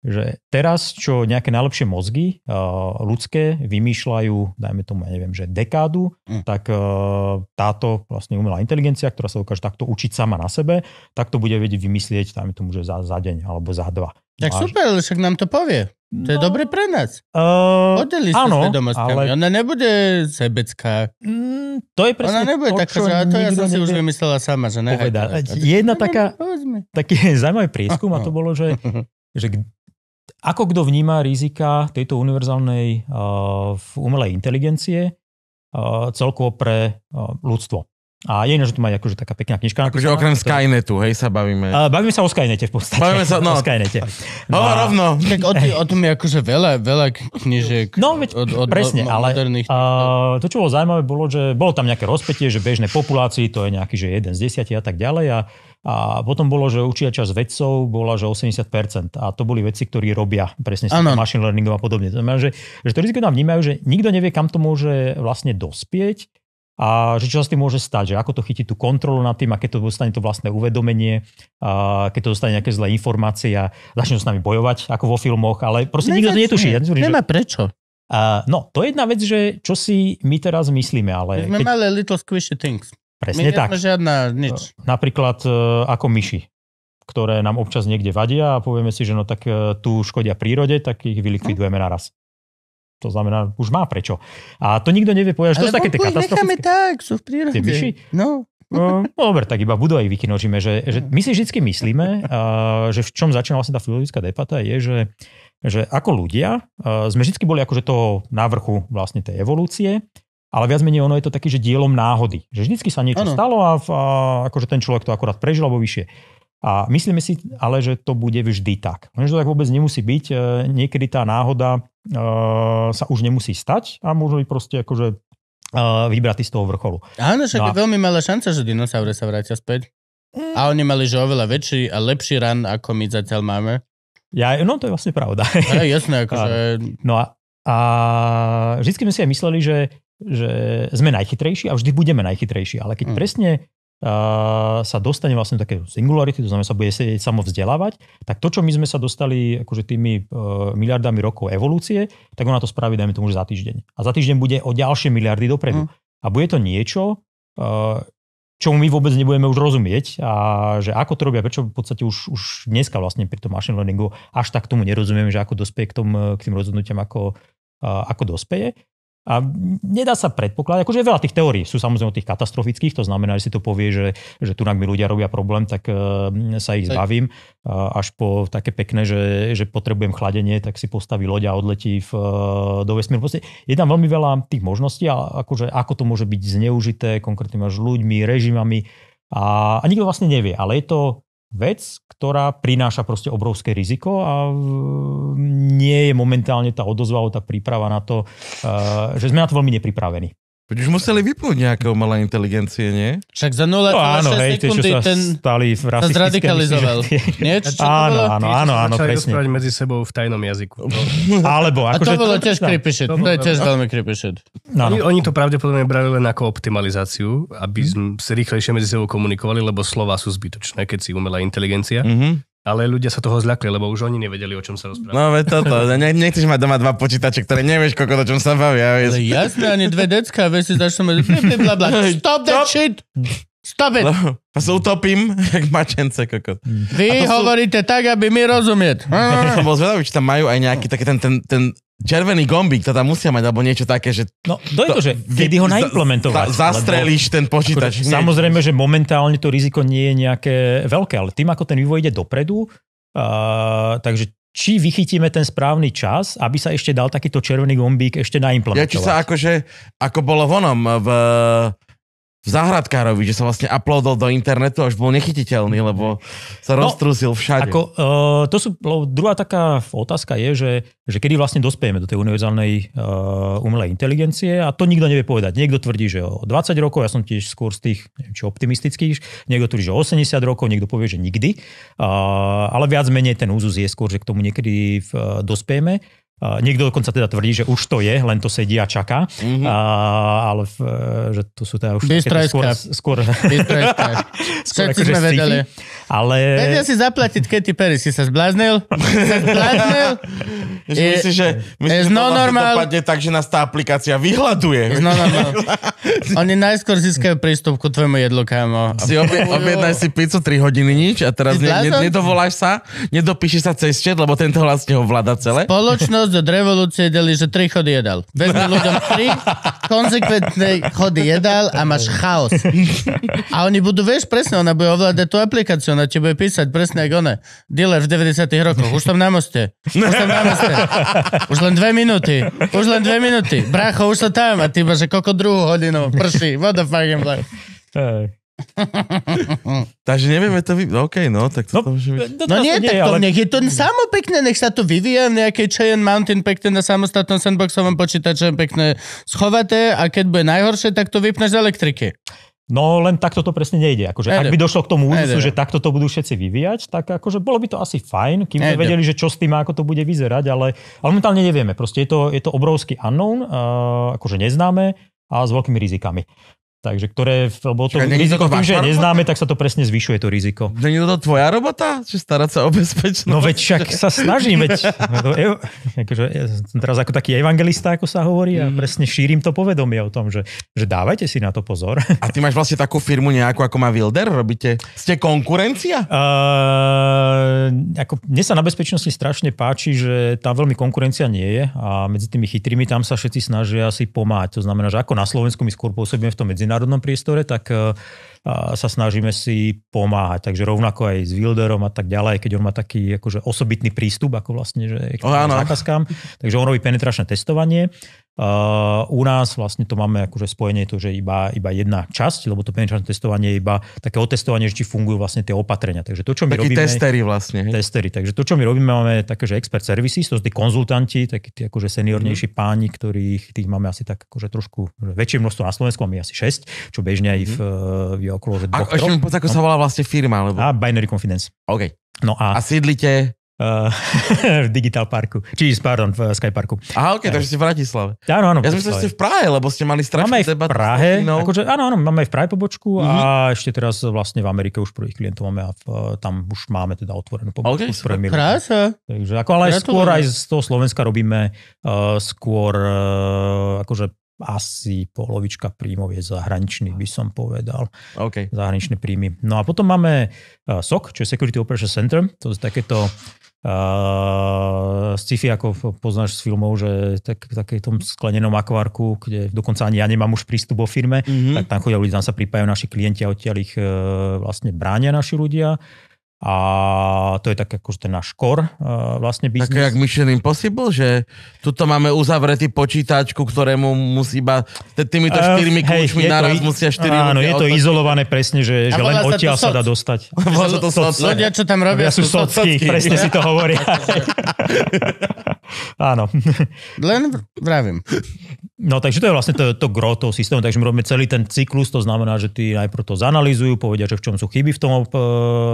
že teraz, čo nejaké najlepšie mozgy uh, ľudské vymýšľajú, dajme tomu, ja neviem, že dekádu, mm. tak uh, táto vlastne umelá inteligencia, ktorá sa dokáže takto učiť sama na sebe, tak to bude vedieť vymyslieť, dajme tomu, že za, za deň alebo za dva. Tak no super, ale však nám to povie. To je no, dobre pre nás. Uh, Oddeli sa áno, Ale... Ona nebude sebecká. Mm, to je presne Ona nebude to, taká, že to ja som si už vymyslela sama, že nehaj Jedna no, taká, no, taký zaujímavý prieskum a to bolo, že že ako kto vníma rizika tejto univerzálnej eh, umelej inteligencie eh, celkovo pre eh, ľudstvo? A je iné, že tu má akože taká pekná knižka. Akože okrem Skynetu, hej, sa bavíme. Uh, bavíme sa o Skynete v podstate. Bavíme sa, no. O Skynete. No, no a... rovno. Tak o, tý, o tom je akože veľa, veľa knižiek. No, veď od, od, presne, od, ale moderných... uh, to, čo bolo zaujímavé, bolo, že bolo tam nejaké rozpetie, že bežné populácii, to je nejaký, že jeden z desiatich a tak ďalej. A a potom bolo, že určitá časť vedcov bola, že 80%. A to boli veci, ktorí robia presne s machine learningom a podobne. To znamená, že, že to riziko tam vnímajú, že nikto nevie, kam to môže vlastne dospieť a že čo sa s tým môže stať, že ako to chytí tú kontrolu nad tým a keď to dostane to vlastné uvedomenie, a keď to dostane nejaké zlé informácie a začne s nami bojovať, ako vo filmoch, ale proste ne, nikto to netuší. Ne, ja nezvorím, nemá že... prečo. Uh, no, to je jedna vec, že čo si my teraz myslíme, ale... My sme keď... mali little squishy things. Presne My tak. žiadna, nič. E, napríklad e, ako myši, ktoré nám občas niekde vadia a povieme si, že no tak e, tu škodia prírode, tak ich vylikvidujeme naraz. To znamená, už má prečo. A to nikto nevie povedať, že to sú také tie katastrofické... tak, sú v prírode. myši? No. no. No, dobre, tak iba budú aj vykinožíme, že, že my si vždy myslíme, že v čom začína vlastne tá filozofická debata je, že, že ako ľudia sme vždy boli akože toho návrhu vlastne tej evolúcie ale viac menej ono je to taký, že dielom náhody. Že vždycky sa niečo ano. stalo a, a akože ten človek to akorát prežil alebo vyššie. A myslíme si ale, že to bude vždy tak. Lenže no, to tak vôbec nemusí byť. E, niekedy tá náhoda e, sa už nemusí stať a môžu byť proste akože e, vybratý z toho vrcholu. Áno, však no a... veľmi malá šanca, že dinosaure sa vrátia späť. Mm. A oni mali že oveľa väčší a lepší ran, ako my zatiaľ máme. Ja, no to je vlastne pravda. Ja, no, jasné, akože... No a, a vždy sme si aj mysleli, že že sme najchytrejší a vždy budeme najchytrejší. Ale keď mm. presne uh, sa dostane vlastne do také singularity, to znamená, sa bude sedieť samo vzdelávať, tak to, čo my sme sa dostali akože tými uh, miliardami rokov evolúcie, tak ona to spraví, dajme tomu, že za týždeň. A za týždeň bude o ďalšie miliardy dopredu. Mm. A bude to niečo, uh, e, čo my vôbec nebudeme už rozumieť a že ako to robia, prečo v podstate už, už dneska vlastne pri tom machine learningu až tak tomu nerozumieme, že ako dospeje k, tom, e, k tým rozhodnutiam, ako, ako dospeje. A nedá sa predpokladať, akože je veľa tých teórií, sú samozrejme tých katastrofických, to znamená, že si to povie, že, že tu mi ľudia robia problém, tak uh, sa ich zbavím, uh, až po také pekné, že, že potrebujem chladenie, tak si postaví loď a odletí v, uh, do vesmíru. Proste je tam veľmi veľa tých možností, a akože, ako to môže byť zneužité konkrétne až ľuďmi, režimami a, a nikto vlastne nevie, ale je to vec, ktorá prináša proste obrovské riziko a e, nie je momentálne tá odozva, tá príprava na to, e, že sme na to veľmi nepripravení. Veď už museli vypnúť nejaké umelé inteligencie, nie? Však za 0,6 no, áno, hej, tie, čo sa ten stali v sa zradikalizoval. Nie? Čo áno, bolo? áno, áno, áno, presne. rozprávať medzi sebou v tajnom jazyku. Alebo, ako, A to akože- bolo tiež creepy shit. To, to je tiež veľmi creepy shit. No, oni, oni to pravdepodobne brali len ako optimalizáciu, aby sme mhm. si rýchlejšie medzi sebou komunikovali, lebo slova sú zbytočné, keď si umelá inteligencia. Mm-hmm. Ale ľudia sa toho zľakli, lebo už oni nevedeli, o čom sa rozprávali. No veď toto, ne, nechceš mať doma dva počítače, ktoré nevieš, koľko o čom sa bavia. Ale jasné, ani dve decka, vieš si začnú mať... Stop that shit! Stop it! Lebo, sa utopím, jak mačence, kokot. Vy hovoríte sú... tak, aby mi rozumieť. Ja som bol zvedavý, či tam majú aj nejaký taký ten, ten, ten červený gombík, to tam musia mať, alebo niečo také, že... No, to je to, že kedy ho naimplementovať. Za, zastrelíš ten počítač. Akože, samozrejme, že momentálne to riziko nie je nejaké veľké, ale tým, ako ten vývoj ide dopredu, uh, takže či vychytíme ten správny čas, aby sa ešte dal takýto červený gombík ešte naimplementovať. Ja, či sa akože, ako bolo vonom v v zahradkárovi, že sa vlastne uploadol do internetu až bol nechytiteľný, lebo sa no, roztrusil všade. Ako, uh, to sú, druhá taká otázka je, že, že kedy vlastne dospejeme do tej univerzálnej uh, umelej inteligencie a to nikto nevie povedať. Niekto tvrdí, že o 20 rokov, ja som tiež skôr z tých neviem, či optimistických, niekto tvrdí, že o 80 rokov, niekto povie, že nikdy, uh, ale viac menej ten úzus je skôr, že k tomu niekedy uh, e, dospejeme. Niekto dokonca teda tvrdí, že už to je, len to sedí a čaká. Mm-hmm. A, ale v, že to sú teda už skôr... skôr, skôr Všetci akože sme vedeli. Ale... Vedia si zaplatiť Katy Perry, si sa zbláznil? sa zbláznil? je, myslíš, že, myslíš, že no normal... dopadne tak, že nás tá aplikácia vyhľaduje. No normal. Oni najskôr získajú prístup ku tvojmu jedlu, kámo. Si obje, objednaj si pizzu 3 hodiny nič a teraz ne, ne, nedovoláš sa, nedopíši sa cez čet, lebo tento vlastne ho vláda celé. Spoločnosť od revolúcie deli, že tri chody jedal. Vezmi ľuďom tri konzekventné chody jedal a máš chaos. A oni budú, vieš, presne, ona bude ovládať tú aplikáciu, ona ti bude písať presne ako ona. Dealer v 90 rokoch, už tam na moste. Už tam na moste. Už len dve minúty. Už len dve minúty. Bracho, už sa tam. A ty máš ako druhú hodinu. No, Prší. What the fucking fuck. Tak. Takže nevieme to vy... OK, no, tak to, no, to môže byť... No, no nie, nie, tak to ale... nech je to samo pekné, nech sa to vyvíja v nejakej Chain Mountain pekné na samostatnom sandboxovom počítače pekné schovaté a keď bude najhoršie, tak to vypneš z elektriky. No len takto to presne nejde. Akože, ak by došlo k tomu úzusu, že takto to budú všetci vyvíjať, tak akože bolo by to asi fajn, kým sme vedeli, že čo s tým, ako to bude vyzerať, ale, ale momentálne nevieme. Proste je to, je to obrovský unknown, uh, akože neznáme a s veľkými rizikami. Takže ktoré, lebo to Čiže, riziko to tým, že neznáme, neznáme, tak sa to presne zvyšuje to riziko. Není to tvoja robota? Či starať sa o bezpečnosť? No veď však sa snažím, veď je, no, akože, ja som teraz ako taký evangelista, ako sa hovorí, a mhm. presne šírim to povedomie o tom, že, že dávajte si na to pozor. A ty máš vlastne takú firmu nejakú, ako má Wilder? Robíte? Ste konkurencia? Uh, ako, mne sa na bezpečnosti strašne páči, že tam veľmi konkurencia nie je a medzi tými chytrými tam sa všetci snažia si pomáť. To znamená, že ako na Slovensku my skôr pôsobíme v tom medzi medzinárodnom priestore, tak eh, sa snažíme si pomáhať. Takže rovnako aj s Wilderom a tak ďalej, keď on má taký akože osobitný prístup, ako vlastne, že k oh, zákazkám. Takže on robí penetračné testovanie. Uh, u nás vlastne to máme akože spojenie to, že iba, iba jedna časť, lebo to penetračné testovanie je iba také otestovanie, že či fungujú vlastne tie opatrenia. Takže to, čo my Taký robíme... testery vlastne. Hej? Testery. Takže to, čo my robíme, máme také, že expert services, to sú tí konzultanti, takí tí akože seniornejší mm-hmm. páni, ktorých tých máme asi tak akože trošku väčšie množstvo na Slovensku, máme asi 6, čo bežne aj v, mhm. v okolo, že dvoch, a, ešte mi povedz, ako no. sa volá vlastne firma. Lebo... A Binary Confidence. OK. No a... a sídlite uh, v Digital Parku. Čiže, pardon, v Sky Parku. Aha, ok, takže ste v Bratislave. Áno, áno. Ja som myslel, že ste v Prahe, lebo ste mali strašnú máme debatu. v Prahe, akože, áno, áno, máme aj v Prahe pobočku mm-hmm. a mhm. ešte teraz vlastne v Amerike už prvých klientov máme a v, tam už máme teda otvorenú pobočku. Okay, super, krása. Takže, ako, ale aj skôr aj z toho Slovenska robíme uh, skôr uh, akože asi polovička príjmov je zahraničný, by som povedal. Okay. Zahraničné príjmy. No a potom máme e, SOC, čo je Security Operations Center. To je takéto uh, sci-fi, ako poznáš z filmov, že tak, v takétom sklenenom akvárku, kde dokonca ani ja nemám už prístup vo firme, mm-hmm. tak tam chodia ľudia, tam sa pripájajú naši klienti a odtiaľ ich uh, vlastne bránia naši ľudia. A to je tak akože ten náš core eh, vlastne biznis. Tak jak Mission Impossible, že tuto máme uzavretý počítačku, ktorému musí iba týmito eh, štyrmi kľúčmi hej, naraz to, musia štyri Áno, je to izolované presne, že, že len odtiaľ sa, dá dostať. Bolo to soc. Ľudia, čo tam robia, sú socky, presne si to hovorí. Áno. Len vravím. No takže to je vlastne to, to gro toho systému, takže my robíme celý ten cyklus, to znamená, že tí najprv to zanalizujú, povedia, že v čom sú chyby v tom, e,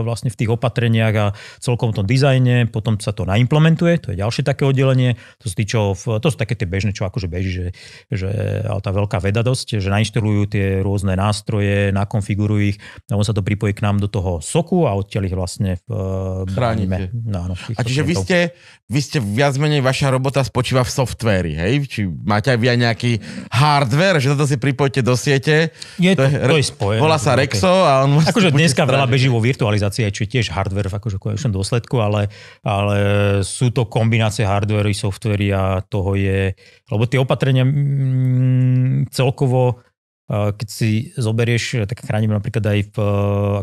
vlastne v tých opatreniach a celkom tom dizajne, potom sa to naimplementuje, to je ďalšie také oddelenie, to sú, tí, čo, to sú také tie bežné, čo akože beží, že, že ale tá veľká veda dosť, že nainštalujú tie rôzne nástroje, nakonfigurujú ich, a on sa to pripojí k nám do toho soku a odtiaľ ich vlastne e, chránime. No, áno, a čiže vy ste, vy ste viac menej, vaša robota spočíva v softvéri, hej? Či máte aj vy aj nejaké nejaký hardware, že toto si pripojte do siete. Je to, to, je, to je spojené. Volá sa Rexo a on... Vlastne akože dneska veľa beží vo virtualizácii, čo je tiež hardware v akože konečnom dôsledku, ale, ale sú to kombinácie hardwarey, softvery a toho je... Lebo tie opatrenia mm, celkovo e, keď si zoberieš, tak chránime napríklad aj v, e,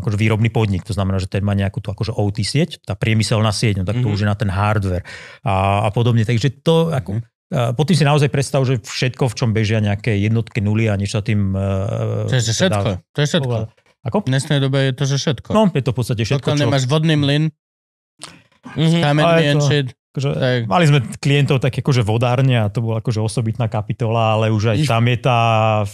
akože výrobný podnik, to znamená, že ten má nejakú tú akože OT sieť, tá priemyselná sieť, no tak to mm-hmm. už je na ten hardware a, a podobne. Takže to, ako, mm-hmm. Potom si naozaj predstav, že všetko, v čom bežia nejaké jednotky, nuly a niečo tým... E, to je všetko. To je všetko. Ako? V dnešnej dobe je to, že všetko. No, je to v podstate všetko. Pokiaľ čo... nemáš vodný mlyn, mm-hmm. Akože, Mali sme klientov tak akože vodárne a to bola akože osobitná kapitola, ale už aj tam je tá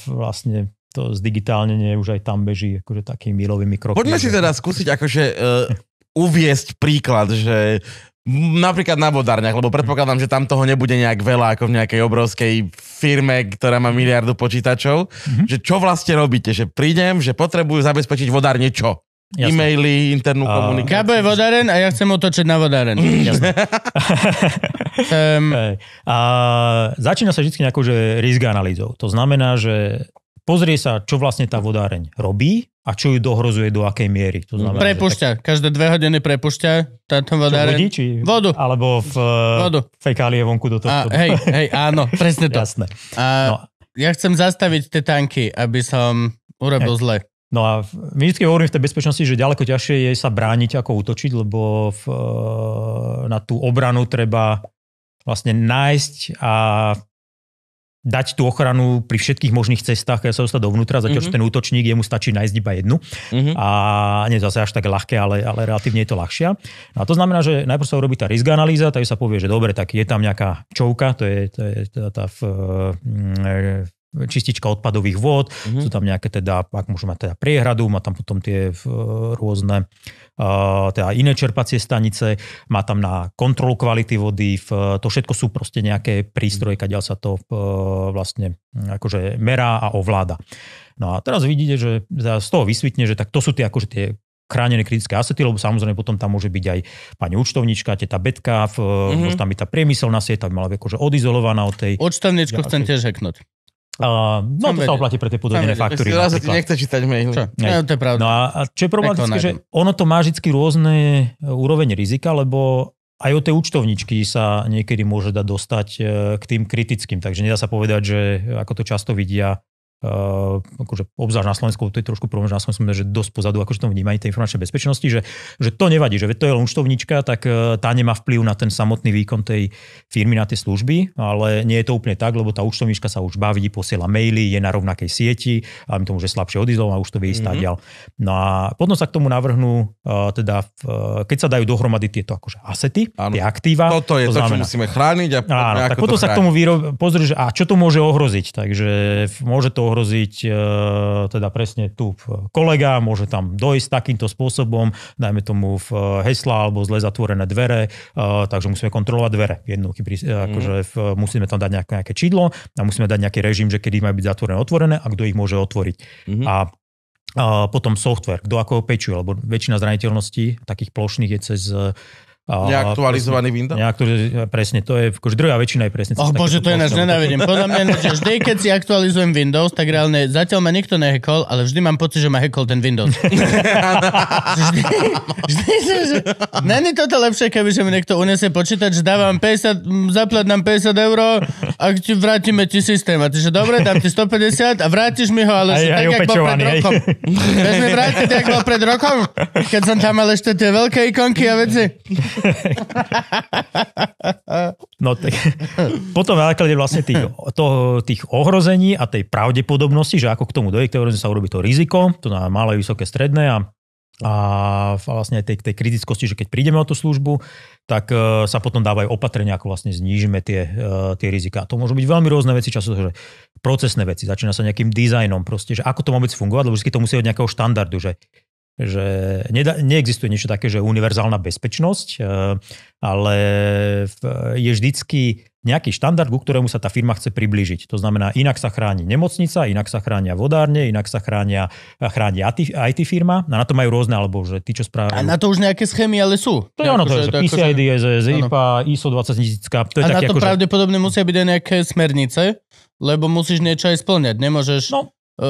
vlastne to zdigitálnenie už aj tam beží akože takými milovými krokmi. Poďme si teda skúsiť akože uh, uviesť príklad, že Napríklad na vodárniach, lebo predpokladám, že tam toho nebude nejak veľa ako v nejakej obrovskej firme, ktorá má miliardu počítačov. Mm-hmm. Že čo vlastne robíte? Že prídem, že potrebujú zabezpečiť vodárne čo? Jasne. E-maily, internú uh, komunikáciu. Kábo je vodáren a ja chcem otočiť na vodáren. um, hey. uh, začína sa vždy nejakou že risk analýzou. To znamená, že pozrie sa, čo vlastne tá vodáreň robí a čo ju dohrozuje, do akej miery. To znamená, prepušťa, tak... každé dve hodiny prepušťa táto vodáreň. Vodí, či... Vodu. Alebo v eh, Vodu. fekálie vonku do toho. A, hej, hej, áno, presne to. Jasné. A no. Ja chcem zastaviť tie tanky, aby som urobil hej. zle. No a vždy hovorím v tej bezpečnosti, že ďaleko ťažšie je sa brániť ako útočiť, lebo v, eh, na tú obranu treba vlastne nájsť a dať tú ochranu pri všetkých možných cestách, keď sa dostať dovnútra, zatiaľ mm-hmm. ten útočník, jemu stačí nájsť iba jednu. Mm-hmm. A nie zase až tak ľahké, ale, ale relatívne je to ľahšia. No a to znamená, že najprv sa urobí tá risk analýza, tak sa povie, že dobre, tak je tam nejaká čovka, to je, to je tá, tá v, v čistička odpadových vôd, mm-hmm. sú tam nejaké teda, ak môžu mať teda priehradu, má tam potom tie eh, rôzne eh, teda iné čerpacie stanice, má tam na kontrolu kvality vody, to všetko sú proste nejaké prístroje, kde sa to eh, vlastne akože merá a ovláda. No a teraz vidíte, že z toho vysvitne, že tak to sú tie akože tie chránené kritické asety, lebo samozrejme potom tam môže byť aj pani účtovnička, teta Betka, mm-hmm. môže tam byť tá priemyselná sieť, tá mala byť akože odizolovaná od tej... Účtovničku ja, chcem tiež heknúť. Uh, no to sa oplatí pre tie podvedené faktúry. Ja sa ti nechce čítať maily. Čo? Ne. No, to je pravda. No a, čo je problematické, že ono to má vždy rôzne e, úroveň rizika, lebo aj od tej účtovničky sa niekedy môže dať dostať e, k tým kritickým. Takže nedá sa povedať, že ako to často vidia uh, akože obzáž na Slovensku, to je trošku problém, že na Slovensku sme že dosť pozadu akože tom vnímajú tej informačnej bezpečnosti, že, že to nevadí, že to je lunštovnička, tak uh, tá nemá vplyv na ten samotný výkon tej firmy, na tie služby, ale nie je to úplne tak, lebo tá účtovníčka sa už baví, posiela maily, je na rovnakej sieti a my to môže slabšie odizlovať a už to vie ísť mm-hmm. ďal. No a potom sa k tomu navrhnú, uh, teda, uh, keď sa dajú dohromady tieto akože asety, ano. tie aktíva. Toto je to, to znamená, čo musíme chrániť. A Áno, tak potom sa k tomu výrob, pozri, že a čo to môže ohroziť. Takže môže to ohroziť e, teda presne tu kolega, môže tam dojsť takýmto spôsobom, dajme tomu v e, hesla alebo zle zatvorené dvere, e, takže musíme kontrolovať dvere. Jednoduchý, mhm. akože v, musíme tam dať nejaké, nejaké čidlo a musíme dať nejaký režim, že kedy majú byť zatvorené, otvorené a kto ich môže otvoriť. Mm-hmm. A potom software, kto ako ho pečuje, lebo väčšina zraniteľností takých plošných je cez Neaktualizovaný Windows? Neaktualizovaný, presne, to je, akože druhá väčšina je presne. Oh bože, to je náš nenávidím. Podľa mňa, že vždy, keď si aktualizujem Windows, tak reálne zatiaľ ma nikto nehekol, ale vždy mám pocit, že ma hekol ten Windows. vždy, vždy, vždy, Není toto lepšie, keby že mi niekto uniesie počítač, dávam 50, zaplat nám 50 eur a ti vrátime ti systém. A ty, že dobre, dám ti 150 a vrátiš mi ho, ale aj, že aj, tak, jak bol pred rokom. Vezmi vrátiť, ako bol pred rokom, keď som tam mal ešte tie veľké ikonky a veci no tak, potom na základe vlastne tých, to, tých ohrození a tej pravdepodobnosti, že ako k tomu dojde, k sa urobí to riziko, to na malé, vysoké, stredné a a vlastne tej, tej kritickosti, že keď prídeme o tú službu, tak uh, sa potom dávajú opatrenia, ako vlastne znížime tie, uh, tie rizika. A to môžu byť veľmi rôzne veci, často, že procesné veci, začína sa nejakým dizajnom, proste, že ako to má vôbec fungovať, lebo vždy to musí od nejakého štandardu, že že neexistuje niečo také, že univerzálna bezpečnosť, e, ale je vždycky nejaký štandard, ku ktorému sa tá firma chce priblížiť. To znamená, inak sa chráni nemocnica, inak sa chránia vodárne, inak sa chránia, e, chráni IT firma. A na to majú rôzne, alebo že tí, čo správajú... A na to už nejaké schémy ale sú. To je ono, to je, PCI DSS, IPA, ISO 20000. a na to akože- pravdepodobne musia byť aj nejaké smernice, lebo musíš niečo aj splňať. Nemôžeš... No, E,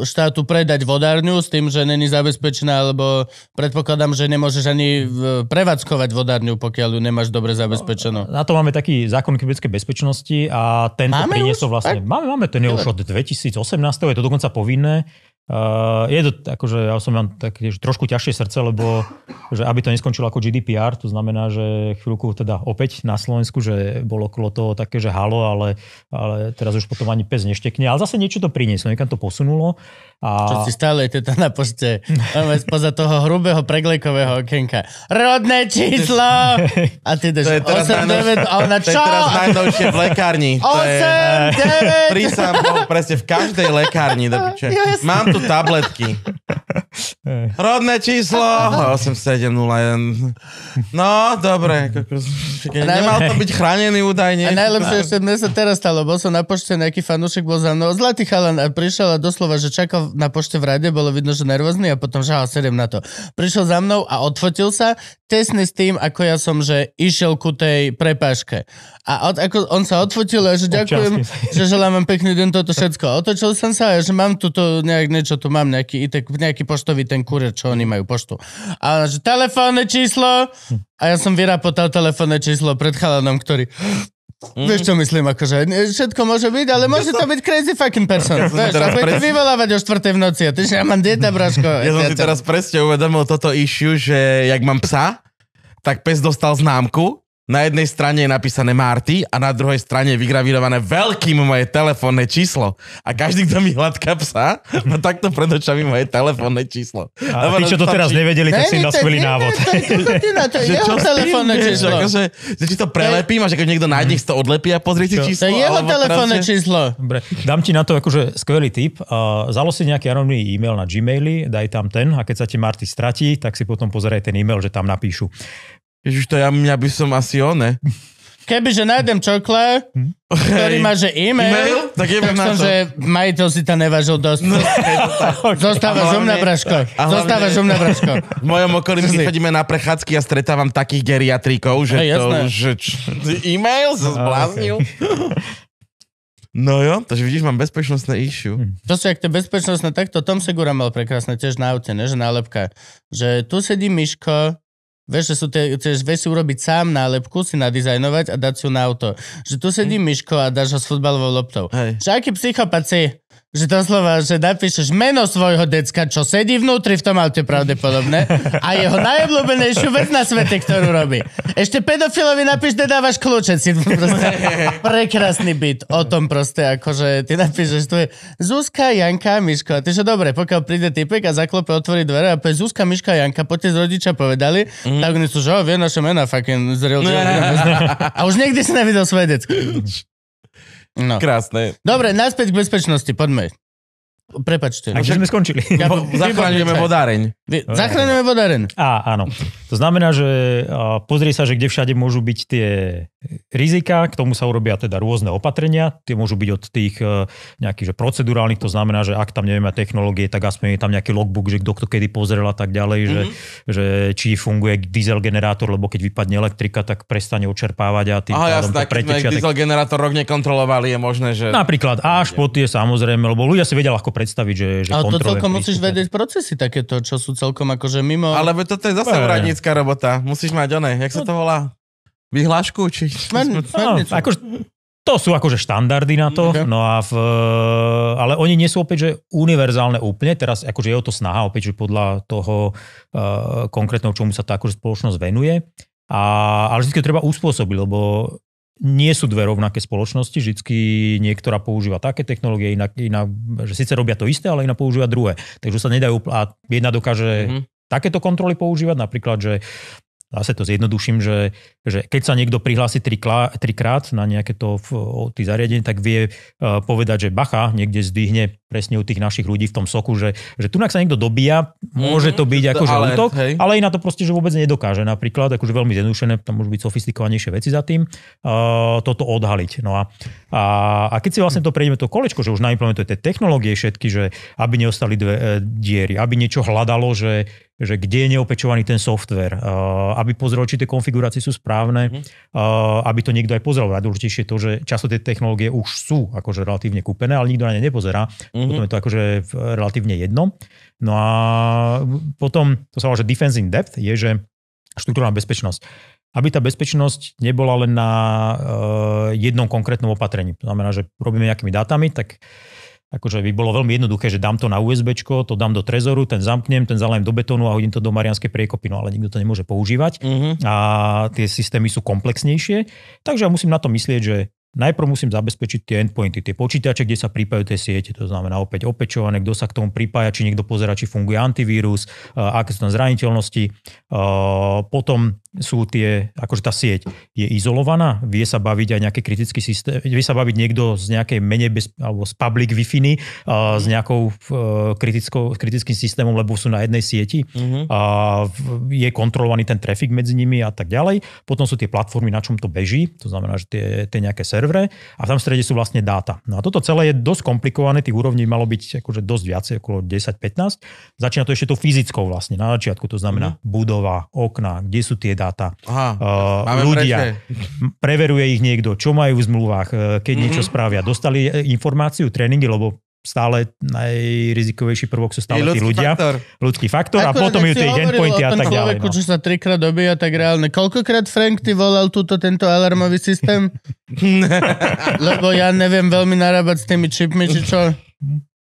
štátu predať vodárňu s tým, že není zabezpečená, alebo predpokladám, že nemôžeš ani prevádzkovať vodárňu, pokiaľ ju nemáš dobre zabezpečenú. No, na to máme taký zákon kybernetickej bezpečnosti a tento máme priniesol už? vlastne... Máme, máme, ten je už od 2018, je to dokonca povinné Uh, je to akože, ja som mám tak tiež trošku ťažšie srdce, lebo že aby to neskončilo ako GDPR, to znamená, že chvíľku teda opäť na Slovensku, že bolo okolo toho také, že halo, ale, ale teraz už potom ani pes neštekne. Ale zase niečo to prinieslo, niekam to posunulo. Uh, a... Čo si stále je teda na pošte, spoza toho hrubého preglejkového okienka. Rodné číslo! A ty dáš 8, 9, a ona čo? To je teraz najnovšie v lekárni. 8, 9! Prísam no, presne v každej lekárni. Do piče. Yes. Mám tu tabletky. Hey. Rodné číslo 8701. No, dobre. Nemal to byť chránený údajne. A najlepšie ešte dnes sa teraz stalo. Bol som na pošte, nejaký fanúšek bol za mnou. Zlatý chalan a prišiel a doslova, že čakal na pošte v rade, bolo vidno, že nervózny a potom žal 7 na to. Prišiel za mnou a odfotil sa tesne s tým, ako ja som, že išiel ku tej prepáške. A od, ako on sa odfotil a že ďakujem, že želám vám pekný deň toto všetko. Otočil som sa a že mám tu nejak niečo, tu mám nejaký, nejaký poštový ten kurer, čo oni majú poštu. A že telefónne číslo a ja som vyrapotal telefónne číslo pred chalanom, ktorý Mm. Vieš, čo myslím, akože všetko môže byť, ale môže ja to... byť crazy fucking person. Ja vieš, a pres... vyvolávať o 4 v noci a ty, že ja mám dieťa, braško. Ja som si teraz presne uvedomil toto issue, že jak mám psa, tak pes dostal známku na jednej strane je napísané Marty a na druhej strane je vygravírované veľkým moje telefónne číslo. A každý, kto mi hladká psa, má takto pred očami moje telefónne číslo. A Lebo tí, čo to teraz či... nevedeli, tak si im dal skvelý návod. Čo telefónne číslo? že či to prelepím a že keď niekto nájde, si to odlepí a pozrie si číslo. To je jeho telefónne číslo. dám ti na to akože skvelý tip. Zalo založ si nejaký anonimný e-mail na Gmaili, daj tam ten a keď sa ti Marty stratí, tak si potom pozeraj ten e-mail, že tam napíšu. Ježiš, to ja, ja by som asi one. Kebyže nájdem čokle, hm? ktorý má, že e-mail, e-mail? tak, tak som, že majiteľ si to nevážil dosť. No, Zostáva žumná braško. Zostáva žumná braško. V mojom okolí my chodíme na prechádzky a stretávam takých geriatrikov, že no, to už... Č- e-mail? Som zbláznil. No jo, takže vidíš, mám bezpečnostné issue. Hm. To sú jak tie bezpečnostné, takto Tom Segura mal prekrásne tiež na aute, ne, že nálepka. Že tu sedí Miško, Vieš, že sú tie, tie vieš si urobiť sám nálepku, si nadizajnovať a dať si ju na auto. Že tu sedí mm. Miško a dáš ho s futbalovou loptou. Hej. Že aký psychopat si? Že doslova, že napíšeš meno svojho decka, čo sedí vnútri v tom aute pravdepodobne a jeho najobľúbenejšiu vec na svete, ktorú robí. Ešte pedofilovi napíš, dávaš kľúče. Si proste prekrásny byt o tom proste, akože ty napíšeš tvoje Zuzka, Janka, Miško. A ty, že dobre, pokiaľ príde typek a zaklope, otvorí dvere a povie Zuzka, Miška, Janka, poďte z rodiča povedali, mm. tak oni sú, že o, vie naše mena, fucking zrel. A už niekdy si nevidel svoje decka. No. Krásne. Dobre, naspäť k bezpečnosti, poďme. Prepačte. Takže sme skončili. Ja, Bo, zachránime vodáreň. Zachránime vodáreň. Á, áno. To znamená, že pozrie sa, že kde všade môžu byť tie rizika, k tomu sa urobia teda rôzne opatrenia, tie môžu byť od tých e, nejakých že procedurálnych, to znamená, že ak tam nevieme technológie, tak aspoň je tam nejaký logbook, že kto to kedy pozrel a tak ďalej, mm-hmm. že, mhm. že či funguje diesel generátor, lebo keď vypadne elektrika, tak prestane očerpávať a tým Aha, pádom jasná, to pretečia. Tak... diesel generátor rok nekontrolovali, je možné, že... Napríklad až po tie samozrejme, lebo ľudia si vedia ľahko predstaviť, že, že Ale to celkom musíš vedieť procesy takéto, čo sú celkom akože mimo... Ale toto je zase úradnícka robota, musíš mať oné, jak sa no- to volá? Vyhlášku? Či... Smer, no, akože, to sú akože štandardy na to, okay. Mhm. no a v, eh, ale oni nie sú opäť, že univerzálne úplne, teraz akože je o to snaha opäť, že podľa toho uh, konkrétneho, čomu sa tá akože spoločnosť venuje, a, ale vždy treba uspôsobiť, lebo nie sú dve rovnaké spoločnosti, vždycky niektorá používa také technológie, inak, inak, že síce robia to isté, ale iná používa druhé. Takže sa nedajú, a jedna dokáže mm-hmm. takéto kontroly používať, napríklad, že zase to zjednoduším, že, že keď sa niekto prihlási trikrát tri na nejaké to ty zariadenie, tak vie e, povedať, že bacha niekde zdvihne presne u tých našich ľudí v tom soku, že, že tu sa niekto dobíja, môže mhm. to byť akože ale, útok, hej. ale iná na to proste, že vôbec nedokáže napríklad, akože veľmi zjednodušené, tam môžu byť sofistikovanejšie veci za tým, uh, toto odhaliť. No a, a, a keď si vlastne to prejdeme to kolečko, že už naimplementujete tie technológie všetky, že aby neostali dve e, diery, aby niečo hľadalo, že, že kde je neopečovaný ten software, aby pozrel, či tie konfigurácie sú správne, uh, aby to niekto aj pozrel. Najdôležitejšie je to, že často tie technológie už sú akože relatívne kúpené, ale nikto na ne nepozerá. Uh-huh. Potom je to akože relatívne jedno. No a potom, to sa volá, že defense in depth, je, že štruktúrna bezpečnosť aby tá bezpečnosť nebola len na uh, jednom konkrétnom opatrení. To znamená, že robíme nejakými dátami, tak Akože by bolo veľmi jednoduché, že dám to na USB, to dám do trezoru, ten zamknem, ten zalem do betónu a hodím to do Marianskej priekopy, no ale nikto to nemôže používať. Mm-hmm. A tie systémy sú komplexnejšie, takže ja musím na to myslieť, že Najprv musím zabezpečiť tie endpointy, tie počítače, kde sa pripájajú tie siete, to znamená opäť opečované, kto sa k tomu pripája, či niekto pozera, či funguje antivírus, aké sú tam zraniteľnosti. Potom sú tie, akože tá sieť je izolovaná, vie sa baviť aj nejaký kritický systém, vie sa baviť niekto z nejakej menej, bez, alebo z public Wi-Fi, s nejakou e, kritickou, kritickým systémom, lebo sú na jednej sieti. Mm-hmm. A je kontrolovaný ten trafik medzi nimi a tak ďalej. Potom sú tie platformy, na čom to beží, to znamená, že tie, tie nejaké servery, servere a tam v strede sú vlastne dáta. No a toto celé je dosť komplikované, tých úrovní malo byť akože dosť viacej, okolo 10-15. Začína to ešte tou fyzickou vlastne na začiatku, to znamená mm-hmm. budova, okna, kde sú tie dáta, Aha, uh, ľudia, prečne. preveruje ich niekto, čo majú v zmluvách, e, keď mm-hmm. niečo spravia. Dostali e, informáciu, tréningy, lebo stále najrizikovejší prvok sú stále tí ľudia. Faktor. Ľudský faktor Ako, a potom ju tie endpointy a tak ďalej. Človeku, no. čo sa trikrát dobíja, tak reálne. Koľkokrát Frank ty volal túto tento alarmový systém? Lebo ja neviem veľmi narábať s tými čipmi, či čo.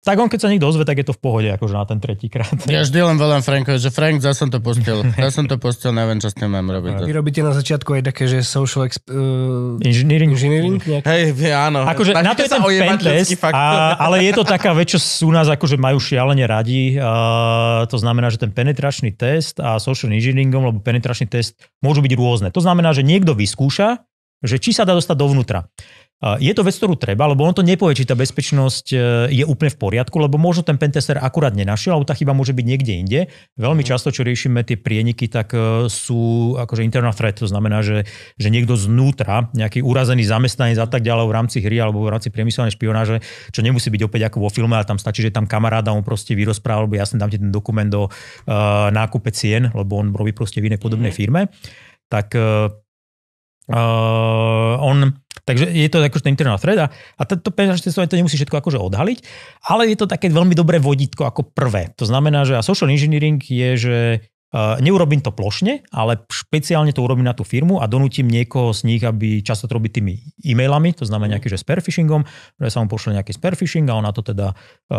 Tak on, keď sa niekto ozve, tak je to v pohode, akože na ten krát. Ja vždy len volám Frankovi, že Frank, zase som to pustil. Ja som to pustil, neviem, čo s tým mám robiť. Vy robíte na začiatku aj také, že social exp- uh, engineering. engineering Hej, áno. Akože na to je ten pentles, a, ale je to taká vec, čo sú nás akože majú šialene radi. A, to znamená, že ten penetračný test a social engineeringom, lebo penetračný test môžu byť rôzne. To znamená, že niekto vyskúša, že či sa dá dostať dovnútra. Je to vec, ktorú treba, lebo on to nepovie, či tá bezpečnosť e, je úplne v poriadku, lebo možno ten pentester akurát nenašiel, alebo tá chyba môže byť niekde inde. Veľmi mhm. často, čo riešime tie prieniky, tak e, sú akože internal threat, to znamená, že, že niekto znútra, nejaký urazený zamestnanec a tak ďalej v rámci hry alebo v rámci priemyselnej špionáže, čo nemusí byť opäť ako vo filme, ale tam stačí, že tam kamaráda on proste vyrozprával, alebo jasne dám ti ten dokument do uh, nákupe cien, lebo on robí proste v inej podobnej mhm. firme, tak uh, on Takže je to akože ten internal thread a, a to penetration testovanie to nemusí všetko akože odhaliť, ale je to také veľmi dobré vodítko ako prvé. To znamená, že a social engineering je, že E, neurobím to plošne, ale špeciálne to urobím na tú firmu a donútim niekoho z nich, aby často to robí tými e-mailami, to znamená mhm. nejaký, že phishingom, že sa mu pošle nejaký phishing a on na to teda, e,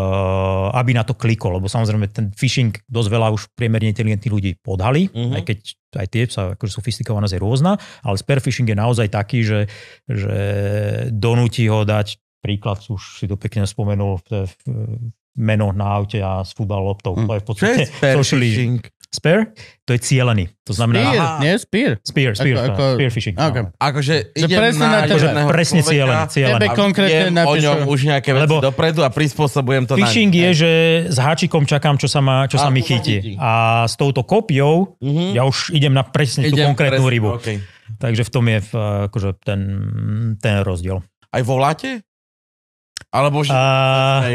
aby na to klikol, lebo samozrejme ten phishing dosť veľa už priemerne inteligentní ľudí podhali, uh-huh. Mhm. aj keď aj tie sa, akože sofistikovanosť je rôzna, ale phishing je naozaj taký, že, že donúti ho dať príklad, už si to pekne spomenul, meno na aute a s loptou. Mm. To je v podstate social phishing. Spear? to je cielený. To znamená... Spear, aha, nie spear. Spear, spear, ako, ako, spear fishing. Okay. No. Akože idem presne na, akože na presne cielený. cielený. Tebe konkrétne napíšu. o ňom už nejaké veci Lebo dopredu a prispôsobujem to fishing na... je, že s háčikom čakám, čo sa, ma, čo sa mi chytí. A s touto kopiou mm-hmm. ja už idem na presne idem tú konkrétnu presne, rybu. Okay. Takže v tom je akože ten, ten rozdiel. Aj voláte? Alebo že uh,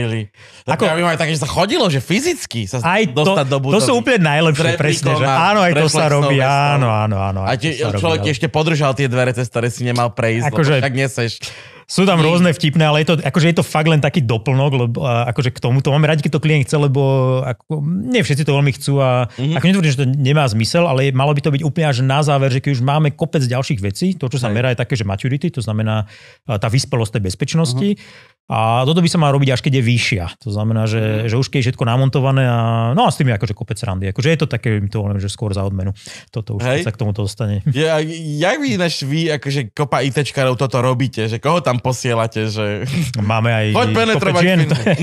ako, ja aj také, že sa chodilo, že fyzicky sa aj to, dostať do budovy. To sú úplne najlepšie, presne. Že, áno, aj to sa robí, áno, áno, áno. A tie, človek robí, ešte podržal tie dvere, cez ktoré si nemal prejsť, akože, tak neseš. Sú tam rôzne vtipné, ale je to, akože je to fakt len taký doplnok, lebo akože k tomu to máme radi, keď to klient chce, lebo ako, nie všetci to veľmi chcú a mm-hmm. ako netvrdím, že to nemá zmysel, ale malo by to byť úplne až na záver, že keď už máme kopec ďalších vecí, to, čo sa Aj. merá, je také, že maturity, to znamená tá vyspelosť tej bezpečnosti. Mm-hmm. A toto by sa má robiť, až keď je vyššia. To znamená, že, mhm. že už keď je všetko namontované a no a s tým je akože kopec randy. Akože je to také, to hovorím, že skôr za odmenu. Toto už sa k to dostane. Ja, jak vy ináč vy, akože kopa ITčkarov toto robíte? Že koho tam posielate? Že... Máme aj Poď penetrovať žien.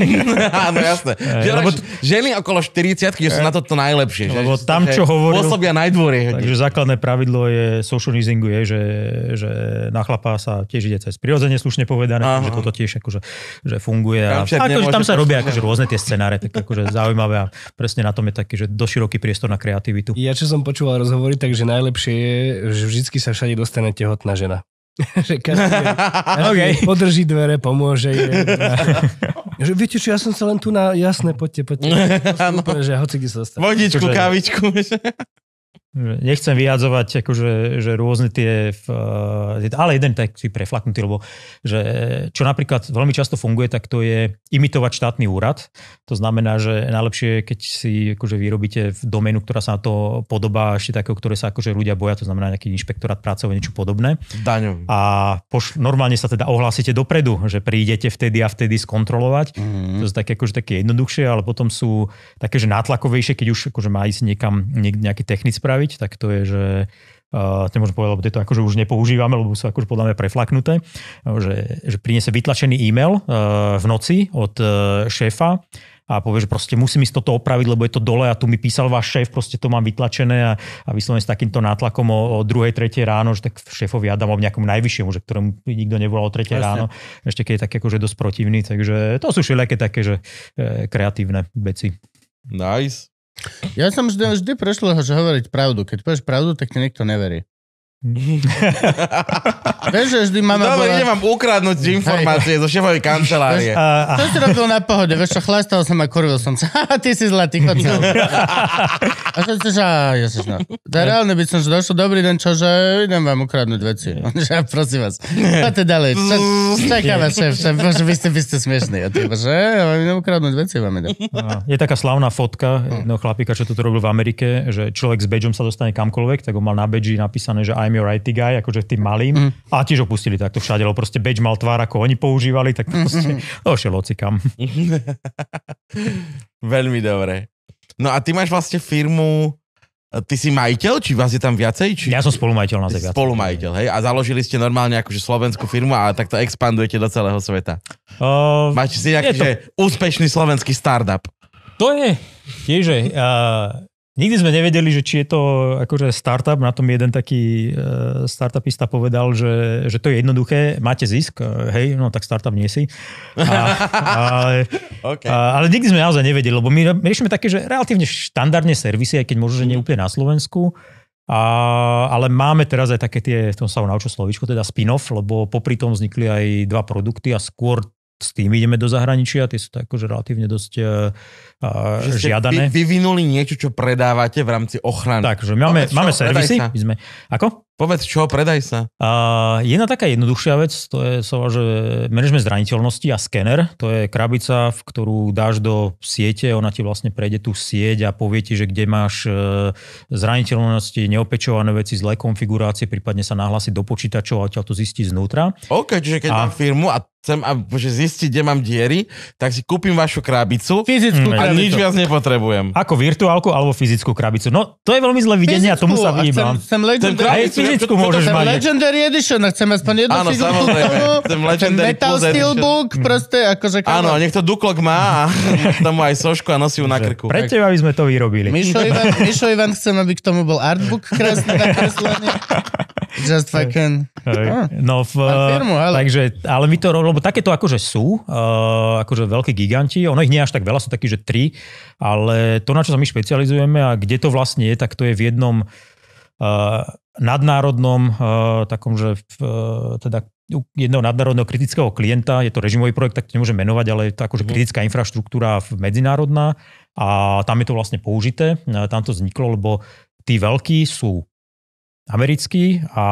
Áno, jasné. Že, lebo... Ženy okolo 40 že sú na toto najlepšie. Že? Lebo tam, čo hovorí. Pôsobia najdvorie. Takže základné pravidlo je socializingu je, že, že na chlapa sa tiež ide cez prirodzene slušne povedané, Aha. že toto tiež akože že funguje. A, a že tam sa robia akože rôzne tie scenáre, tak akože zaujímavé a presne na tom je taký, že doširoký priestor na kreativitu. Ja čo som počúval rozhovory, takže najlepšie je, že vždy sa všade dostane tehotná žena. že každý, každý okay. podrží dvere, pomôže a, Že viete, čo ja som sa len tu na... Jasné, poďte, poďte. Postupne, že hoci kde sa dostane. Vodičku, akože- kávičku nechcem vyjadzovať, akože, že rôzne tie, eh, ale jeden taký preflaknutý, lebo že, eh, čo napríklad veľmi často funguje, tak to je imitovať štátny úrad. To znamená, že najlepšie, keď si akože vyrobíte doménu, ktorá sa na to podobá, ešte takého, ktoré sa akože ľudia boja, to znamená nejaký inšpektorát práce alebo niečo podobné. Daňový. A poš- normálne sa teda ohlásite dopredu, že prídete vtedy a vtedy skontrolovať. Mm-hmm. To je také, akože, také jednoduchšie, ale potom sú také, že nátlakovejšie, keď už akože má ísť niekam niek- nejaký technik spraviť spraviť, tak to je, že Uh, nemôžem povedať, lebo tieto akože už nepoužívame, lebo sú akože podľa mňa preflaknuté, že, že priniesie vytlačený e-mail uh, v noci od uh, šéfa a povie, že proste musím ísť toto opraviť, lebo je to dole a tu mi písal váš šéf, proste to mám vytlačené a, a vyslovene s takýmto nátlakom o, o druhej, tretej ráno, že tak šéfovi Adamov nejakom najvyššiemu, že ktorému nikto nevolal o 3. ráno, ešte keď je tak akože dosť protivný, takže to sú všelijaké také, že e, kreatívne veci. Nice. Ja som vždy, vždy prešlo, že hovoriť pravdu. Keď povieš pravdu, tak ti nikto neverí. Vieš, že vždy máme... Dobre, bola... idem vám ukradnúť informácie Hej. zo šefovej kancelárie. To si robil na pohode, vieš čo, chlastal som a kurvil som sa. ty si zlatý, chod sa. a čo chceš, a ježiš, no. Da, reálne by som, že došlo, dobrý deň, že idem vám ukradnúť veci. že, prosím vás, poďte ďalej. Čo, čaká vás šéf, šéf, bože, vy ste, vy ste smiešní. A ty, bože, ja vám idem ukradnúť veci, vám idem. Je taká slavná fotka jedného chlapíka, čo toto robil v Amerike, že človek s badgeom sa dostane kamkoľvek, tak ho mal na badži napísané, že I'm your IT guy, akože tým malým. Mm. A tiež opustili takto všade, lebo proste badge mal tvár, ako oni používali, tak mm-hmm. proste mm-hmm. ošiel ocikam. Veľmi dobre. No a ty máš vlastne firmu, eh, Ty si majiteľ, či vás je tam viacej? Či... Ja som spolumajiteľ na viacej. Spolumajiteľ, hej? A založili ste normálne akože slovenskú firmu a takto expandujete do celého sveta. Uh, eh, Máte si nejaký, to... že úspešný slovenský startup. To je, tiež, uh, Nikdy sme nevedeli, že či je to akože startup. Na tom jeden taký e, startupista povedal, že, že to je jednoduché, máte zisk, e, hej, no tak startup nie si. A, ale, okay. a, ale nikdy sme naozaj nevedeli, lebo my riešime také, že relatívne štandardne servisy, aj keď možno, že nie mhm. úplne na Slovensku, a, ale máme teraz aj také tie, v tom sa naučil slovičko, teda spin-off, lebo popri tom vznikli aj dva produkty a skôr s tým ideme do zahraničia, tie sú tak akože relatívne dosť uh, uh, že žiadané. Vy, vyvinuli niečo, čo predávate v rámci ochrany. Takže máme, Povedz, máme čo, servisy. My sme, ako? Povedz čo, predaj sa. Uh, jedna taká jednoduchšia vec, to je so, že management zraniteľnosti a skener, to je krabica, v ktorú dáš do siete, ona ti vlastne prejde tú sieť a povie ti, že kde máš uh, zraniteľnosti, neopečované veci, zlé konfigurácie, prípadne sa nahlási do počítačov a ťa to zistí znútra. OK, čiže keď a... mám firmu a chcem, že kde mám diery, tak si kúpim vašu krabicu. Fyzickú mm, krabicu. nič viac nepotrebujem. Ako virtuálku alebo fyzickú krabicu. No, to je veľmi zle videnie a tomu sa vyhýbam. Chcem, chcem legendary, aj fyzickú môžeš mať. Legendary Edition a chcem aspoň jednu Áno, fyzickú samozrejme. Chcem Legendary Metal Steelbook, mhm. proste akože... Áno, nech to Duklok má a tomu aj sošku a nosí ju na krku. Pre teba by sme to vyrobili. Mišo Ivan, chcem, aby k tomu bol artbook krásne nakreslený. Just fucking... Ah. No, v, eh, firmu, ale. Takže, ale my to, lebo takéto akože sú, uh, akože veľkí giganti, ono ich nie až tak veľa, sú takí, že tri hry, ale to, na čo sa my špecializujeme a kde to vlastne je, tak to je v jednom uh, nadnárodnom, uh, takom, že uh, teda jedného nadnárodného kritického klienta, je to režimový projekt, tak to nemôžem menovať, ale je to akože mhm. kritická infraštruktúra medzinárodná a tam je to vlastne použité, tam to vzniklo, lebo tí veľkí sú americkí a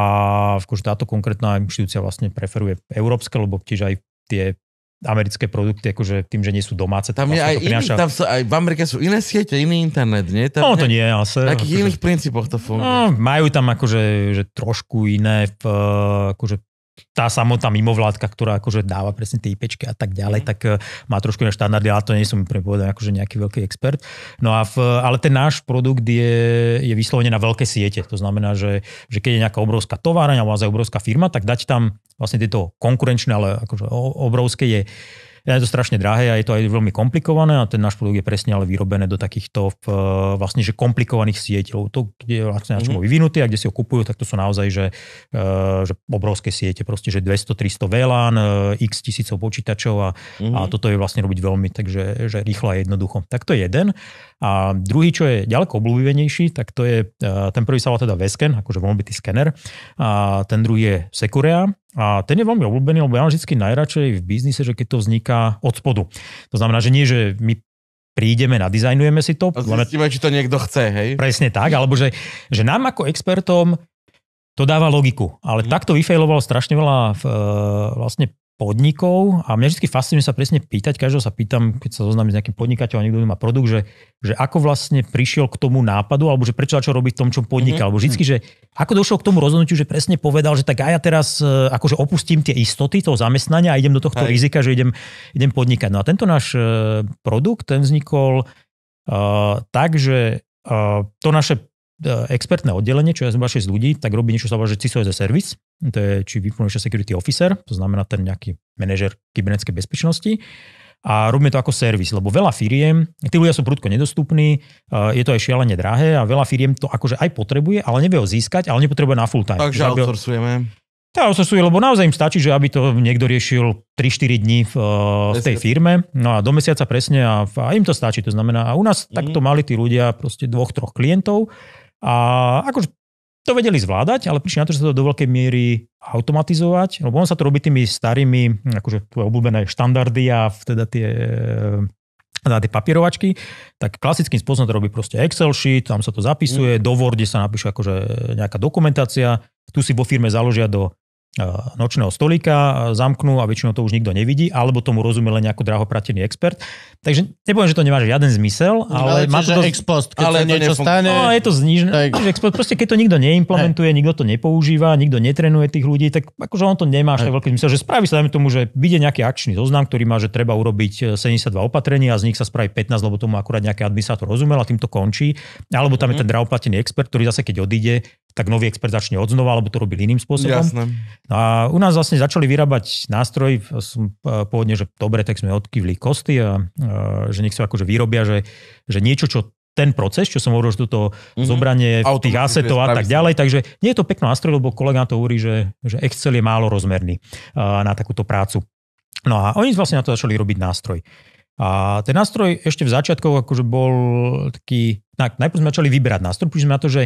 akože táto konkrétna inštitúcia vlastne preferuje európske, lebo tiež aj tie americké produkty, akože tým, že nie sú domáce. Tam, vlastne je aj to prináša... iný, tam sú, aj v Amerike sú iné siete, iný internet, nie? Tam no, to nie je asi. V takých akože, iných princípoch to funguje. No, majú tam akože že trošku iné v, eh, akože tá samotná mimovládka, ktorá akože dáva presne tie IPčky a tak ďalej, mm. tak e, má trošku iné štandardy, ale to nie som úplne povedal akože nejaký veľký expert. No a v, ale ten náš produkt je, je vyslovene na veľké siete. To znamená, že, že keď je nejaká obrovská továreň alebo obrovská firma, tak dať tam vlastne tieto konkurenčné, ale akože obrovské je je to strašne drahé a je to aj veľmi komplikované a ten náš produkt je presne ale vyrobené do takýchto e, vlastne, že komplikovaných sieťov. To, kde je vlastne na čom mm-hmm. vyvinutý a kde si ho kupujú, tak to sú naozaj, že, e, že obrovské siete, proste, že 200-300 VLAN, e, x tisícov počítačov a, mm-hmm. a mhm. toto je vlastne robiť veľmi, takže že rýchlo a jednoducho. Tak to je jeden. A druhý, čo je ďaleko obľúbenejší, tak to je, e, ten prvý sa volá teda Vesken, akože voľbitý skener. A ten druhý je Securea, a ten je veľmi obľúbený, lebo ja mám vždy najradšej v biznise, že keď to vzniká od spodu. To znamená, že nie, že my prídeme, nadizajnujeme si to. A zistíme, či to niekto chce, hej? Presne tak, alebo že, že nám ako expertom to dáva logiku. Ale mm. takto vyfejlovalo strašne veľa v, e, vlastne podnikov a mňa vždy fascinuje sa presne pýtať, každého sa pýtam, keď sa zoznámim s nejakým podnikateľom, niekto má produkt, že, že ako vlastne prišiel k tomu nápadu, alebo že prečo začal robiť v tom, čo podnikal. mm-hmm. alebo vždy, mhm. že ako došiel k tomu rozhodnutiu, že presne povedal, že tak aj ja teraz e, akože opustím tie istoty toho zamestnania a idem do tohto aj. rizika, že idem, idem podnikať. No a tento náš e, produkt, ten vznikol uh, tak, že uh, to naše E, expertné oddelenie, čo je zhruba 6 ľudí, tak robí niečo sa volá, že CISO as a service, to je či information security officer, to znamená ten nejaký manažer kybernetickej bezpečnosti a robíme to ako servis, lebo veľa firiem, tí ľudia sú prudko nedostupní, e, je to aj šialene drahé a veľa firiem to akože aj potrebuje, ale nevie ho získať, ale nepotrebuje na full time. Takže aby... outsourcujeme. Tá outsourcuje, lebo naozaj im stačí, že aby to niekto riešil 3-4 dní v, e, v tej firme, no a do mesiaca presne a, a im to stačí, to znamená, a u nás mm. takto mali tí ľudia proste dvoch, troch klientov, a akože to vedeli zvládať, ale prišli na to, že sa to do veľkej miery automatizovať, lebo on sa to robí tými starými, akože tvoje obľúbené štandardy a teda tie na teda tie papierovačky, tak klasickým spôsobom to robí proste Excel sheet, tam sa to zapisuje, mm. do Worde sa napíše akože nejaká dokumentácia, tu si vo firme založia do nočného stolíka zamknú a väčšinou to už nikto nevidí, alebo tomu rozumie len nejaký drahopratený expert. Takže nepoviem, že to nemá žiaden zmysel, no, ale, ale má to... Dosť... Ex post, keď ale niečo nefunk- stane... No, je to znižné. Tak... Ex proste keď to nikto neimplementuje, nikto to nepoužíva, nikto netrenuje tých ľudí, tak akože on to nemá až tak veľký zmysel, že spraví sa dajme tomu, že vyjde nejaký akčný zoznam, ktorý má, že treba urobiť 72 e, opatrenia a z nich sa spraví 15, lebo tomu akurát nejaký administrátor rozumel a tým to končí. Alebo tam mm-hmm. je mhm. ten drahopratený expert, ktorý zase keď odíde, tak nový expert začne odznova, alebo to robil iným spôsobom. Jasné. A u nás vlastne začali vyrábať nástroj, som e, pôvodne, že dobre, tak sme odkývli kosty a, a e, že nech sa akože vyrobia, že, že niečo, čo ten proces, čo som hovoril, že toto mm-hmm. zobranie tých asetov a tak ďalej. Takže nie je to pekný nástroj, lebo kolega to hovorí, že, že Excel je málo rozmerný uh, na takúto prácu. No a oni vlastne na to začali robiť nástroj. A ten nástroj ešte v začiatku akože bol taký, najprv sme začali vyberať nástroj, prišli sme na to, že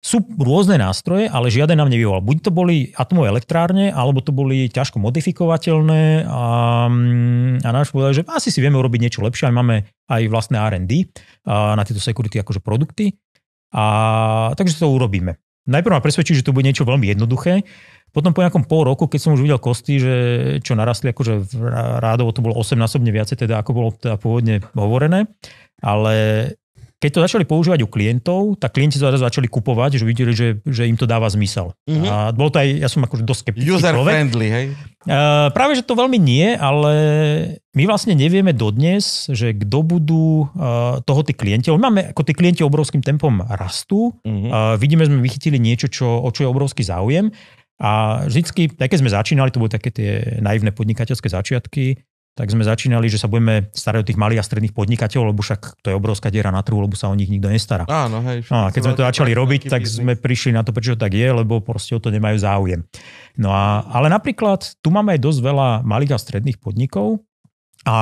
sú rôzne nástroje, ale žiaden nám nevyvolal. Buď to boli atomové elektrárne, alebo to boli ťažko modifikovateľné a, a náš povedal, že asi si vieme urobiť niečo lepšie, aj máme aj vlastné R&D na tieto security akože produkty. A, takže to urobíme. Najprv ma presvedčí, že to bude niečo veľmi jednoduché. Potom po nejakom pol roku, keď som už videl kosty, že čo narastli, akože rádovo to bolo 8 viacej, teda ako bolo teda pôvodne hovorené, ale keď to začali používať u klientov, tak klienti to začali kupovať, že videli, že, že im to dáva zmysel. Mm-hmm. A bol to aj, ja som akože dosť skeptický User-friendly, hej? Uh, práve, že to veľmi nie, ale my vlastne nevieme dodnes, že kto budú uh, toho tí klienti. My máme, ako tí klienti obrovským tempom rastú. Mm-hmm. Uh, e, vidíme, že sme vychytili niečo, čo, o čo je obrovský záujem. A vždycky, keď sme začínali, to boli také tie naivné podnikateľské začiatky, tak sme začínali, že sa budeme starať o tých malých a stredných podnikateľov, lebo však to je obrovská diera na trhu, lebo sa o nich nikto nestará. Áno, hej, no a keď sme to začali robiť, tak biznis. sme prišli na to, prečo tak je, lebo proste o to nemajú záujem. No a, ale napríklad tu máme aj dosť veľa malých a stredných podnikov, a,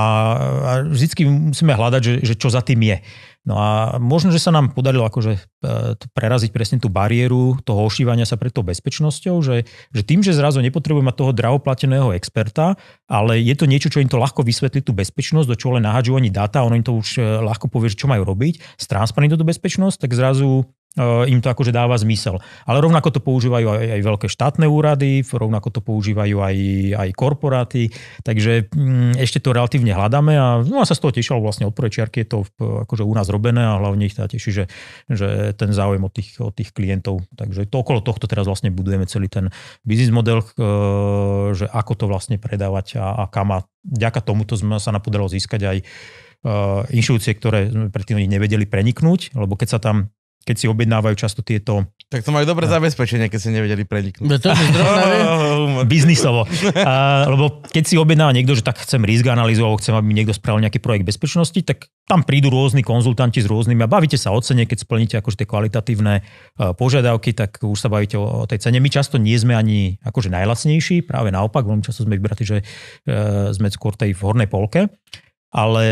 a vždycky musíme hľadať, že, že čo za tým je. No a možno, že sa nám podarilo akože e, preraziť presne tú bariéru toho ošívania sa pred tou bezpečnosťou, že, že tým, že zrazu nepotrebujem mať toho drahoplateného experta, ale je to niečo, čo im to ľahko vysvetlí tú bezpečnosť, do čo len nahadžujú oni dáta, ono im to už e, ľahko povie, čo majú robiť, stransparentní tú bezpečnosť, tak zrazu Eh, im to akože dáva zmysel. Ale rovnako to používajú aj, aj veľké štátne úrady, rovnako to používajú aj, aj korporáty, takže mm, ešte to relatívne hľadáme a, no a sa z toho tešilo vlastne od prvej čiarky, je to eh, akože u nás robené a hlavne ich teda teší, že, že ten záujem od tých, od tých klientov. Takže to okolo tohto teraz vlastne budujeme celý ten biznis model, eh, že ako to vlastne predávať a, a kam. A vďaka tomuto sme sa napodalo získať aj inštitúcie, ktoré sme predtým nevedeli preniknúť, lebo keď sa tam keď si objednávajú často tieto... Tak to majú dobré a... zabezpečenie, keď si nevedeli preniknúť. No oh, Biznisovo. A, lebo keď si objedná niekto, že tak chcem risk analýzu alebo chcem, aby niekto spravil nejaký projekt bezpečnosti, tak tam prídu rôzni konzultanti s rôznymi a bavíte sa o cene, keď splníte akože tie kvalitatívne e, požiadavky, tak už sa bavíte o tej cene. My často nie sme ani akože najlacnejší, práve naopak, veľmi často sme vybratí, že e, sme skôr tej v hornej polke. Ale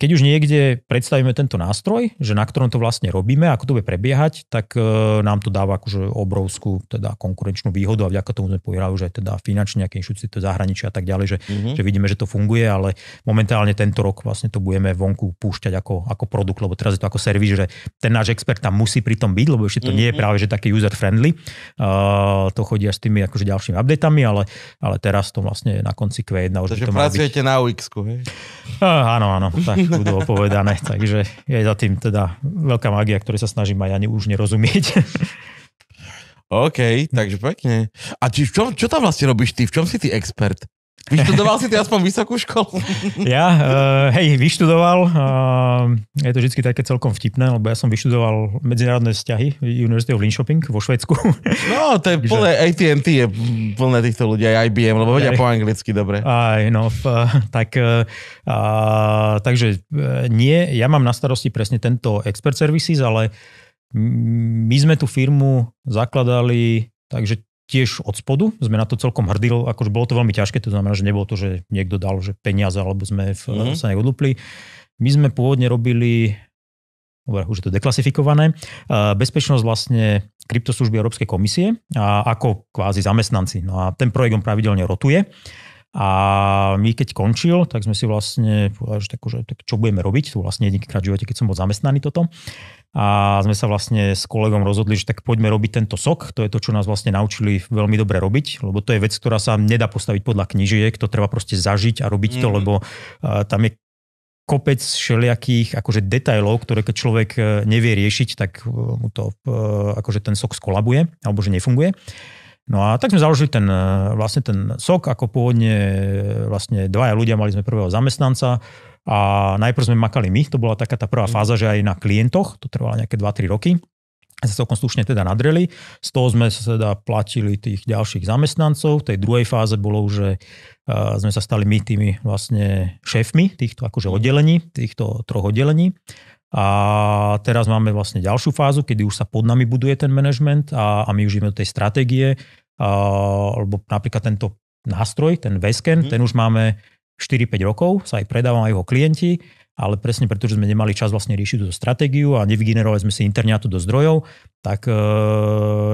keď už niekde predstavíme tento nástroj, že na ktorom to vlastne robíme, ako to bude prebiehať, tak e, nám to dáva akože obrovskú teda konkurenčnú výhodu a vďaka tomu sme povedali, že teda finančne, nejaké inštitúcie to zahraničia a tak ďalej, že, mm-hmm. že vidíme, že to funguje, ale momentálne tento rok vlastne to budeme vonku púšťať ako, ako produkt, lebo teraz je to ako servis, že ten náš expert tam musí pri tom byť, lebo ešte to mm-hmm. nie je mhm. práve že také user-friendly. Uh, to chodia s tými akože ďalšími updatami, ale, ale teraz to vlastne na konci Q1. Takže to pracujete byť... na UX-ku, hej? Eh, áno, áno, tak budú opovedané. Takže je za tým teda veľká magia, ktorú sa snažím aj ani už nerozumieť. OK, takže pekne. A či, čo, čo tam vlastne robíš ty? V čom si ty expert? Vyštudoval si ty aspoň vysokú školu? ja? Uh, hej, vyštudoval. Uh, je to vždy také celkom vtipné, lebo ja som vyštudoval medzinárodné vzťahy University of Linköping vo Švedsku. no, to je Takže... plné AT&T je plné týchto ľudí, aj IBM, lebo vedia po anglicky dobre. Aj, no, uh, tak, uh, takže uh, nie, ja mám na starosti presne tento expert services, ale my sme tú firmu zakladali, takže tiež od spodu. Sme na to celkom hrdí, akože bolo to veľmi ťažké, to znamená, že nebolo to, že niekto dal že peniaze alebo sme v, mm-hmm. sa neodlúpli. My sme pôvodne robili, už je to deklasifikované, bezpečnosť vlastne kryptoslužby Európskej komisie a ako kvázi zamestnanci. No a ten projekt on pravidelne rotuje. A my keď končil, tak sme si vlastne povedali, že, tak, že tak čo budeme robiť, tu vlastne jedinkrát v živote, keď som bol zamestnaný toto. A sme sa vlastne s kolegom rozhodli, že tak poďme robiť tento sok, to je to, čo nás vlastne naučili veľmi dobre robiť, lebo to je vec, ktorá sa nedá postaviť podľa knižiek, to treba proste zažiť a robiť mm. to, mhm. lebo tam je kopec všelijakých akože detajlov, ktoré keď človek e, nevie riešiť, tak e, mu to e, akože ten sok skolabuje alebo že nefunguje. No a tak sme založili ten, e, vlastne ten SOK, ako pôvodne e, vlastne dvaja ľudia, mali sme prvého zamestnanca a najprv sme makali my, to bola taká tá prvá mhm. fáza, že aj na klientoch, to trvalo nejaké 2-3 roky, sa celkom slušne teda nadreli. Z toho sme teda platili tých ďalších zamestnancov. V tej druhej fáze bolo, že e, sme sa stali my tými vlastne šéfmi týchto akože oddelení, týchto troch oddelení. A teraz máme vlastne ďalšiu fázu, kedy už sa pod nami buduje ten management a, a my už ideme do tej stratégie. A, alebo napríklad tento nástroj, ten Vesken, mm. ten už máme 4-5 rokov, sa aj predávam aj jeho klienti, ale presne preto, že sme nemali čas vlastne riešiť túto stratégiu a nevygenerovali sme si internetu do zdrojov, tak e,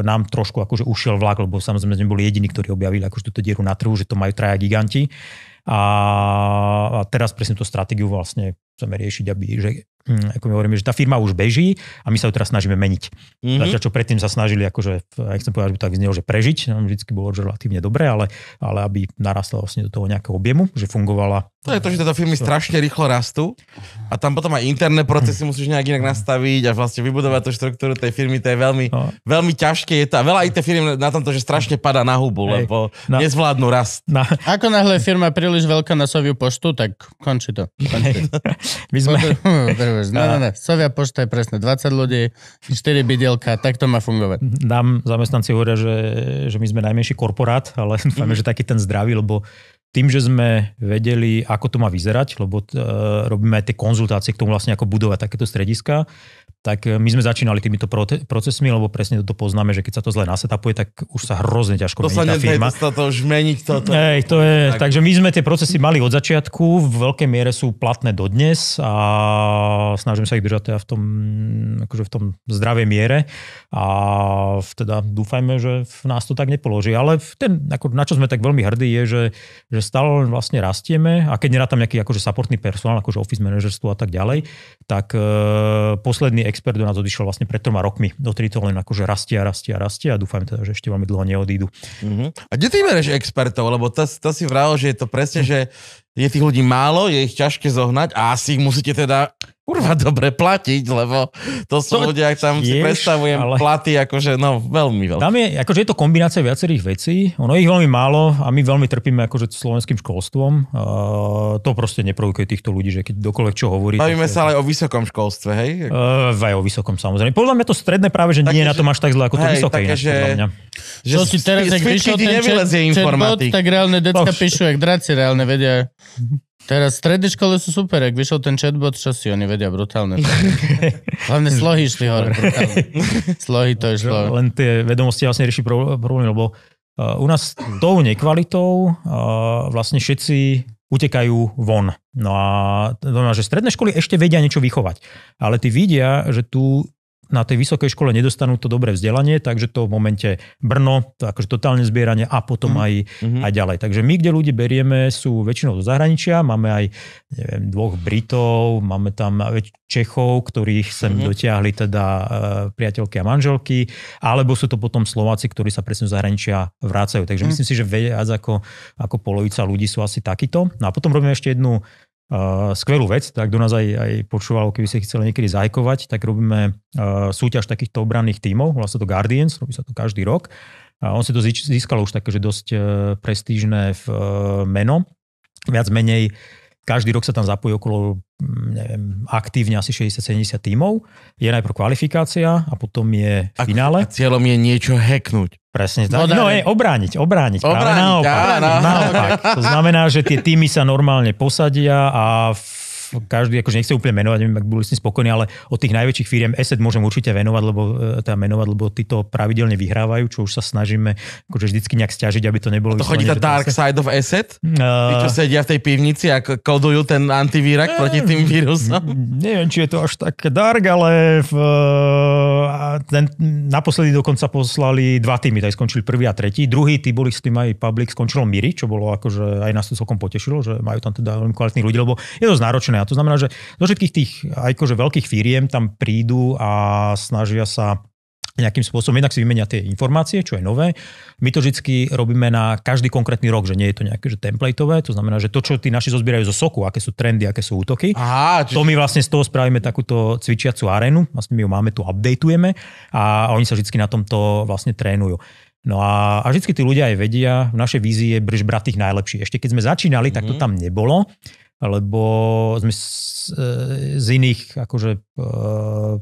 nám trošku akože ušiel vlak, lebo samozrejme sme boli jediní, ktorí objavili akože túto dieru na trhu, že to majú traja giganti. A, a teraz presne tú stratégiu vlastne chceme riešiť, aby, že, hm, ako my hovoríme, že tá firma už beží a my sa ju teraz snažíme meniť. Mm-hmm. Zatiaľ, čo predtým sa snažili, akože, ja chcem povedať, že tak vyznelo, že prežiť, nám no, vždy bolo relatívne dobre, ale, ale aby narastla vlastne do toho nejakého objemu, že fungovala. To je to, že tieto firmy strašne rýchlo rastú a tam potom aj interné procesy hm. musíš nejak inak nastaviť a vlastne vybudovať tú štruktúru tej firmy, to je veľmi, no. veľmi ťažké. Je to, a veľa IT firm na tomto, že strašne padá na hubu, Hej. lebo na, nezvládnu rast. Na. Ako náhle firma príliš príliš veľká na soviu poštu, tak končí to. Končí. sme... no, no, no. Sovia pošta je presne 20 ľudí, 4 bydielka, tak to má fungovať. Nám zamestnanci hovoria, že, že my sme najmenší korporát, ale dúfame, mhm. že taký ten zdravý, lebo tým, že sme vedeli, ako to má vyzerať, lebo t, e, robíme aj tie konzultácie k tomu vlastne, ako budovať takéto strediska, tak e, my sme začínali týmito procesmi, lebo presne to poznáme, že keď sa to zle nasetapuje, tak už sa hrozne ťažko to mení tá firma. To to už meniť toto. Ej, to je, tak. Takže my sme tie procesy mali od začiatku, v veľkej miere sú platné dodnes a snažím sa ich držať teda v tom, akože v tom zdravej miere a teda dúfajme, že v nás to tak nepoloží. Ale ten, ako, na čo sme tak veľmi hrdí je, že, že stále vlastne rastieme a keď nerátam nejaký akože supportný personál, akože office manažerstvo a tak ďalej, tak e, posledný expert do nás odišiel vlastne pred troma rokmi. do to len akože rastie a rastie a rastie a dúfam teda, že ešte veľmi dlho neodídu. Mm-hmm. A kde ty bereš expertov? Lebo to, to si vral, že je to presne, že je tých ľudí málo, je ich ťažké zohnať a asi ich musíte teda kurva dobre platiť, lebo to sú to ľudia, ak tam tiež, si predstavujem ale... platy, akože no veľmi veľké. Tam je, akože je to kombinácia viacerých vecí, ono ich veľmi málo a my veľmi trpíme akože slovenským školstvom. Uh, to proste neprodukuje týchto ľudí, že keď dokoľvek čo hovorí. Bavíme sa ale o vysokom školstve, hej? Uh, e, aj o vysokom samozrejme. Podľa mňa to stredné práve, že tak nie je na tom až tak zle ako to hej, vysoké. Také, že... Že to si teraz, ak vyšiel ten chatbot, tak reálne decka píšu, jak draci reálne vedia. Teraz stredné školy sú super, ak vyšiel ten chatbot, čo si oni vedia, brutálne. Hlavne slohy išli hore, brutálne. Slohy to išlo. Len tie vedomosti vlastne rieši problémy, lebo eh, u nás tou nekvalitou eh, vlastne všetci utekajú von. No a to znamená, že stredné školy ešte vedia niečo vychovať. Ale ty vidia, že tu na tej vysokej škole nedostanú to dobré vzdelanie, takže to v momente Brno, to akože totálne zbieranie a potom mm. aj, mm-hmm. aj ďalej. Takže my, kde ľudí berieme, sú väčšinou do zahraničia, máme aj neviem, dvoch Britov, máme tam Čechov, ktorých sem mm-hmm. dotiahli teda eh, priateľky a manželky, alebo sú to potom Slováci, ktorí sa presne do zahraničia vrácajú. Takže mm. myslím si, že viac ako, ako polovica ľudí sú asi takíto. No a potom robíme ešte jednu uh, skvelú vec, tak do nás aj, aj počúvalo, keby ste chceli niekedy zajkovať, tak robíme uh, súťaž takýchto obranných tímov, volá sa to Guardians, robí sa to každý rok. A on si to získal už také, že dosť uh, prestížne v, uh, meno. Viac menej uh, každý rok sa tam zapojí okolo mm, neviem, aktívne asi 60-70 tímov. Je najprv kvalifikácia a potom je Ak, finále. A cieľom je niečo hacknúť. Presne tak. No, no je obrániť, obrániť. Obrániť, práve naopak, áno. naopak. To znamená, že tie týmy sa normálne posadia a v každý, akože nechce úplne menovať, neviem, ak budú s spokojní, ale od tých najväčších firiem ESET môžem určite venovať, lebo, e, teda menovať, lebo títo pravidelne vyhrávajú, čo už sa snažíme akože vždycky nejak stiažiť, aby to nebolo... A to chodí tá dark side of ESET? Uh, e, Tí, čo sedia v tej pivnici a kodujú ten antivírak uh, proti e, tým vírusom? Neviem, či je to až tak dark, ale v, uh, ten, naposledy dokonca poslali dva týmy, tak skončili prvý a tretí. Druhý tým boli s tým aj public, skončilo Miri, čo bolo akože aj nás to celkom potešilo, že majú tam teda veľmi kvalitných ľudí, lebo je to náročné a to znamená, že do všetkých tých aj akože veľkých firiem tam prídu a snažia sa nejakým spôsobom, jednak si vymenia tie informácie, čo je nové. My to vždy robíme na každý konkrétny rok, že nie je to nejaké že templateové, to znamená, že to, čo tí naši zozbierajú zo soku, aké sú trendy, aké sú útoky, Aha, či... to my vlastne z toho spravíme takúto cvičiacu arénu, vlastne my ju máme tu, updateujeme a oni sa vždy na tomto vlastne trénujú. No a, a vždy tí ľudia aj vedia, v našej vízii je brž bratých najlepší. Ešte keď sme začínali, mm-hmm. tak to mhm. tam nebolo lebo sme e, z, iných akože e,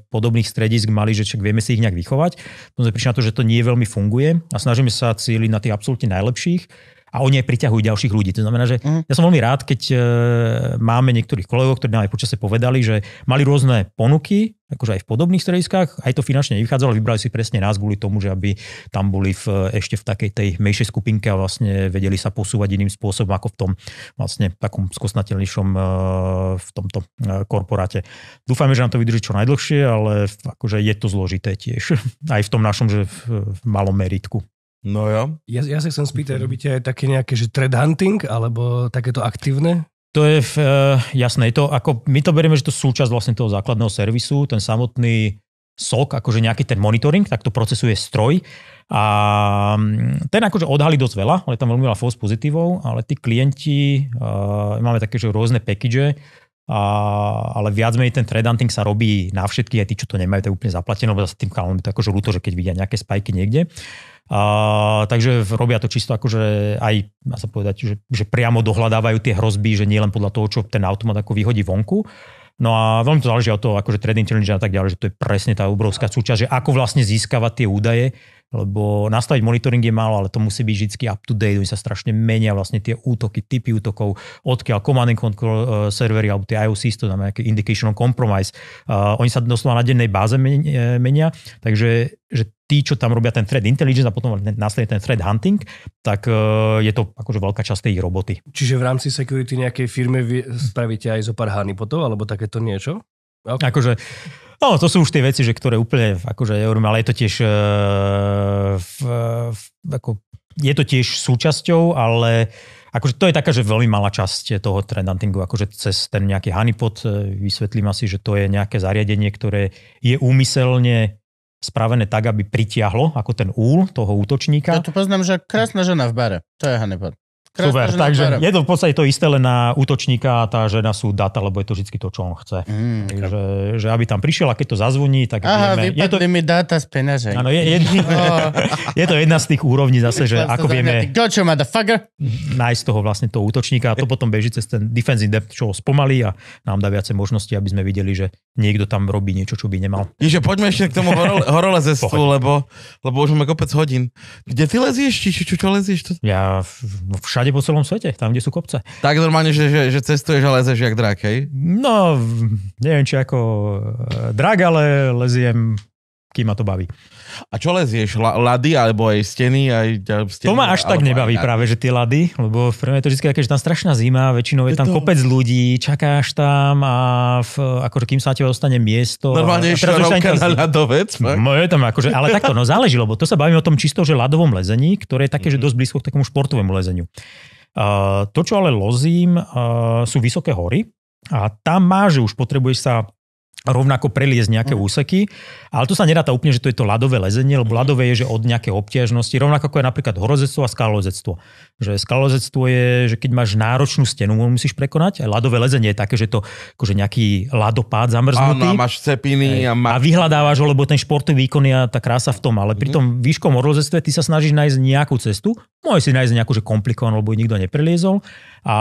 podobných stredisk mali, že však vieme si ich nejak vychovať. Potom sme prišli na to, že to nie veľmi funguje a snažíme sa cíliť na tých absolútne najlepších a oni aj priťahujú ďalších ľudí. To znamená, že mm. ja som veľmi rád, keď e, máme niektorých kolegov, ktorí nám aj počasie povedali, že mali rôzne ponuky, akože aj v podobných strediskách, aj to finančne nevychádzalo, vybrali si presne nás kvôli tomu, že aby tam boli v, ešte v takej tej menšej skupinke a vlastne vedeli sa posúvať iným spôsobom ako v tom vlastne takom skosnateľnejšom e, v tomto e, korporáte. Dúfame, že nám to vydrží čo najdlhšie, ale akože je to zložité tiež. Aj v tom našom, že v malom meritku. No jo. Ja, ja sa chcem spýtať, robíte aj také nejaké, že thread hunting, alebo takéto aktívne? To je v, eh, jasné, je to, ako, my to berieme, že to súčasť vlastne toho základného servisu, ten samotný SOC, akože nejaký ten monitoring, tak to procesuje stroj a mm, ten akože odhalí dosť veľa, ale tam veľmi veľa false pozitívov, ale tí klienti, uh, máme také, že rôzne package, a, ale viac menej ten trade hunting sa robí na všetky, aj tí, čo to nemajú, to je úplne zaplatené, lebo zase tým kalom je to akože ľúto, že keď vidia nejaké spajky niekde. A, takže robia to čisto akože aj, má sa povedať, že, že priamo dohľadávajú tie hrozby, že nie len podľa toho, čo ten automat ako vyhodí vonku. No a veľmi to záleží od toho, akože trading intelligence a tak ďalej, že to je presne tá obrovská súčasť, že ako vlastne získavať tie údaje, lebo nastaviť monitoring je málo, ale to musí byť vždy up to date, oni sa strašne menia vlastne tie útoky, typy útokov, odkiaľ command and control uh, servery alebo tie IOC, to znamená nejaký indication of compromise, uh, oni sa doslova na dennej báze menia, e, menia takže že tí, čo tam robia ten thread intelligence a potom následne ten thread hunting, tak uh, je to akože veľká časť tej ich roboty. Čiže v rámci security nejakej firmy vy spravíte aj zo pár hanipotov alebo takéto niečo? Okay. Akože No, to sú už tie veci, že ktoré úplne, akože, ale je to tiež e, v, v, ako, je to tiež súčasťou, ale akože to je taká, že veľmi malá časť toho trendantingu, akože cez ten nejaký honeypot e, vysvetlím asi, že to je nejaké zariadenie, ktoré je úmyselne spravené tak, aby pritiahlo ako ten úl toho útočníka. Ja tu poznám, že krásna žena v bare, to je honeypot. Krásna Super, žena takže pára. je to v podstate to isté, len na útočníka tá žena sú data, lebo je to vždy to, čo on chce. Mm, že, že aby tam prišiel a keď to zazvoní, tak Aha, vieme... Je to, mi data z peniaze. Áno, je, je, oh. je to jedna z tých úrovní zase, že ako vieme... Čo, motherfucker? Nájsť toho vlastne toho útočníka a to potom beží cez ten defensive depth, čo ho spomalí a nám dá viacej možnosti, aby sme videli, že niekto tam robí niečo, čo by nemal. Ježe, poďme ešte k tomu horole, lebo, lebo už máme kopec hodín. Kde ty lezieš, či čo, čo lezieš? To... Ja no, všade po celom svete, tam, kde sú kopce. Tak normálne, že, že, že cestuješ a lezeš jak drak, hej? No, neviem, či ako eh, drak, ale leziem kým ma to baví. A čo lezieš? La, lady alebo aj steny? Aj, steny to ma až tak nebaví aj, práve, že tie lady, lebo v mňa je to vždy také, že tam strašná zima, väčšinou je, je tam to... kopec ľudí, čakáš tam a v, akože kým sa na teba dostane miesto. Normálne je šarovka na ľadovec? No, je tam akože, ale takto, no záleží, lebo to sa bavíme o tom čisto, že ľadovom lezení, ktoré je také, že mhm. dosť blízko k takému športovému lezeniu. Uh, to, čo ale lozím, uh, sú vysoké hory a tam máš, že už potrebuješ sa rovnako preliesť nejaké mm. úseky. Ale tu sa nedá úplne, že to je to ľadové lezenie, lebo mm. ľadové je, že od nejaké obťažnosti, rovnako ako je napríklad horozectvo a skalozectvo. Že skalozectvo je, že keď máš náročnú stenu, musíš prekonať. A ľadové lezenie je také, že to akože nejaký ľadopád zamrznutý. Áno, máš cepiny. A, má... a vyhľadávaš, lebo ten športový výkon je tá krása v tom. Ale pri mhm. tom výškom horozectve ty sa snažíš nájsť nejakú cestu, Môžeš si nájsť nejakú, že komplikovanú, lebo nikto nepreliezol a,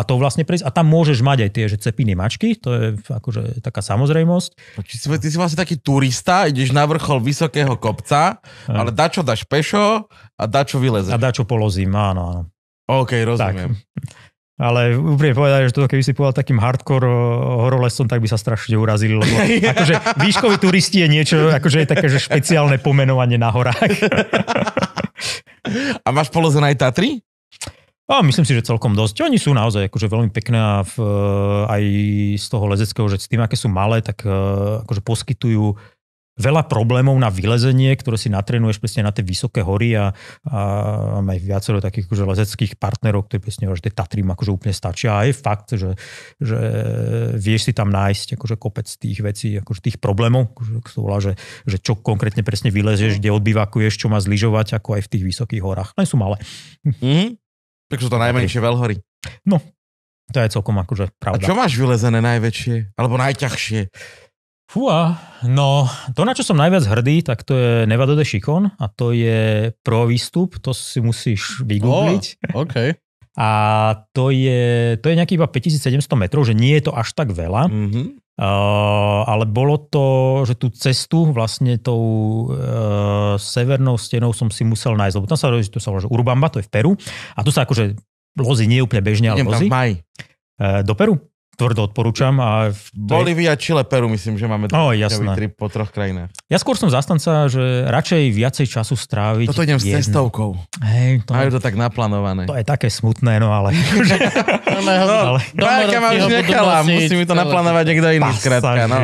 a to vlastne prejsť. A tam môžeš mať aj tie že cepiny mačky, to je akože taká samozrejmosť. Ty no, si, ty si vlastne taký turista, ideš na vrchol vysokého kopca, ale dačo dáš pešo a dačo vylezeš. A dačo polozím, áno, áno. OK, rozumiem. Tak. Ale úprimne povedať, že to keby si povedal takým hardcore eh, horolesom, tak by sa strašne urazili, lebo akože výškový turisti je niečo, akože je také že špeciálne pomenovanie na horách. máš polozené aj Tatry? A myslím si, že celkom dosť. Oni sú naozaj akože veľmi pekné a v, e, aj z toho lezeckého, že s tým, aké sú malé, tak e, akože poskytujú veľa problémov na vylezenie, ktoré si natrenuješ presne na tie vysoké hory a, a mám aj viacero takých akože lezeckých partnerov, ktorí presne že tie Tatry akože úplne stačia a je fakt, že, že vieš si tam nájsť akože kopec tých vecí, akože tých problémov, akože volá, že, že čo konkrétne presne vylezieš, mhm. kde odbivakuješ, čo má zlyžovať, ako aj v tých vysokých horách. Len no, sú malé. Mm-hmm. Tak sú to najmenšie veľhory. No, to je celkom akože pravda. A čo máš vylezené najväčšie? Alebo najťažšie? Fúha, no to, na čo som najviac hrdý, tak to je Nevada de Chicon a to je pro výstup, to si musíš vygoogliť. Oh, okay. A to je, to je nejaký iba 5700 metrov, že nie je to až tak veľa. Mm-hmm. Uh, ale bolo to, že tú cestu vlastne tou uh, severnou stenou som si musel nájsť, lebo tam sa, to sa volá, že Urbamba, to je v Peru. A tu sa akože lozi nie úplne bežne, ale lozi. Uh, e, do Peru? tvrdo odporúčam. A Bolivia, Chile, Peru, myslím, že máme no, jasné. trip po troch krajinách. Ja skôr som zastanca, že radšej viacej času stráviť. Toto idem s cestovkou. Hej, to... Majú to tak naplánované. To je také smutné, no ale... no, no, ale... Bárka ma už nechala, musí mi to naplánovať niekto iný skrátka. No.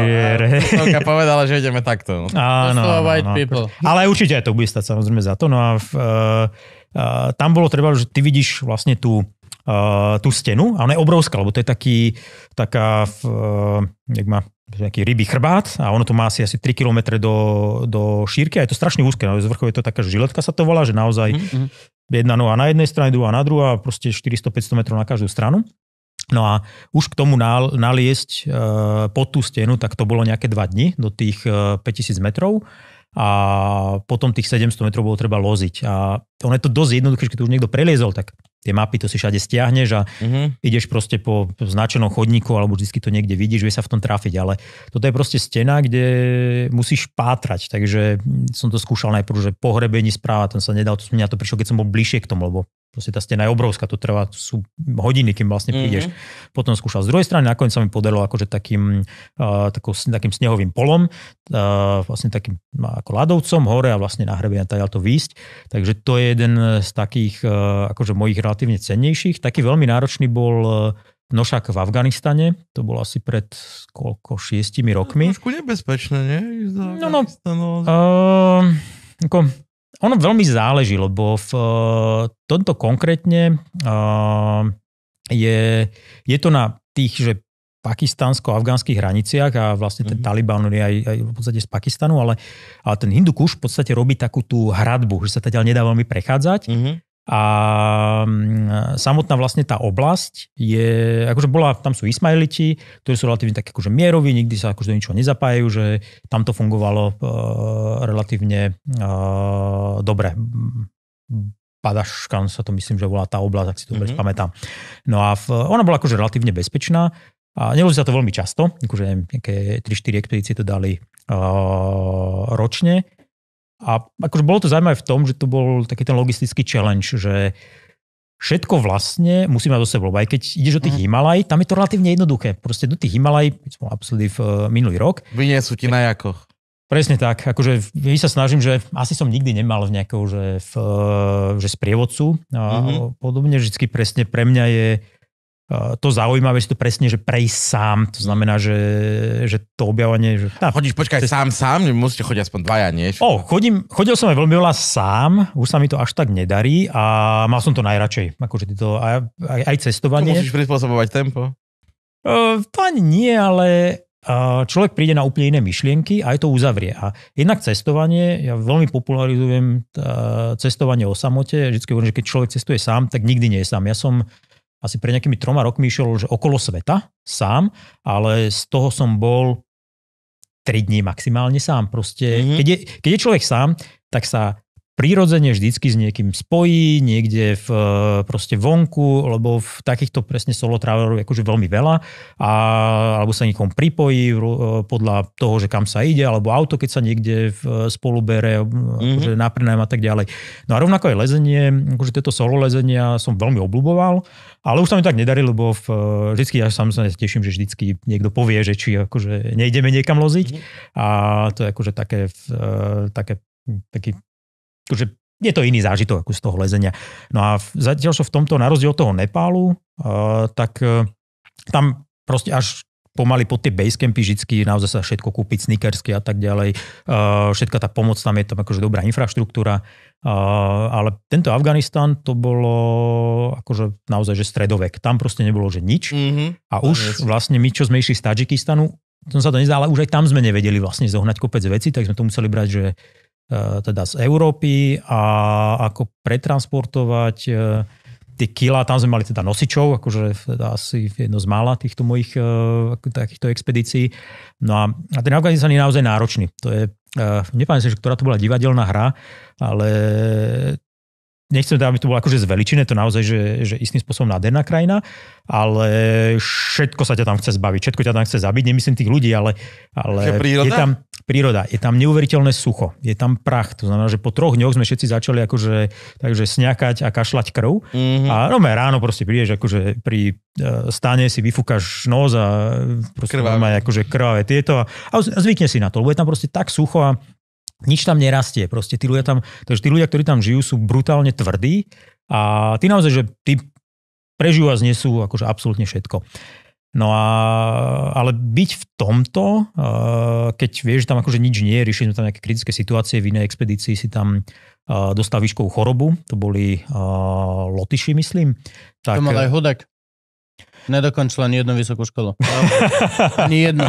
A povedala, že ideme takto. Áno, áno, áno. Ale určite aj to bude stať samozrejme za to. No a v, uh, uh, tam bolo treba, že ty vidíš vlastne tú tú stenu a ona je obrovská, lebo to je taký, taká, v, e, jak má nejaký rybý chrbát a ono to má asi asi 3 km do, do šírky a je to strašne úzke. Z vrchov je to taká žiletka sa to volá, že naozaj mm-hmm. jedna noha na jednej strane, druhá na druhá, proste 400-500 metrov na každú stranu. No a už k tomu nal, naliesť e, pod tú stenu, tak to bolo nejaké 2 dni do tých e, 5000 metrov a potom tých 700 metrov bolo treba loziť. A ono je to dosť jednoduché, keď už niekto preliezol, tak tie mapy, to si všade stiahneš a mm-hmm. ideš proste po značenom chodníku alebo vždy to niekde vidíš, vieš sa v tom trafiť, ale toto je proste stena, kde musíš pátrať, takže som to skúšal najprv, že pohrebení správa, tam sa nedal, to mňa to prišlo, keď som bol bližšie k tomu, lebo Proste tá stena je obrovská, to trvá, sú hodiny, kým vlastne mhm. prídeš. Mm-hmm. Potom skúšal z druhej strany, nakoniec sa mi podarilo akože takým, uh, takou, takým snehovým polom, uh, vlastne takým ako ľadovcom hore a vlastne na hrebe a teda to výjsť. Takže to je jeden z takých uh, akože mojich relatívne cennejších. Taký veľmi náročný bol uh, Nošak v Afganistane, to bolo asi pred koľko, šiestimi rokmi. Trošku nebezpečné, nie? No, no. Uh, ako, ono veľmi záleží, lebo v eh, tomto konkrétne eh, je, je to na tých, že pakistánsko-afgánskych hraniciach a vlastne ten mm-hmm. Taliban je aj, aj v podstate z Pakistanu, ale, ale ten Hindukuš v podstate robí takú tú hradbu, že sa teda nedá veľmi prechádzať. Mm-hmm. A mm, samotná vlastne tá oblasť je, akože bola, tam sú Ismailiti, ktorí sú relatívne tak akože mieroví, nikdy sa akože do ničoho nezapájajú, že tam to fungovalo uh, relatívne uh, dobre. Padaškan sa to myslím, že volá tá oblasť, ak si to dobre mm-hmm. pamätám. No a v, ona bola akože relatívne bezpečná a nelúži sa to veľmi často, akože neviem, nejaké 3-4 expedície to dali uh, ročne, a akože bolo to zaujímavé v tom, že to bol taký ten logistický challenge, že všetko vlastne musí mať do sebou. Aj keď ideš do tých mm. Himalaj, tam je to relatívne jednoduché. Proste do tých Himalaj, my sme absolútne eh, v minulý rok. sú ti na jakoch. Presne tak. Akože ja sa snažím, že asi som nikdy nemal v nejakou, že, v, eh, že sprievodcu a mm-hmm. podobne. Vždycky presne pre mňa je Eh, to zaujímavé, že to presne, že prejsť sám, to znamená, že, že to objavovanie... Že, tá, Chodíš, počkaj, cest... sám, sám, musíte chodiť aspoň dvaja, nie? O, chodím, chodil som aj veľmi veľa sám, už sa mi to až tak nedarí a mal som to najradšej, akože to, aj, aj, aj cestovanie. musíš prispôsobovať tempo. Uh, to ani nie, ale eh, človek príde na úplne iné myšlienky a aj to uzavrie. A jednak cestovanie, ja veľmi popularizujem cestovanie o samote. Vždycky hovorím, že keď človek cestuje sám, tak nikdy nie je sám. Ja som asi pre nejakými troma rokmi išiel že okolo sveta sám, ale z toho som bol 3 dní maximálne sám. Proste, mm-hmm. keď, je, keď je človek sám, tak sa prirodzene vždycky s niekým spojí, niekde v, e, proste vonku, lebo v takýchto presne solo travelerov je akože veľmi veľa, a, alebo sa niekom pripojí e, podľa toho, že kam sa ide, alebo auto, keď sa niekde v, e, spolu bere, akože mm-hmm. a tak ďalej. No a rovnako aj lezenie, akože tieto solo lezenia som veľmi obľúboval, ale už sa mi tak nedarí, lebo v, vždycky ja sám sa teším, že vždycky niekto povie, že či akože nejdeme niekam loziť. Mm-hmm. A to je akože také, také taký že je to iný zážitok ako z toho lezenia. No a zatiaľ, čo v tomto, na rozdiel od toho Nepálu, uh, tak uh, tam proste až pomaly pod tie campy vždycky naozaj sa všetko kúpiť, sneakersky a tak ďalej. Uh, všetka tá pomoc tam je, tam akože dobrá infraštruktúra. Uh, ale tento Afganistan to bolo akože naozaj, že stredovek. Tam proste nebolo, že nič. Mm-hmm. A už vlastne my, čo sme išli z Tadžikistanu, som sa to nezdá, ale už aj tam sme nevedeli vlastne zohnať kopec veci, tak sme to museli brať, že E, teda z Európy a ako pretransportovať e, tie kila, tam sme mali teda nosičov, akože teda asi jedno z mála týchto mojich e, takýchto expedícií. No a, a ten Afganistan je naozaj náročný. To je, nepamätám si, že ktorá to bola divadelná hra, ale nechcem teda, aby to bolo akože zveličené, to naozaj, že, že istým spôsobom nádherná krajina, ale všetko sa ťa tam chce zbaviť, všetko ťa tam chce zabiť, nemyslím tých ľudí, ale, ale je tam príroda, je tam neuveriteľné sucho, je tam prach, to znamená, že po troch dňoch sme všetci začali akože takže sňakať a kašľať krv mm-hmm. a no, ráno proste prídeš akože pri e, stane si vyfúkaš nos a e, proste krvavé. akože krvavé tieto a, a zvykne si na to, lebo je tam proste tak sucho a nič tam nerastie. Proste tí ľudia tam, takže tí ľudia, ktorí tam žijú, sú brutálne tvrdí a tí naozaj, že tí prežijú a znesú akože absolútne všetko. No a, ale byť v tomto, keď vieš, že tam akože nič nie je, riešili sme tam nejaké kritické situácie, v inej expedícii si tam dostal výškovú chorobu, to boli uh, Lotyši, myslím. Tak, to mal aj Hodek. Nedokončila ani jednu vysokú školu. ani jednu.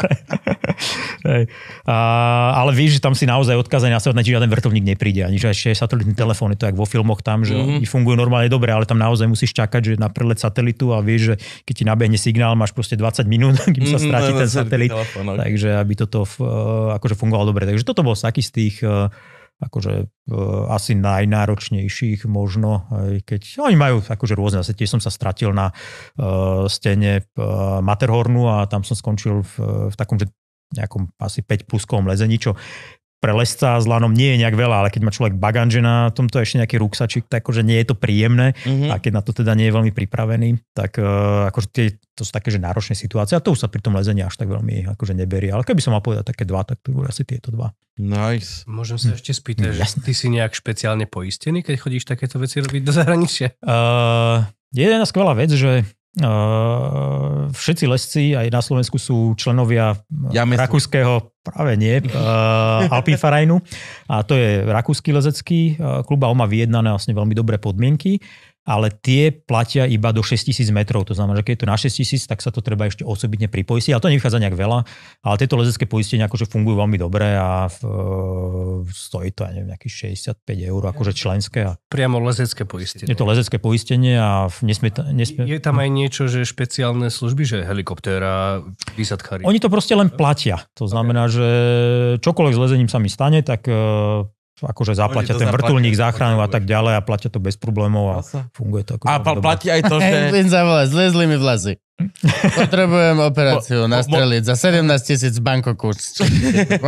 Hej. A, ale víš, že tam si naozaj odkazaný na svet, že žiaden vrtovník nepríde. Ani že ešte satelitný telefón, je to jak vo filmoch tam, že mm-hmm. fungujú normálne dobre, ale tam naozaj musíš čakať, že na prelet satelitu a vieš, že keď ti nabehne signál, máš proste 20 minút, kým sa mhm, stráti mm-hmm, ten satelit. Telefón, okay. Takže aby toto uh, akože fungovalo dobre. Takže toto bol taký z tých uh, akože e, asi najnáročnejších možno, aj keď oni majú akože rôzne, asi tiež som sa stratil na uh, stene uh, e, Materhornu a tam som skončil v, v takom, že nejakom asi 5 puskom lezení, čo pre lesca s lanom nie je nejak veľa, ale keď má človek bagan, že na tomto ešte nejaký ruksačik, tak akože nie je to príjemné mm-hmm. a keď na to teda nie je veľmi pripravený, tak uh, akože tie, to sú také, že náročné situácie a to už sa pri tom lezení až tak veľmi akože neberie. Ale keby som mal povedať také dva, tak to budú asi tieto dva. Nice. Môžem sa ešte spýtať, že Jasne. ty si nejak špeciálne poistený, keď chodíš takéto veci robiť do zahraničia? Uh, jedna skvelá vec, že všetci lesci aj na Slovensku sú členovia ja rakúskeho, práve nie, Alpinfarajnu. A to je rakúsky lezecký klub a on má vyjednané vlastne veľmi dobré podmienky ale tie platia iba do 6000 metrov. To znamená, že keď je to na 6000, tak sa to treba ešte osobitne pripoistiť. Ale to nevychádza nejak veľa, ale tieto lezecké poistenia akože fungujú veľmi dobre a v, e, stojí to, ja neviem, nejakých 65 eur, akože členské. A... Priamo lezecké poistenie. Je to lezecké poistenie a nesmie... nesmie... Je tam aj niečo, že špeciálne služby, že helikoptéra, výsadkári? Oni to proste len platia. To znamená, okay. že čokoľvek s lezením sa mi stane, tak e, akože zaplatia ten vrtulník, záchranu a tak ďalej a platia to bez problémov a funguje to. Ako a pl- platí aj to, že... Len za zlezli mi vlasy. Potrebujem operáciu na streliť za 17 tisíc Bankoku.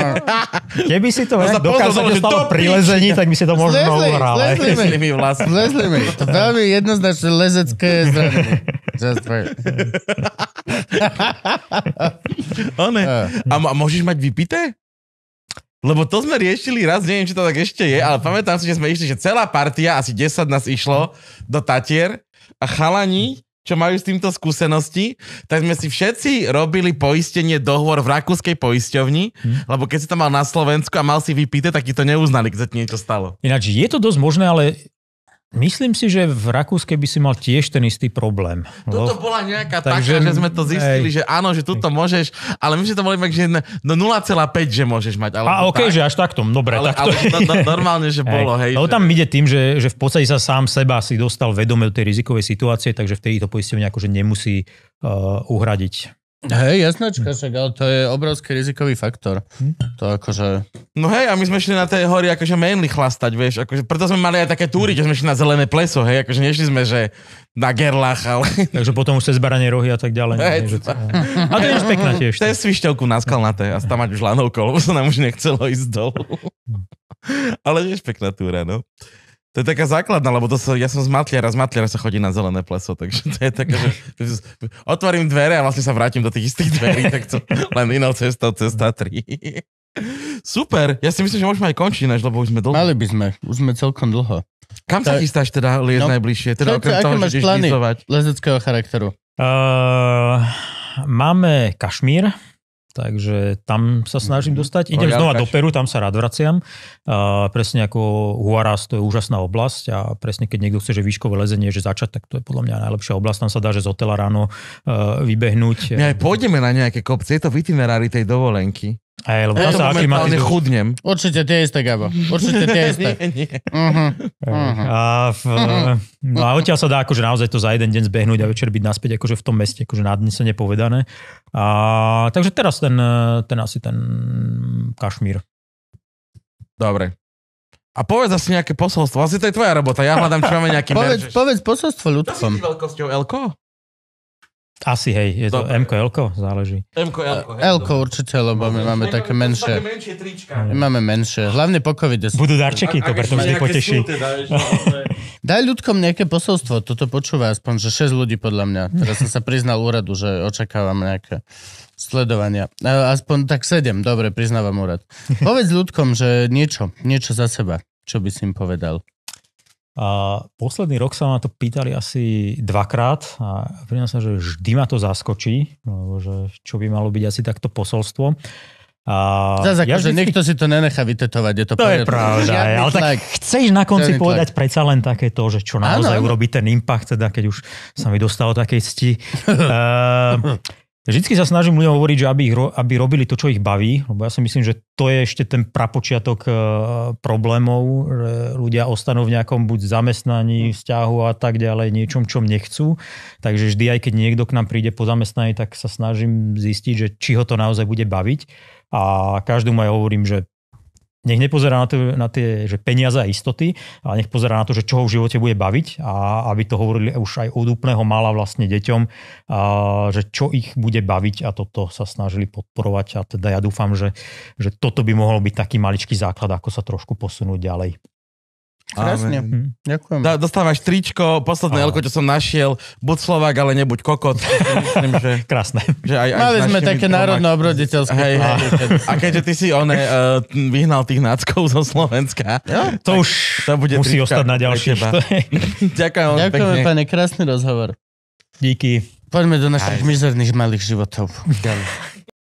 Keby si to no, dokázal, že stalo prilezení, tak by si to možno uhral. Zlezli mi vlasy. Zlezli mi. To veľmi jednoznačné lezecké zranenie. A, a môžeš mať vypité? Lebo to sme riešili raz, neviem, či to tak ešte je, ale pamätám si, že sme išli, že celá partia, asi 10 nás išlo do Tatier a chalani, čo majú s týmto skúsenosti, tak sme si všetci robili poistenie dohovor v rakúskej poisťovni, hmm. lebo keď si to mal na Slovensku a mal si vypíte, tak ti to neuznali, keď sa ti niečo stalo. Ináč je to dosť možné, ale Myslím si, že v Rakúske by si mal tiež ten istý problém. lebo... bola nejaká Takže, taká, že sme to zistili, ej. že áno, že tuto môžeš, ale my sme to boli tak, že no 0,5, že môžeš mať. Ale A okej, okay, že až takto, dobre. Ale, takto. ale to, no, to, no, normálne, že bolo, hej. hej no že... tam ide tým, že, že v podstate sa sám seba si dostal vedome do tej rizikovej situácie, takže vtedy to poistenie akože nemusí uh, uhradiť Hej, jasnačka, však, ale to je obrovský rizikový faktor. Hm? To akože... No hej, a my sme šli na tej hory akože mainly chlastať, vieš, akože, preto sme mali aj také túry, že sme šli na zelené pleso, hej, akože nešli sme, že na gerlach, ale... Takže potom už cez baranie rohy a tak ďalej. Hej, nie, to... A to je pekná tiež. To je svišťovku na skalnaté a tam mať už lanovko, lebo sa nám už nechcelo ísť dolu. Hm. ale tiež pekná túra, no. To je taká základná, lebo to sa, ja som z Matliara, z Matliara sa chodí na zelené pleso, takže to je taká, že otvorím dvere a vlastne sa vrátim do tých istých dverí, tak to len inou cestou, cesta 3. Super, ja si myslím, že môžeme aj končiť, než, lebo už sme dlho. Mali by sme, už sme celkom dlho. Kam tak... sa chystáš teda liest no, najbližšie? Teda okrem toho, že ideš lezeckého charakteru? Uh, máme Kašmír, Takže tam sa snažím mhm. dostať. Idem znova do Peru, tam sa rád vraciam. A presne ako Huaraz, to je úžasná oblasť a presne keď niekto chce, že výškové lezenie, že začať, tak to je podľa mňa najlepšia oblasť. Tam sa dá, že z hotela ráno e, vybehnúť. My aj pôjdeme na nejaké kopce, je to v itinerári tej dovolenky. Aj, lebo to sa aklimatizujú. chudnem. Určite tie isté, Gabo. Určite tie isté. nie, nie. Uh-huh. Uh-huh. A v, uh-huh. no a sa dá akože naozaj to za jeden deň zbehnúť a večer byť naspäť akože v tom meste, akože sa nepovedané. A, takže teraz ten, ten asi ten Kašmír. Dobre. A povedz asi nejaké posolstvo. Asi to je tvoja robota. Ja hľadám, čo máme nejaký Povedz, nervžeš. povedz posolstvo ľudom. To si veľkosťou Elko? Asi, hej, je to Dobre. MKL, záleží. MKL. L určite, lebo my máme také menšie. menšie trička. My máme menšie, hlavne po covid Budú darčeky, to preto vždy poteší. Daj ľudkom nejaké posolstvo, toto počúva aspoň, že 6 ľudí podľa mňa. Teraz som sa priznal úradu, že očakávam nejaké sledovania. Aspoň tak 7, dobre, priznávam úrad. Povedz ľudkom, že niečo, niečo za seba, čo by si im povedal. A posledný rok sa ma to pýtali asi dvakrát a priznám sa, že vždy ma to zaskočí, že čo by malo byť asi takto posolstvo. A Zas ja ako, ja vždy... že si to nenechá vytetovať, je to, to je pravda, Ja, ale tak chceš na konci Žiadny povedať tlak. predsa len také to, že čo naozaj urobí ten impact, teda keď už sa mi dostalo také cti. uh, Vždy sa snažím ľuďom hovoriť, že aby, ich, aby robili to, čo ich baví, lebo ja si myslím, že to je ešte ten prapočiatok e, problémov, že ľudia ostanú v nejakom buď zamestnaní, vzťahu a tak ďalej, niečom, čo nechcú. Takže vždy, aj keď niekto k nám príde po zamestnaní, tak sa snažím zistiť, že či ho to naozaj bude baviť. A každému aj hovorím, že nech nepozerá na, to, na tie že peniaze a istoty, ale nech pozerá na to, že čo ho v živote bude baviť a aby to hovorili už aj od úplného mala vlastne deťom, a, že čo ich bude baviť a toto sa snažili podporovať a teda ja dúfam, že, že toto by mohol byť taký maličký základ, ako sa trošku posunúť ďalej. Krásne. Amen. Hm. Ďakujem. Da, dostávaš tričko, posledné elko, čo som našiel, buď Slovák, ale nebuď kokot. Myslím, že, Krásne. Že aj, aj Mali sme také národné obroditeľské. Hej, hej, a keďže ty si one, uh, vyhnal tých náckov zo Slovenska, ja? to už to bude musí ostať na ďalšie. Ďakujem Ďakujem pekne. pane, krásny rozhovor. Díky. Poďme do našich aj. mizerných malých životov. Ďalej.